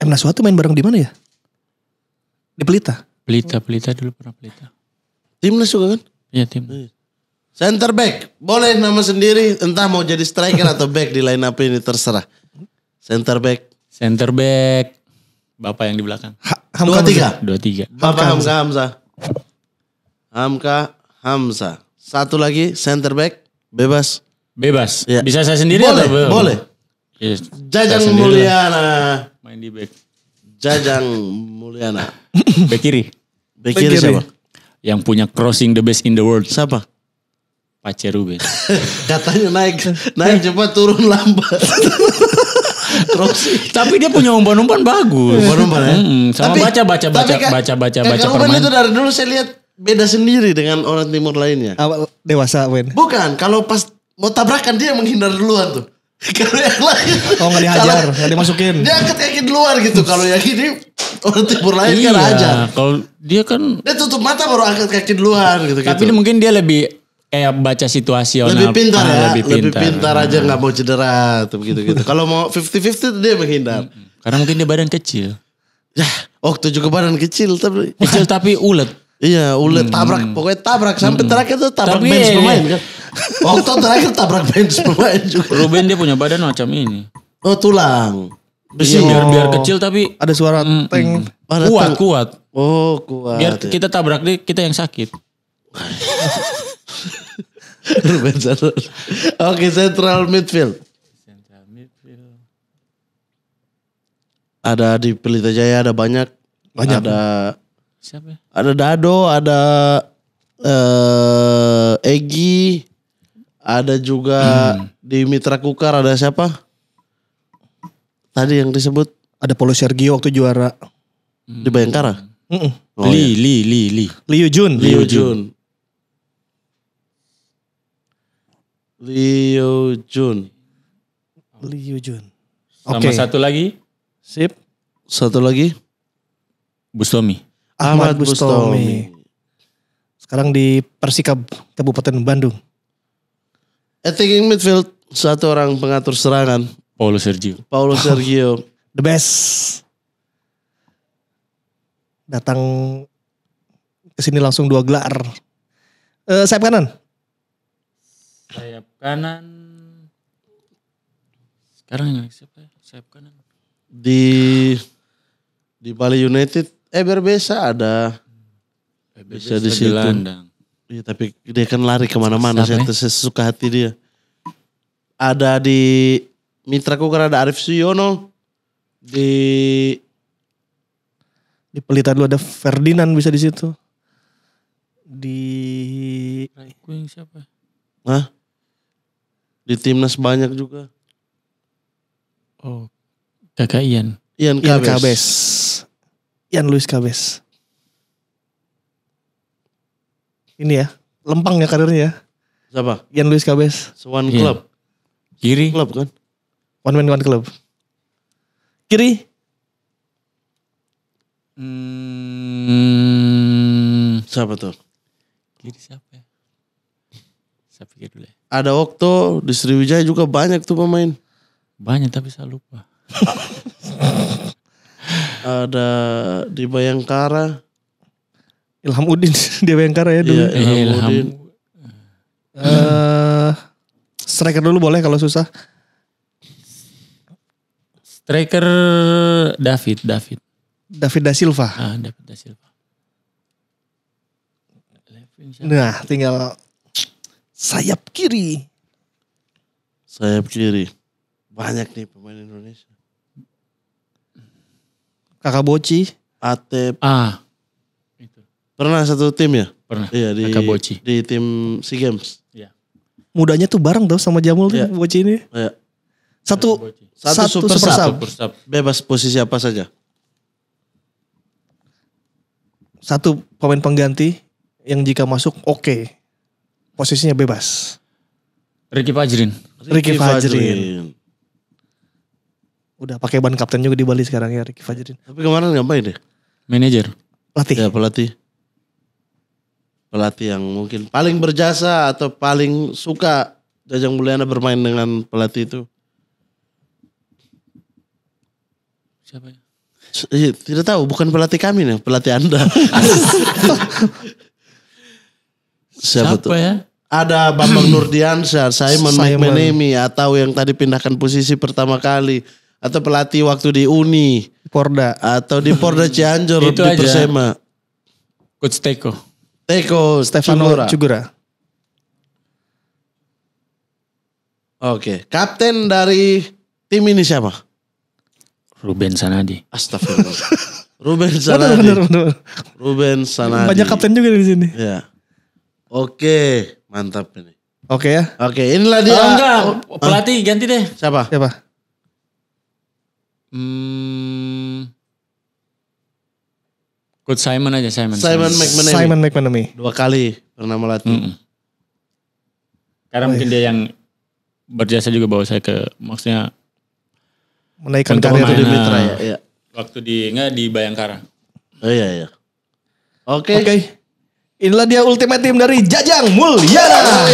M Nasuha tuh main bareng di mana ya? Di Pelita. Pelita, Pelita dulu pernah Pelita. Timnas juga kan? Iya, timnas. Iya. Center back. Boleh nama sendiri. Entah mau jadi striker atau back di line up ini terserah. Center back. Center back. Bapak yang di belakang. Dua tiga. Dua tiga. Bapak Hamka Hamza. Hamka Hamza. Satu lagi center back. Bebas. Bebas. Ya. Bisa saya sendiri boleh, atau belum? Boleh. Yes. Jajang Mulyana. Main di back. Jajang Muliana. back kiri. Back kiri siapa? Yang punya crossing the best in the world. Siapa? Pajero Ben. <laughs> Katanya naik naik cepat turun lambat. <laughs> Terus, tapi dia punya umpan-umpan bagus. Umpan-umpan ya. Hmm, sama tapi, baca baca baca baca baca baca permainan. itu dari dulu saya lihat beda sendiri dengan orang timur lainnya. Awal dewasa Wen. Bukan, kalau pas mau tabrakan dia menghindar duluan tuh. <laughs> kalau yang lain. Oh nggak dihajar, nggak dimasukin. Dia angkat kaki duluan gitu. Kalau yang ini orang timur lain kan iya, kan aja. Kalau dia kan dia tutup mata baru angkat kaki duluan gitu. Tapi gitu. mungkin dia lebih kayak baca situasi lebih pintar ah, ya lebih pintar, lebih pintar aja ah. nggak mau cedera tuh gitu gitu kalau mau fifty fifty dia menghindar karena mungkin dia badan kecil ya waktu juga badan kecil tapi kecil <laughs> tapi ulet iya ulet hmm. tabrak pokoknya tabrak sampai hmm. terakhir tuh tabrak tapi bench iya, pemain ya. kan waktu terakhir tabrak bench <laughs> pemain juga Ruben dia punya badan macam ini oh tulang iya, Besi. Iya, biar biar kecil tapi ada suara mm, teng. Oh, kuat, kuat. Oh, kuat. Biar kita tabrak dia, kita yang sakit. <laughs> <laughs> Ruben Sanders. Oke, okay, central midfield. Central midfield. Ada di Pelita Jaya ada banyak. Banyak. Ada siapa? Ada Dado, ada uh, Egi, ada juga hmm. di Mitra Kukar ada siapa? Tadi yang disebut ada Polo Sergio waktu juara hmm. di Bayangkara. Mm -mm. Oh, Li, Li, Li, Li. Liu Jun. Liu Jun. Leo Jun. Leo Jun. Sama okay. satu lagi. Sip. Satu lagi. Bustomi. Ahmad, Ahmad Bustomi. Bustomi. Sekarang di Persikab Kabupaten Bandung. Attacking midfield satu orang pengatur serangan. Paulo Sergio. Paulo <laughs> Sergio. The best. Datang ke sini langsung dua gelar. Uh, sayap kanan. Sayap kanan sekarang siapa ya? sayap kanan di di Bali United Eber eh, Besa ada eh, bisa di situ Iya tapi dia kan lari kemana-mana saya, ya? saya suka hati dia ada di mitraku kan ada Arif Suyono di di pelita dulu ada Ferdinand bisa di situ di Requing siapa ya? Hah? Di timnas banyak juga. Oh, kakak Ian. Ian Kabes. Ian Ian Luis Kabes. Ini ya, lempang ya karirnya. Ya. Siapa? Ian Luis Kabes. One yeah. Club. Kiri. Club kan? One Man One Club. Kiri. Hmm. Siapa tuh? Kiri siapa ya? Saya pikir dulu ya. Ada waktu di Sriwijaya juga banyak tuh pemain. Banyak tapi saya lupa. <laughs> ada di Bayangkara. Ilham Udin <laughs> di Bayangkara ya dulu. Iya, Ilham, iya, Ilham. Udin. Uh, striker dulu boleh kalau susah. Striker David, David. David da Silva. Ah, David da Silva. Nah, tinggal sayap kiri. Sayap kiri. Banyak nih pemain Indonesia. Kakak Boci. Atep. Ah. Itu. Pernah satu tim ya? Pernah. Iya di Kakak Boci. Di tim SEA Games. Iya. Mudanya tuh bareng tau sama Jamul iya. tuh Boci ini. Iya. Satu, satu, satu super, super, sub. super sub. Bebas posisi apa saja. Satu pemain pengganti yang jika masuk oke. Okay posisinya bebas? Ricky Fajrin. Ricky, Fajrin. Udah pakai ban kapten juga di Bali sekarang ya Ricky Fajrin. Tapi kemarin ngapain deh? Ya? Manajer. Pelatih. Ya pelatih. Pelatih yang mungkin paling berjasa atau paling suka Jajang Mulyana bermain dengan pelatih itu. Siapa ya? Iya, tidak tahu, bukan pelatih kami nih, pelatih Anda. <laughs> Siapa, Siapa tuh? ya? ada Bambang <clears throat> Nurdiansyah, Simon, Simon. McManamy atau yang tadi pindahkan posisi pertama kali atau pelatih waktu di Uni, Porda atau di Porda <laughs> Cianjur Itu di Persema. Coach Teko. Teko Stefano Cugura. Cugura. Oke, kapten dari tim ini siapa? Ruben Sanadi. Astagfirullah. <laughs> Ruben Sanadi. Ruben Sanadi. Banyak kapten juga di sini. Ya. Oke. Mantap ini. Oke okay ya. Oke, okay, inilah dia. Oh, enggak, oh. pelatih ganti deh. Siapa? Siapa? Hmm. Coach Simon aja Simon. Simon, McManamy. Simon McManamy. Dua kali pernah melatih. Mm -mm. Karena oh, iya. mungkin iya. dia yang berjasa juga bawa saya ke maksudnya menaikkan karir di nah, Mitra ya, ya. Waktu di enggak di Bayangkara. Oh iya iya. Oke. Okay. Oke. Okay. Inilah dia ultimate ultimatum dari Jajang Mulyana.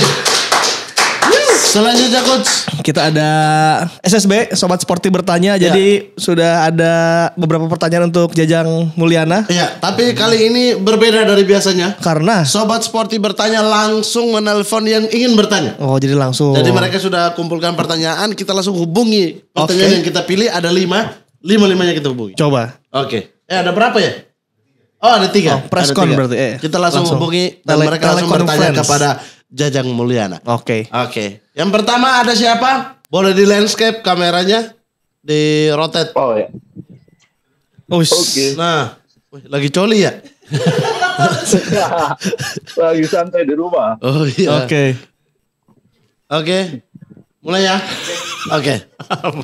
Selanjutnya coach, kita ada SSB Sobat Sporty bertanya. Ya. Jadi sudah ada beberapa pertanyaan untuk Jajang Mulyana. Iya, tapi kali ini berbeda dari biasanya. Karena Sobat Sporty bertanya langsung menelpon yang ingin bertanya. Oh, jadi langsung. Jadi mereka sudah kumpulkan pertanyaan, kita langsung hubungi. Pertanyaan okay. yang kita pilih ada lima, lima limanya kita hubungi. Coba. Oke. Okay. Eh ada berapa ya? Oh ada tiga. Oh, press con berarti. Eh, Kita langsung, langsung. hubungi dan tele, mereka langsung bertanya kepada Jajang Mulyana. Oke. Okay. Oke. Okay. Yang pertama ada siapa? Boleh di landscape kameranya di rotate. Oh ya. Oke. Okay. Nah, lagi coli ya? <laughs> lagi santai di rumah. Oh iya. Oke. Okay. Oke. Okay. Mulai ya. Oke.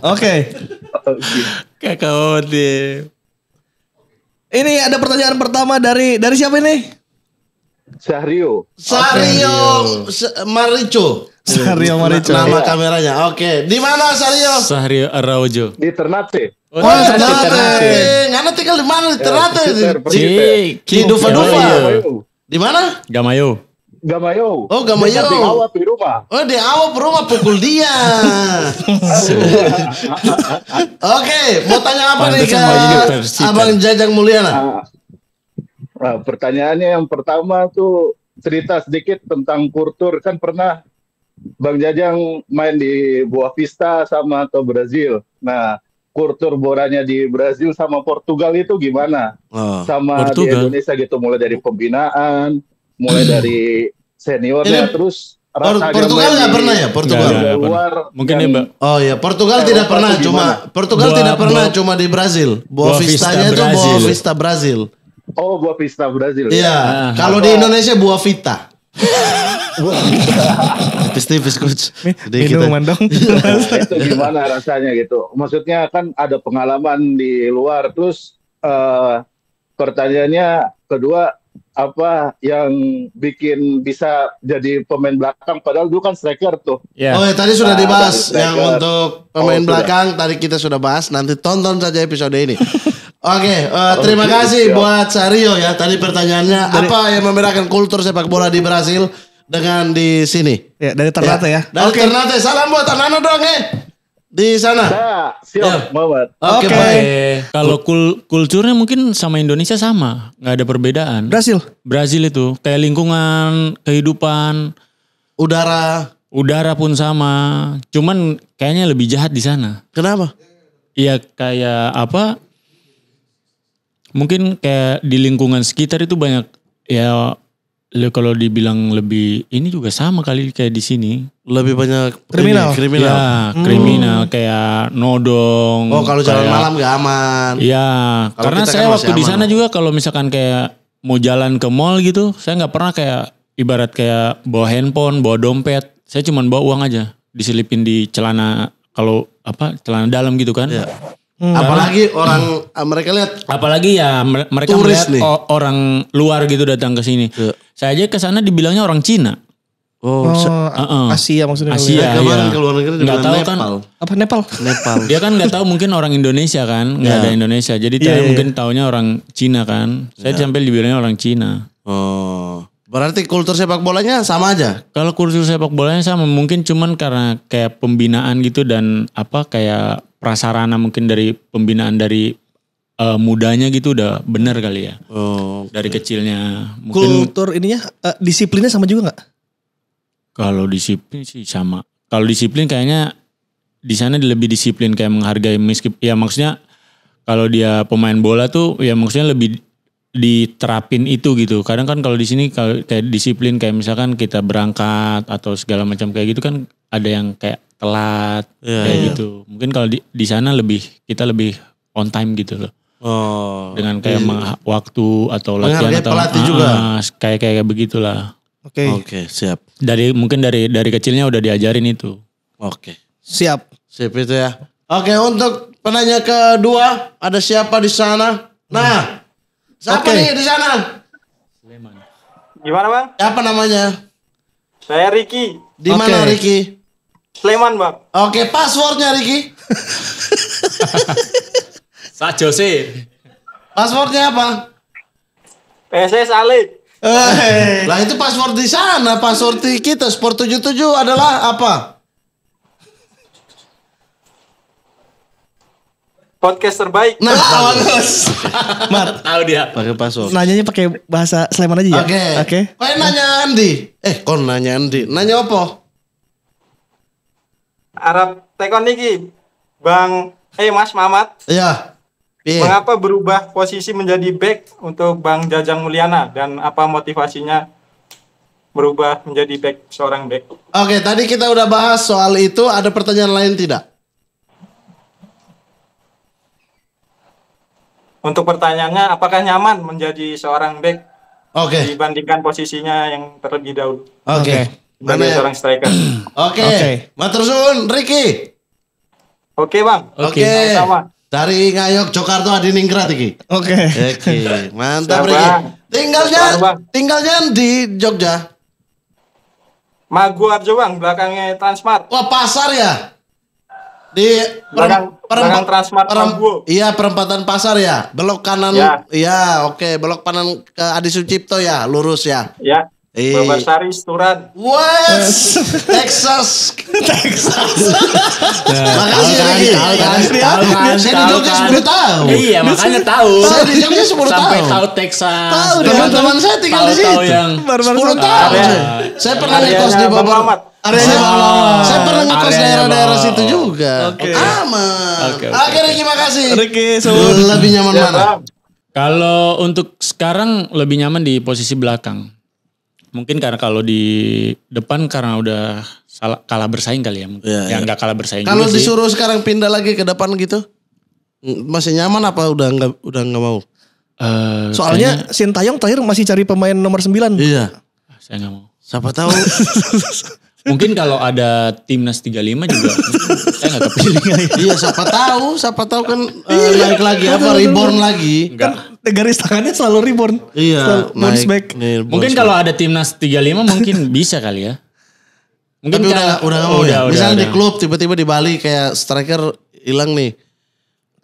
Oke. Oke. Kakak di ini ada pertanyaan pertama dari dari siapa ini? Sario. Sario Marico. Sario Marico. Nama ya. kameranya. Oke. Okay. Di mana Sario? Sario Araujo. Di Ternate. Oh, oh Ternate. Ternate. Ngana tinggal di mana di iya, Ternate? Di Dufa Dufa. Di mana? Gamayo. Gamayo. Oh, Gamayo. Di awal di rumah. Oh, di awal rumah pukul dia. <laughs> Oke, mau tanya apa nih ke Abang Jajang Mulyana? Nah, pertanyaannya yang pertama tuh cerita sedikit tentang kultur kan pernah Bang Jajang main di Buah Vista sama atau Brazil. Nah, kultur boranya di Brazil sama Portugal itu gimana? Oh, sama Portugal. di Indonesia gitu mulai dari pembinaan, mulai dari senior ya terus Por Portugal nggak pernah ya Portugal gak, gak, luar mungkin ya mbak oh ya Portugal Eropa tidak pernah cuma Portugal Boa, tidak pernah Boa, cuma di Brazil Boa, Boa Vista-nya itu Boa Vista Brazil oh Boa Vista Brazil iya nah, kalau di Indonesia Boa <laughs> Vita tipis-tipis coach. Minuman kita... dong. Iya. <laughs> itu gimana rasanya gitu. Maksudnya kan ada pengalaman di luar terus uh, pertanyaannya kedua apa yang bikin bisa jadi pemain belakang padahal dulu kan striker tuh. Yeah. Oh, ya, tadi sudah nah, dibahas nah, yang untuk oh, pemain oh, belakang sudah. tadi kita sudah bahas. Nanti tonton saja episode ini. <laughs> Oke, okay, eh, uh, terima terima kasih yo. buat Sario ya. Tadi pertanyaannya dari, apa yang membedakan kultur sepak bola di Brasil dengan di sini? Ya, dari Ternate ya. ya. Dari okay. Ternate. Salam buat Ternate dong, eh di sana. Saya nah, siap, ya. Oke. Kalau kul kulturnya mungkin sama Indonesia sama, nggak ada perbedaan. Brasil. Brasil itu kayak lingkungan, kehidupan, udara, udara pun sama. Cuman kayaknya lebih jahat di sana. Kenapa? Iya kayak apa? Mungkin kayak di lingkungan sekitar itu banyak ya Le kalau dibilang lebih ini juga sama kali kayak di sini. Lebih banyak kriminal. Ini, kriminal. Ya, hmm. kriminal kayak nodong. Oh, kalau kayak, jalan malam gak aman. Iya, karena kan saya kan waktu di sana juga kalau misalkan kayak mau jalan ke mall gitu, saya nggak pernah kayak ibarat kayak bawa handphone, bawa dompet. Saya cuman bawa uang aja, diselipin di celana kalau apa celana dalam gitu kan. Yeah. Hmm. Apalagi orang hmm. Ah, mereka lihat apalagi ya mereka melihat nih. orang luar gitu datang ke sini. Yeah. Saya aja ke sana dibilangnya orang Cina. Oh, oh uh-uh. Asia maksudnya. Asia, ya? kemarin iya. keluar negeri nggak tahu kan- Nepal. kan apa Nepal? Nepal. Dia kan nggak tahu mungkin orang Indonesia kan, nggak yeah. ada Indonesia. Jadi yeah, yeah. Iya, mungkin iya. taunya orang Cina kan. Saya yeah. sampai dibilangnya orang Cina. Oh. Berarti kultur sepak bolanya sama aja? Kalau kultur sepak bolanya sama, mungkin cuman karena kayak pembinaan gitu dan apa kayak prasarana mungkin dari pembinaan dari uh, mudanya gitu udah bener kali ya. Oh, okay. dari kecilnya. Mungkin, Kultur ininya uh, disiplinnya sama juga nggak? Kalau disiplin sih sama. Kalau disiplin kayaknya di sana lebih disiplin kayak menghargai meskipun ya maksudnya kalau dia pemain bola tuh ya maksudnya lebih diterapin itu gitu. Kadang kan kalau di sini kalau kayak disiplin kayak misalkan kita berangkat atau segala macam kayak gitu kan ada yang kayak telat yeah, kayak yeah. gitu. Mungkin kalau di di sana lebih kita lebih on time gitu loh. Oh. Dengan kayak iya. waktu atau latihan atau pelatih ah, juga. Ah, kayak kayak begitulah. Oke. Okay. Oke, okay, siap. Dari mungkin dari dari kecilnya udah diajarin itu. Oke. Okay. Siap. Siap itu ya. Oke, okay, untuk penanya kedua, ada siapa di sana? Nah, Siapa okay. nih di sana? Sleman. Gimana bang? Siapa namanya? Saya Riki. Di okay. mana Riki? Sleman bang. Oke, okay, passwordnya Riki. Sajo <laughs> Jose. Passwordnya apa? PSS Ale. Eh. lah itu password di sana, password di kita Sport 77 adalah apa? podcast terbaik. Nah, bagus. Mat, tahu dia. Pakai password. Nanyanya pakai bahasa Sleman aja ya. Oke. Okay. Oke. Okay. Kau nanya Andi. Eh, kau nanya Andi. Nanya apa? Arab tekon niki. Bang, eh Mas Mamat. Iya. Yeah. Mengapa berubah posisi menjadi back untuk Bang Jajang Mulyana dan apa motivasinya berubah menjadi back seorang back? Oke, okay, tadi kita udah bahas soal itu. Ada pertanyaan lain tidak? Untuk pertanyaannya, apakah nyaman menjadi seorang back okay. dibandingkan posisinya yang terlebih dahulu? Oke. Okay. Mana seorang striker. <clears throat> Oke. okay. okay. Matur suwun, Ricky. Oke, okay, Bang. Oke. Okay. Sama. Dari Ngayok Jakarta Ningrat iki. Oke. Okay. Oke, okay. mantap Ricky. Tinggalnya tinggalnya di Jogja. Maguarjo Bang, belakangnya Transmart. Wah, pasar ya? di perempatan Transmart perem, iya perempatan pasar ya belok kanan ya, iya oke okay. belok kanan ke Adi Sucipto ya lurus ya ya eh. Iya. Babasari Sturan Wes Texas <laughs> Texas <laughs> nah, makasih lagi kan, kan, kan, saya di Jogja sepuluh tahun iya makanya tahu saya di Jogja sepuluh tahun sampai tahu Texas teman-teman saya tinggal di situ yang sepuluh tahun iya. saya pernah iya, ngekos di Bapak Areanya ah, Saya pernah ngekos daerah-daerah situ juga. Oke. Okay. Aman. Oke, okay, okay, okay. Ricky makasih. Ricky, so. Lebih nyaman ya, mana? Kalau untuk sekarang lebih nyaman di posisi belakang. Mungkin karena kalau di depan karena udah salah, kalah bersaing kali ya. Ya, ya, ya. kalah bersaing Kalau disuruh sih. sekarang pindah lagi ke depan gitu? Masih nyaman apa udah nggak udah nggak mau? Uh, Soalnya Sintayong terakhir masih cari pemain nomor 9. Iya. Ah, saya nggak mau. Siapa tahu <laughs> Mungkin kalau ada timnas 35 juga saya nggak kepilih. iya, siapa tahu, siapa tahu kan uh, naik lagi apa reborn lagi. Kan garis tangannya selalu reborn. Iya, selalu naik, back. Nih, mungkin kalau ada timnas 35 mungkin <laughs> bisa kali ya. Mungkin Tapi udah udah oh, udah, ya. udah, Misalnya udah. di klub tiba-tiba di Bali kayak striker hilang nih.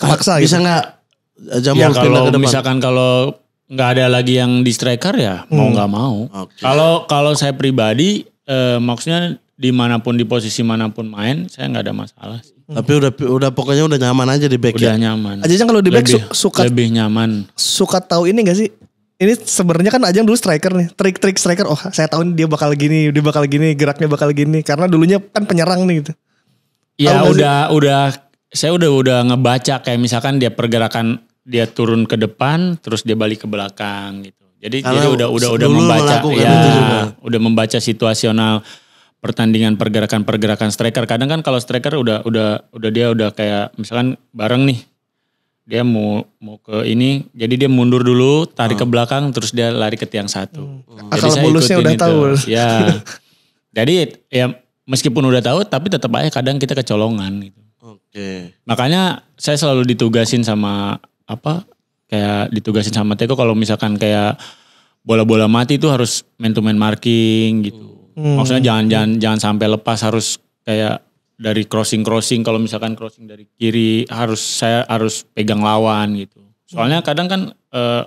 Kepaksa gitu. Bisa nggak gitu. Eh, Jamul ya, kalau ke depan? misalkan kalau nggak ada lagi yang di striker ya hmm. mau nggak mau. Kalau okay. kalau saya pribadi eh, maksudnya dimanapun di posisi manapun main saya nggak ada masalah sih. Tapi udah udah pokoknya udah nyaman aja di back ya? udah ya. nyaman. Aja kalau di back lebih, suka lebih nyaman. Suka tahu ini gak sih? Ini sebenarnya kan Ajang dulu striker nih, trik-trik striker. Oh, saya tahu dia bakal gini, dia bakal gini, geraknya bakal gini. Karena dulunya kan penyerang nih gitu. Ya udah udah saya udah udah ngebaca kayak misalkan dia pergerakan dia turun ke depan, terus dia balik ke belakang gitu. Jadi jadi udah udah udah membaca ya, udah membaca situasional pertandingan pergerakan-pergerakan striker. Kadang kan kalau striker udah udah udah dia udah kayak misalkan bareng nih. Dia mau mau ke ini, jadi dia mundur dulu, tarik hmm. ke ah. belakang terus dia lari ke tiang satu. Hmm. Jadi Akal ah, saya udah itu. tahu. Ya. jadi ya meskipun udah tahu tapi tetap aja kadang kita kecolongan gitu. Oke. Okay. Makanya saya selalu ditugasin sama apa kayak ditugasin sama Teko kalau misalkan kayak bola-bola mati itu harus main to main marking gitu. Hmm. Maksudnya jangan jangan jangan sampai lepas harus kayak dari crossing crossing kalau misalkan crossing dari kiri harus saya harus pegang lawan gitu. Soalnya kadang kan uh,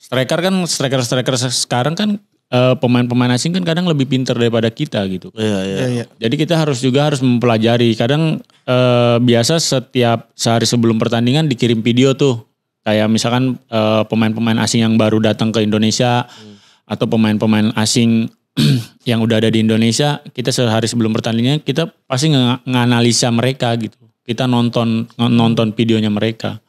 striker kan striker striker sekarang kan eh, pemain-pemain uh, asing kan kadang lebih pinter daripada kita gitu. Iya, iya. Ya, ya. Jadi kita harus juga harus mempelajari. Kadang uh, biasa setiap sehari sebelum pertandingan dikirim video tuh Kayak misalkan eh, pemain-pemain asing yang baru datang ke Indonesia hmm. atau pemain-pemain asing <clears throat> yang udah ada di Indonesia, kita sehari sebelum pertandingan kita pasti nganalisa mereka gitu. Kita nonton nonton videonya mereka.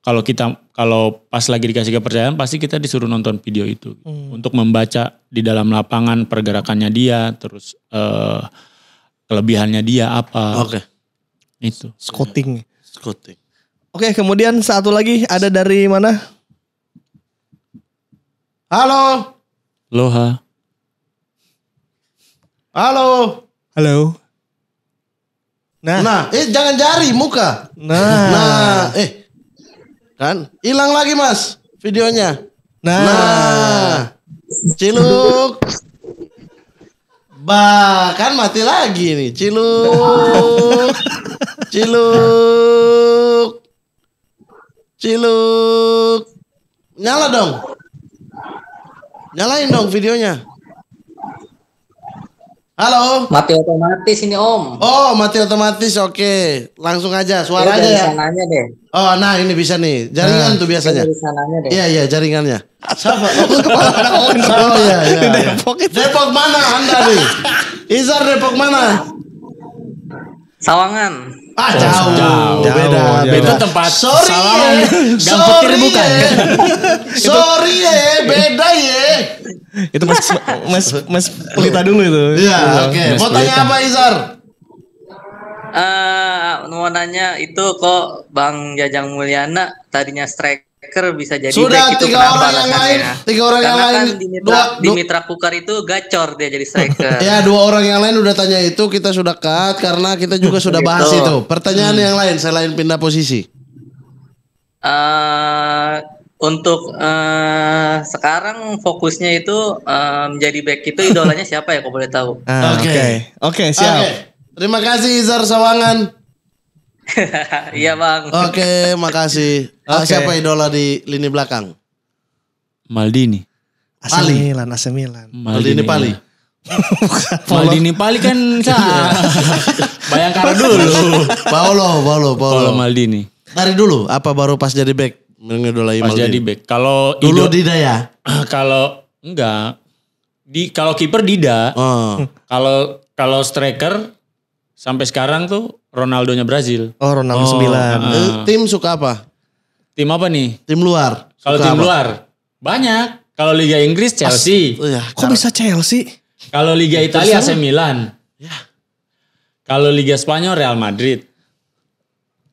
Kalau kita kalau pas lagi dikasih kepercayaan pasti kita disuruh nonton video itu gitu. hmm. untuk membaca di dalam lapangan pergerakannya dia, terus uh, kelebihannya dia apa. Oke. Okay. Itu. Scouting. Scouting. Oke, kemudian satu lagi ada dari mana? Halo. Loha. Halo. Halo. Nah. Nah, eh jangan jari muka. Nah. Nah, eh. Kan hilang lagi, Mas, videonya. Nah. nah. Ciluk. Bahkan mati lagi nih. Ciluk. <laughs> Ciluk. Ciluk. Nyala dong. Nyalain dong videonya. Halo. Mati otomatis ini Om. Oh, mati otomatis. Oke, okay. langsung aja suaranya ya. Sananya deh. Oh, nah ini bisa nih. Jaringan nah, tuh biasanya. Iya, iya, jaringannya. Siapa? <laughs> oh iya, iya. iya. Depok, Depok mana Anda nih? Izar Depok mana? Sawangan. Ah, jauh. jauh. jauh. Beda, beda. Itu tempat Sorry Sawangan. Gang petir bukan. Sorry ya, <laughs> beda ya. itu Mas Mas Mas Pelita dulu itu. Iya, iya. oke. Okay. Mau tanya apa Izar? Eh, uh, mau nanya itu kok Bang Jajang Mulyana tadinya strike striker bisa jadi Sudah back tiga kan itu ya. orang yang kan lain, tiga orang Karena yang lain. dua dua, Dimitra Kukar itu gacor dia jadi striker. <laughs> ya dua orang yang lain udah tanya itu kita sudah cut karena kita juga <laughs> sudah bahas gitu. itu. Pertanyaan hmm. yang lain selain pindah posisi. Uh, untuk uh, sekarang fokusnya itu menjadi eh, menjadi back itu idolanya <laughs> siapa ya Kau boleh tahu? Ah, oke. Oke, siap. Terima kasih Izar Sawangan. <laughs> iya bang. Oke, okay, makasih. Eh, okay. Siapa idola di lini belakang? Maldini. AC Milan, AC Milan. Maldini, Maldini Pali. Ya. <laughs> Maldini Pali kan salah. Iya. <laughs> Bayangkara dulu. Paolo, Paolo, Paolo. Paolo Maldini. Dari dulu apa baru pas jadi back mengidolai Pas jadi back. Kalau dulu Dida ya? <clears throat> Kalau enggak. Di kalau kiper Dida. Oh. Kalau kalau striker sampai sekarang tuh Ronaldonya Brazil. Oh, Ronaldo oh, 9. Uh, ah. eh, tim suka apa? Tim apa nih? Tim luar. Kalau tim apa? luar banyak. Kalau Liga Inggris Chelsea. As, oh, ya, Kok bisa Chelsea? Kalau Liga Itu Italia AC Milan. Ya. Kalau Liga Spanyol Real Madrid.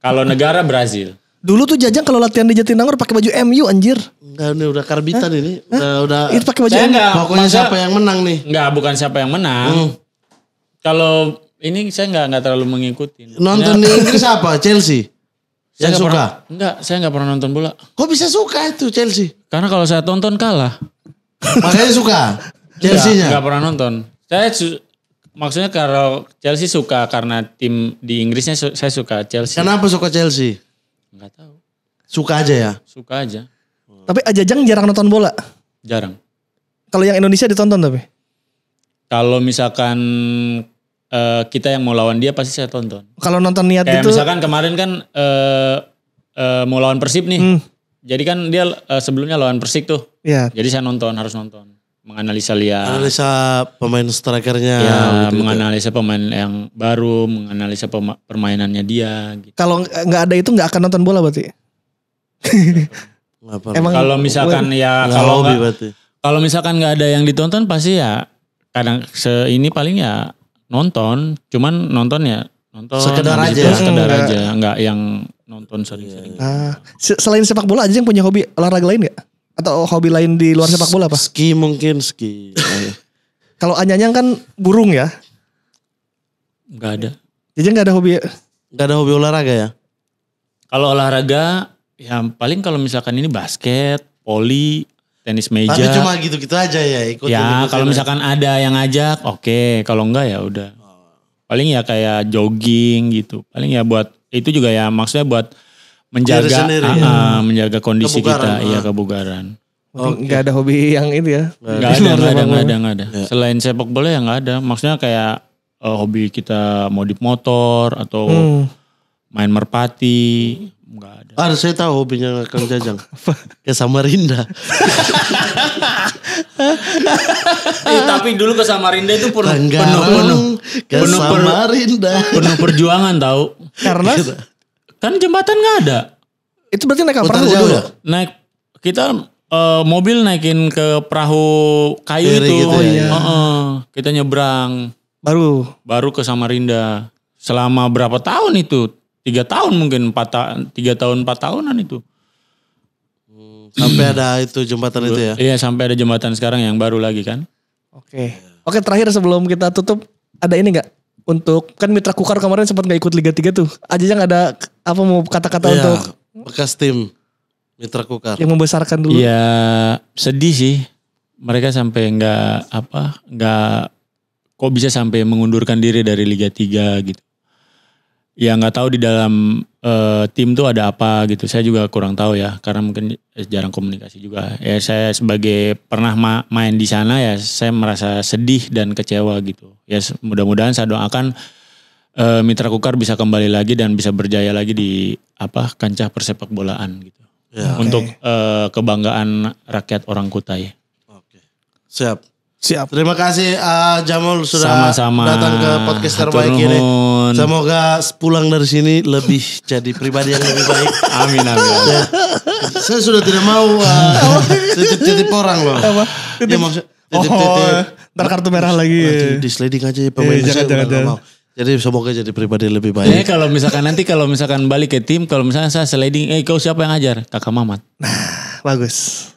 Kalau negara Brazil. Dulu tuh Jajang kalau latihan di Jatinangor pakai baju MU anjir. Enggak, ini udah karbitan Hah? ini. Udah udah. Itu pakai baju Saya Enggak, Pokoknya siapa yang menang nih? Enggak, bukan siapa yang menang. Hmm. Kalau ini saya nggak nggak terlalu mengikuti. Nonton di Inggris apa? Chelsea. Saya yang suka? Pernah, enggak, saya nggak pernah nonton bola. Kok bisa suka itu Chelsea? Karena kalau saya tonton kalah. Makanya suka Chelsea-nya. Enggak pernah nonton. Saya maksudnya kalau Chelsea suka karena tim di Inggrisnya su saya suka Chelsea. Kenapa suka Chelsea? Enggak tahu. Suka aja ya? Suka aja. Tapi Ajajang jarang nonton bola. Jarang. Kalau yang Indonesia ditonton tapi. Kalau misalkan uh, kita yang mau lawan dia pasti saya tonton. Kalau nonton niat Kayak itu misalkan kemarin kan uh, uh, mau lawan Persib nih. Hmm. Jadi kan dia uh, sebelumnya lawan persib tuh. Iya. Jadi saya nonton harus nonton menganalisa lihat analisa pemain strikernya ya gitu, menganalisa pemain yang baru menganalisa permainannya dia gitu. kalau nggak ada itu nggak akan nonton bola berarti emang kalau misalkan ya kalau kalau misalkan nggak ada yang ditonton pasti ya kadang se ini paling ya nonton, cuman nonton ya nonton sekedar gitu, aja, itu, sekedar enggak. aja, nggak yang nonton sering-sering. Uh, selain sepak bola aja yang punya hobi olahraga lain nggak? Atau hobi lain di luar sepak bola apa? Ski mungkin ski. <laughs> Kalau anyanya kan burung ya? Gak ada. Jadi nggak ada hobi? Nggak ada hobi olahraga ya? Kalau olahraga, ya paling kalau misalkan ini basket, poli, tenis meja. Tapi cuma gitu-gitu aja ya ikut. Ya kalau ya. misalkan ada yang ngajak, oke. Okay. Kalau enggak ya udah. Paling ya kayak jogging gitu. Paling ya buat itu juga ya maksudnya buat menjaga sendiri, uh, menjaga kondisi kebugaran, kita, iya ah. kebugaran. Oh, nggak gak ada hobi yang itu ya? Gak ada, gak ada, gak ada, gak ada. Ya. Selain sepak bola ya nggak ada. Maksudnya kayak uh, hobi kita modif motor atau hmm. main merpati Enggak ada. Ah, saya tahu hobinya Kang Jajang. ke <laughs> ya, Samarinda. eh, <laughs> tapi dulu ke Samarinda itu penuh penuh, penuh ke penuh, Samarinda. Penuh perjuangan tahu. Karena gitu. kan jembatan nggak ada. Itu berarti naik perahu dulu. Ya? Naik kita uh, mobil naikin ke perahu kayu Kiri itu. Gitu ya, oh iya. Uh -uh. Kita nyebrang. Baru. Baru ke Samarinda. Selama berapa tahun itu? tiga tahun mungkin empat ta tiga tahun empat tahunan itu sampai ada itu jembatan itu ya iya sampai ada jembatan sekarang yang baru lagi kan oke okay. oke okay, terakhir sebelum kita tutup ada ini nggak untuk kan mitra kukar kemarin sempat nggak ikut Liga tiga tuh aja yang ada apa mau kata-kata iya, untuk bekas tim mitra kukar yang membesarkan dulu Ya sedih sih mereka sampai nggak apa nggak kok bisa sampai mengundurkan diri dari Liga tiga gitu ya nggak tahu di dalam uh, tim tuh ada apa gitu. Saya juga kurang tahu ya karena mungkin eh, jarang komunikasi juga. Ya saya sebagai pernah ma main di sana ya saya merasa sedih dan kecewa gitu. Ya mudah-mudahan saya doakan uh, Mitra Kukar bisa kembali lagi dan bisa berjaya lagi di apa kancah persepak bolaan gitu. Ya, okay. Untuk uh, kebanggaan rakyat orang Kutai. Oke. Okay. Siap. Siap. Terima kasih uh, Jamul sudah Sama-sama. datang ke podcast terbaik ini. Semoga pulang dari sini lebih jadi pribadi yang lebih baik. amin <laughs> amin. amin. Ya. Saya sudah tidak mau uh, titip-titip orang loh. Apa? Ya maksud oh, titip-titip. Oh, ntar kartu merah lagi. Disleding aja ya pemain yeah, saya jangan, jangan. mau. Jadi semoga jadi pribadi lebih baik. Eh kalau misalkan nanti kalau misalkan balik ke tim, kalau misalnya saya sliding, eh kau siapa yang ajar? Kakak Mamat. Nah, bagus.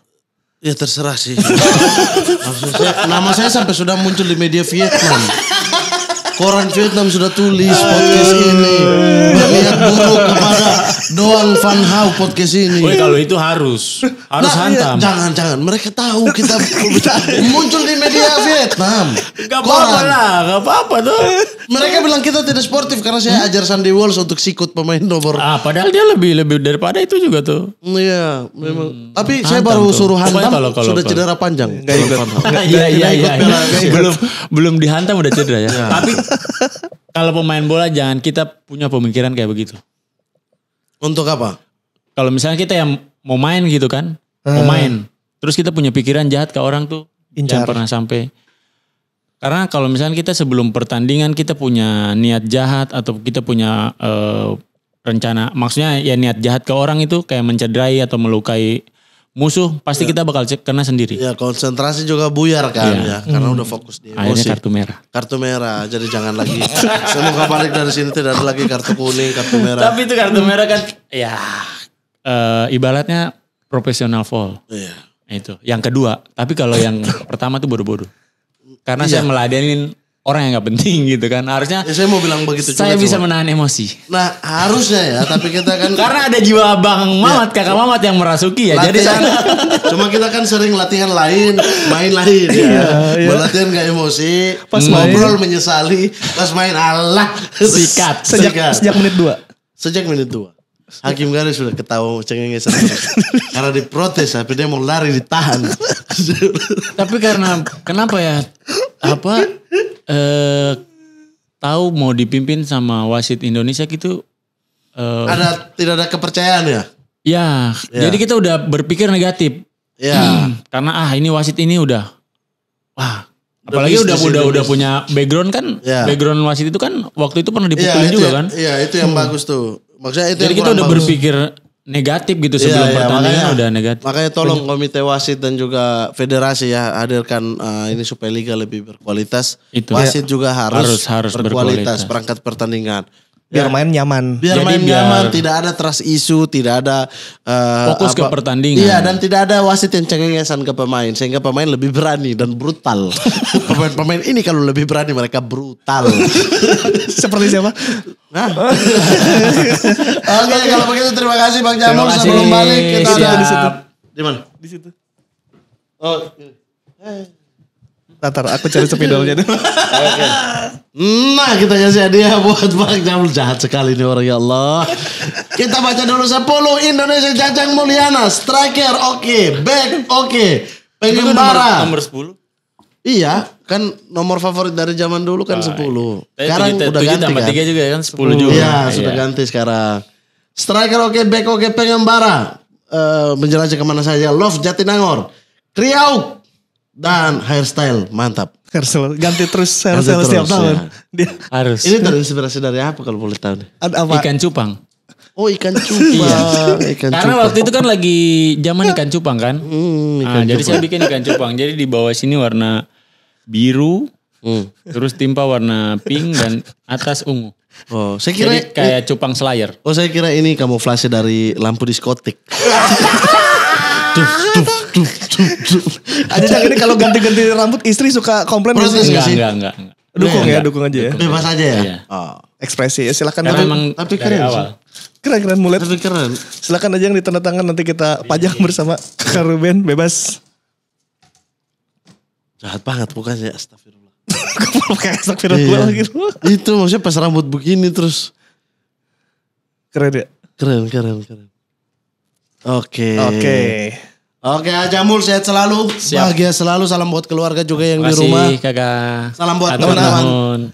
Ya terserah sih. <laughs> Maksudnya, nama saya sampai sudah muncul di media Vietnam. <laughs> Koran Vietnam sudah tulis podcast ini. Berniat buruk kepada Doang Van Hau podcast ini. Woi, kalau itu harus. Harus nah, iya. hantam. jangan, jangan. Mereka tahu kita <laughs> muncul di media Vietnam. Gak apa-apa lah. Gak apa-apa tuh. Mereka bilang kita tidak sportif karena saya hmm? ajar Sandy Walls untuk sikut pemain nomor. Ah, padahal dia lebih lebih daripada itu juga tuh. Iya, memang. Hmm. Tapi hantam saya baru tuh. suruh hantam kalau, kalau, sudah cedera panjang. Gak <laughs> Iya, iya, iya. iya. Belum belum dihantam udah cedera ya. Tapi <laughs> Kalau pemain bola jangan kita punya pemikiran kayak begitu. Untuk apa? Kalau misalnya kita yang mau main gitu kan, hmm. mau ah. main, terus kita punya pikiran jahat ke orang tuh, Incar. jangan pernah sampai. Karena kalau misalnya kita sebelum pertandingan kita punya niat jahat atau kita punya uh, rencana, maksudnya ya niat jahat ke orang itu kayak mencederai atau melukai musuh pasti ya. kita bakal cek kena sendiri. Ya konsentrasi juga buyar iya. kan ya, ya karena hmm. udah fokus di emosi. Akhirnya kartu merah. Kartu merah, jadi jangan lagi. Semoga <laughs> balik dari sini tidak ada lagi kartu kuning, kartu merah. Tapi itu kartu merah kan, ya uh, ibaratnya profesional fall. Iya. Itu. Yang kedua, tapi kalau yang <laughs> pertama tuh bodoh-bodoh. Karena iya. saya meladenin orang yang nggak penting gitu kan. Harusnya ya, saya mau bilang begitu Saya cuma, bisa cuma. menahan emosi. Nah, harusnya ya, tapi kita kan <laughs> karena ada jiwa Bang iya. Mamat, ya. Kakak Mamat yang merasuki ya. Latihan, jadi saya cuma kita kan sering latihan lain, main lain ya. Iya, iya. gak emosi, pas ngobrol main. menyesali, pas main Allah sikat. <laughs> Sejak, sikat. sejak menit dua. Sejak menit dua. Hakim Garis sudah ketawa cengengesan. Ya, <laughs> karena diprotes, tapi dia mau lari ditahan. tapi karena kenapa ya? Apa eh, tahu mau dipimpin sama wasit Indonesia gitu eh, Ada tidak ada kepercayaan ya? Ya, Ya. jadi kita udah berpikir negatif. Ya. Hmm, karena ah ini wasit ini udah wah apalagi udah udah udah punya background kan Ya. background wasit itu kan waktu itu pernah ya, dipukulin itu juga ya. kan. Iya, itu yang hmm. bagus tuh. Maksudnya itu Jadi yang kita udah bagus. berpikir negatif gitu iya, sebelum iya, iya, pertandingan makanya, udah negatif. Makanya tolong komite wasit dan juga federasi ya hadirkan uh, ini supaya liga lebih berkualitas. Itu. Wasit ya, juga harus, harus, harus berkualitas, berkualitas perangkat pertandingan biar ya. main nyaman. Biar Jadi main biar... nyaman, tidak ada trust isu, tidak ada uh, fokus apa, ke pertandingan. Iya, dan tidak ada wasit yang cengengesan ke pemain sehingga pemain lebih berani dan brutal. <laughs> Pemain-pemain ini kalau lebih berani mereka brutal. <laughs> Seperti siapa? Nah. <laughs> Oke, okay, kalau begitu terima kasih Bang Jamul sebelum balik kita Siap. ada di situ. Di mana? Di situ. Oh. Eh. Tatar, aku cari spidolnya dulu. <laughs> okay. Nah, kita kasih hadiah buat Bang Jamul. Jahat sekali nih orang ya Allah. Kita baca dulu 10 Indonesia Jajang Mulyana. Striker oke, okay. back oke. Okay. Pengembara. Nomor, nomor 10. Iya, kan nomor favorit dari zaman dulu kan oh, 10. Iya. Sekarang 7, udah 7, ganti kan. 3 juga kan 10 juga. Iya, ya. sudah ganti sekarang. Striker oke, okay, back oke, okay, pengembara. Uh, eh, menjelajah kemana saja. Love Jatinangor. Kriauk dan hairstyle mantap. Hairstyle ganti terus hairstyle setiap terus, tahun. Ya. Dia. Harus. Ini terinspirasi dari apa kalau boleh tahu? Ada apa? Ikan cupang. Oh ikan iya. cupang. ikan Karena cupang. waktu itu kan lagi zaman ikan cupang kan. Hmm, ikan ah, cupang. jadi saya bikin ikan cupang. Jadi di bawah sini warna biru, hmm. terus timpa warna pink dan atas ungu. Oh, saya kira jadi kayak cupang slayer. Oh, saya kira ini kamuflase dari lampu diskotik. <laughs> Ada yang ini kalau ganti-ganti rambut istri suka komplain Protes enggak, sih? Enggak, enggak, enggak. Dukung enggak, iya, ya, dukung aja ya. Bebas aja ya. Iya. Oh, ekspresi ya silakan. Tapi, memang tapi keren. Awal. Keren keren mulai. Tapi keren. Silakan aja yang ditandatangan nanti kita iya, pajang bersama Karuben bebas. Jahat banget sih ya, astagfirullah. <laughs> Pakai astagfirullah iya. gitu. Itu maksudnya pas rambut begini terus. Keren ya? Keren, keren, keren. Oke. Okay. Oke. Okay. Oke, okay, Ajamul sehat selalu, Siap. bahagia selalu. Salam buat keluarga juga yang Masih, di rumah. Kakak. Salam buat teman-teman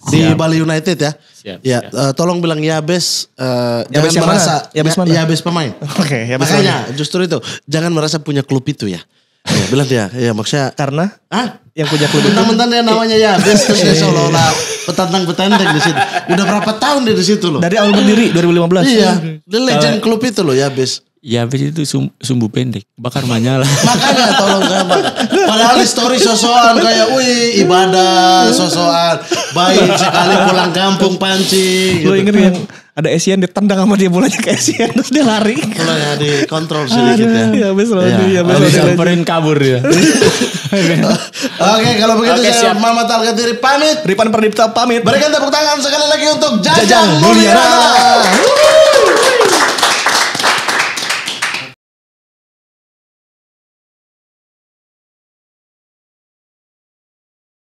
di Bali United ya. Siap. Ya, siap. Uh, tolong bilang bes, uh, eh, Yabes jangan merasa bes ya, mana? bes pemain. Oke, okay, bes. Makanya mana? justru itu, jangan merasa punya klub itu ya. ya bilang dia, ya maksudnya karena ah yang punya klub mentang teman yang namanya bes terus dia seolah-olah petantang petenteng di situ. Udah berapa tahun dia di situ loh? Dari awal berdiri 2015. Iya, the hmm. legend klub itu loh bes. Ya habis itu sumbu pendek, bakar menyala. <laughs> Makanya tolong gambar. Padahal story sosokan kayak wih ibadah sosokan. Baik sekali pulang kampung panci. Lo gitu. inget yang ada Asian ditendang sama dia bolanya ke Asian terus dia lari. Bolanya dikontrol sedikit ya. Aduh, ya. Ya habis lalu ya. Iya, habis samperin kabur ya. <laughs> Oke, kalau begitu Oke, saya Mama Target diri pamit. Ripan Perdipta pamit. Berikan tepuk tangan sekali lagi untuk Jajang, Jajang Mulyana.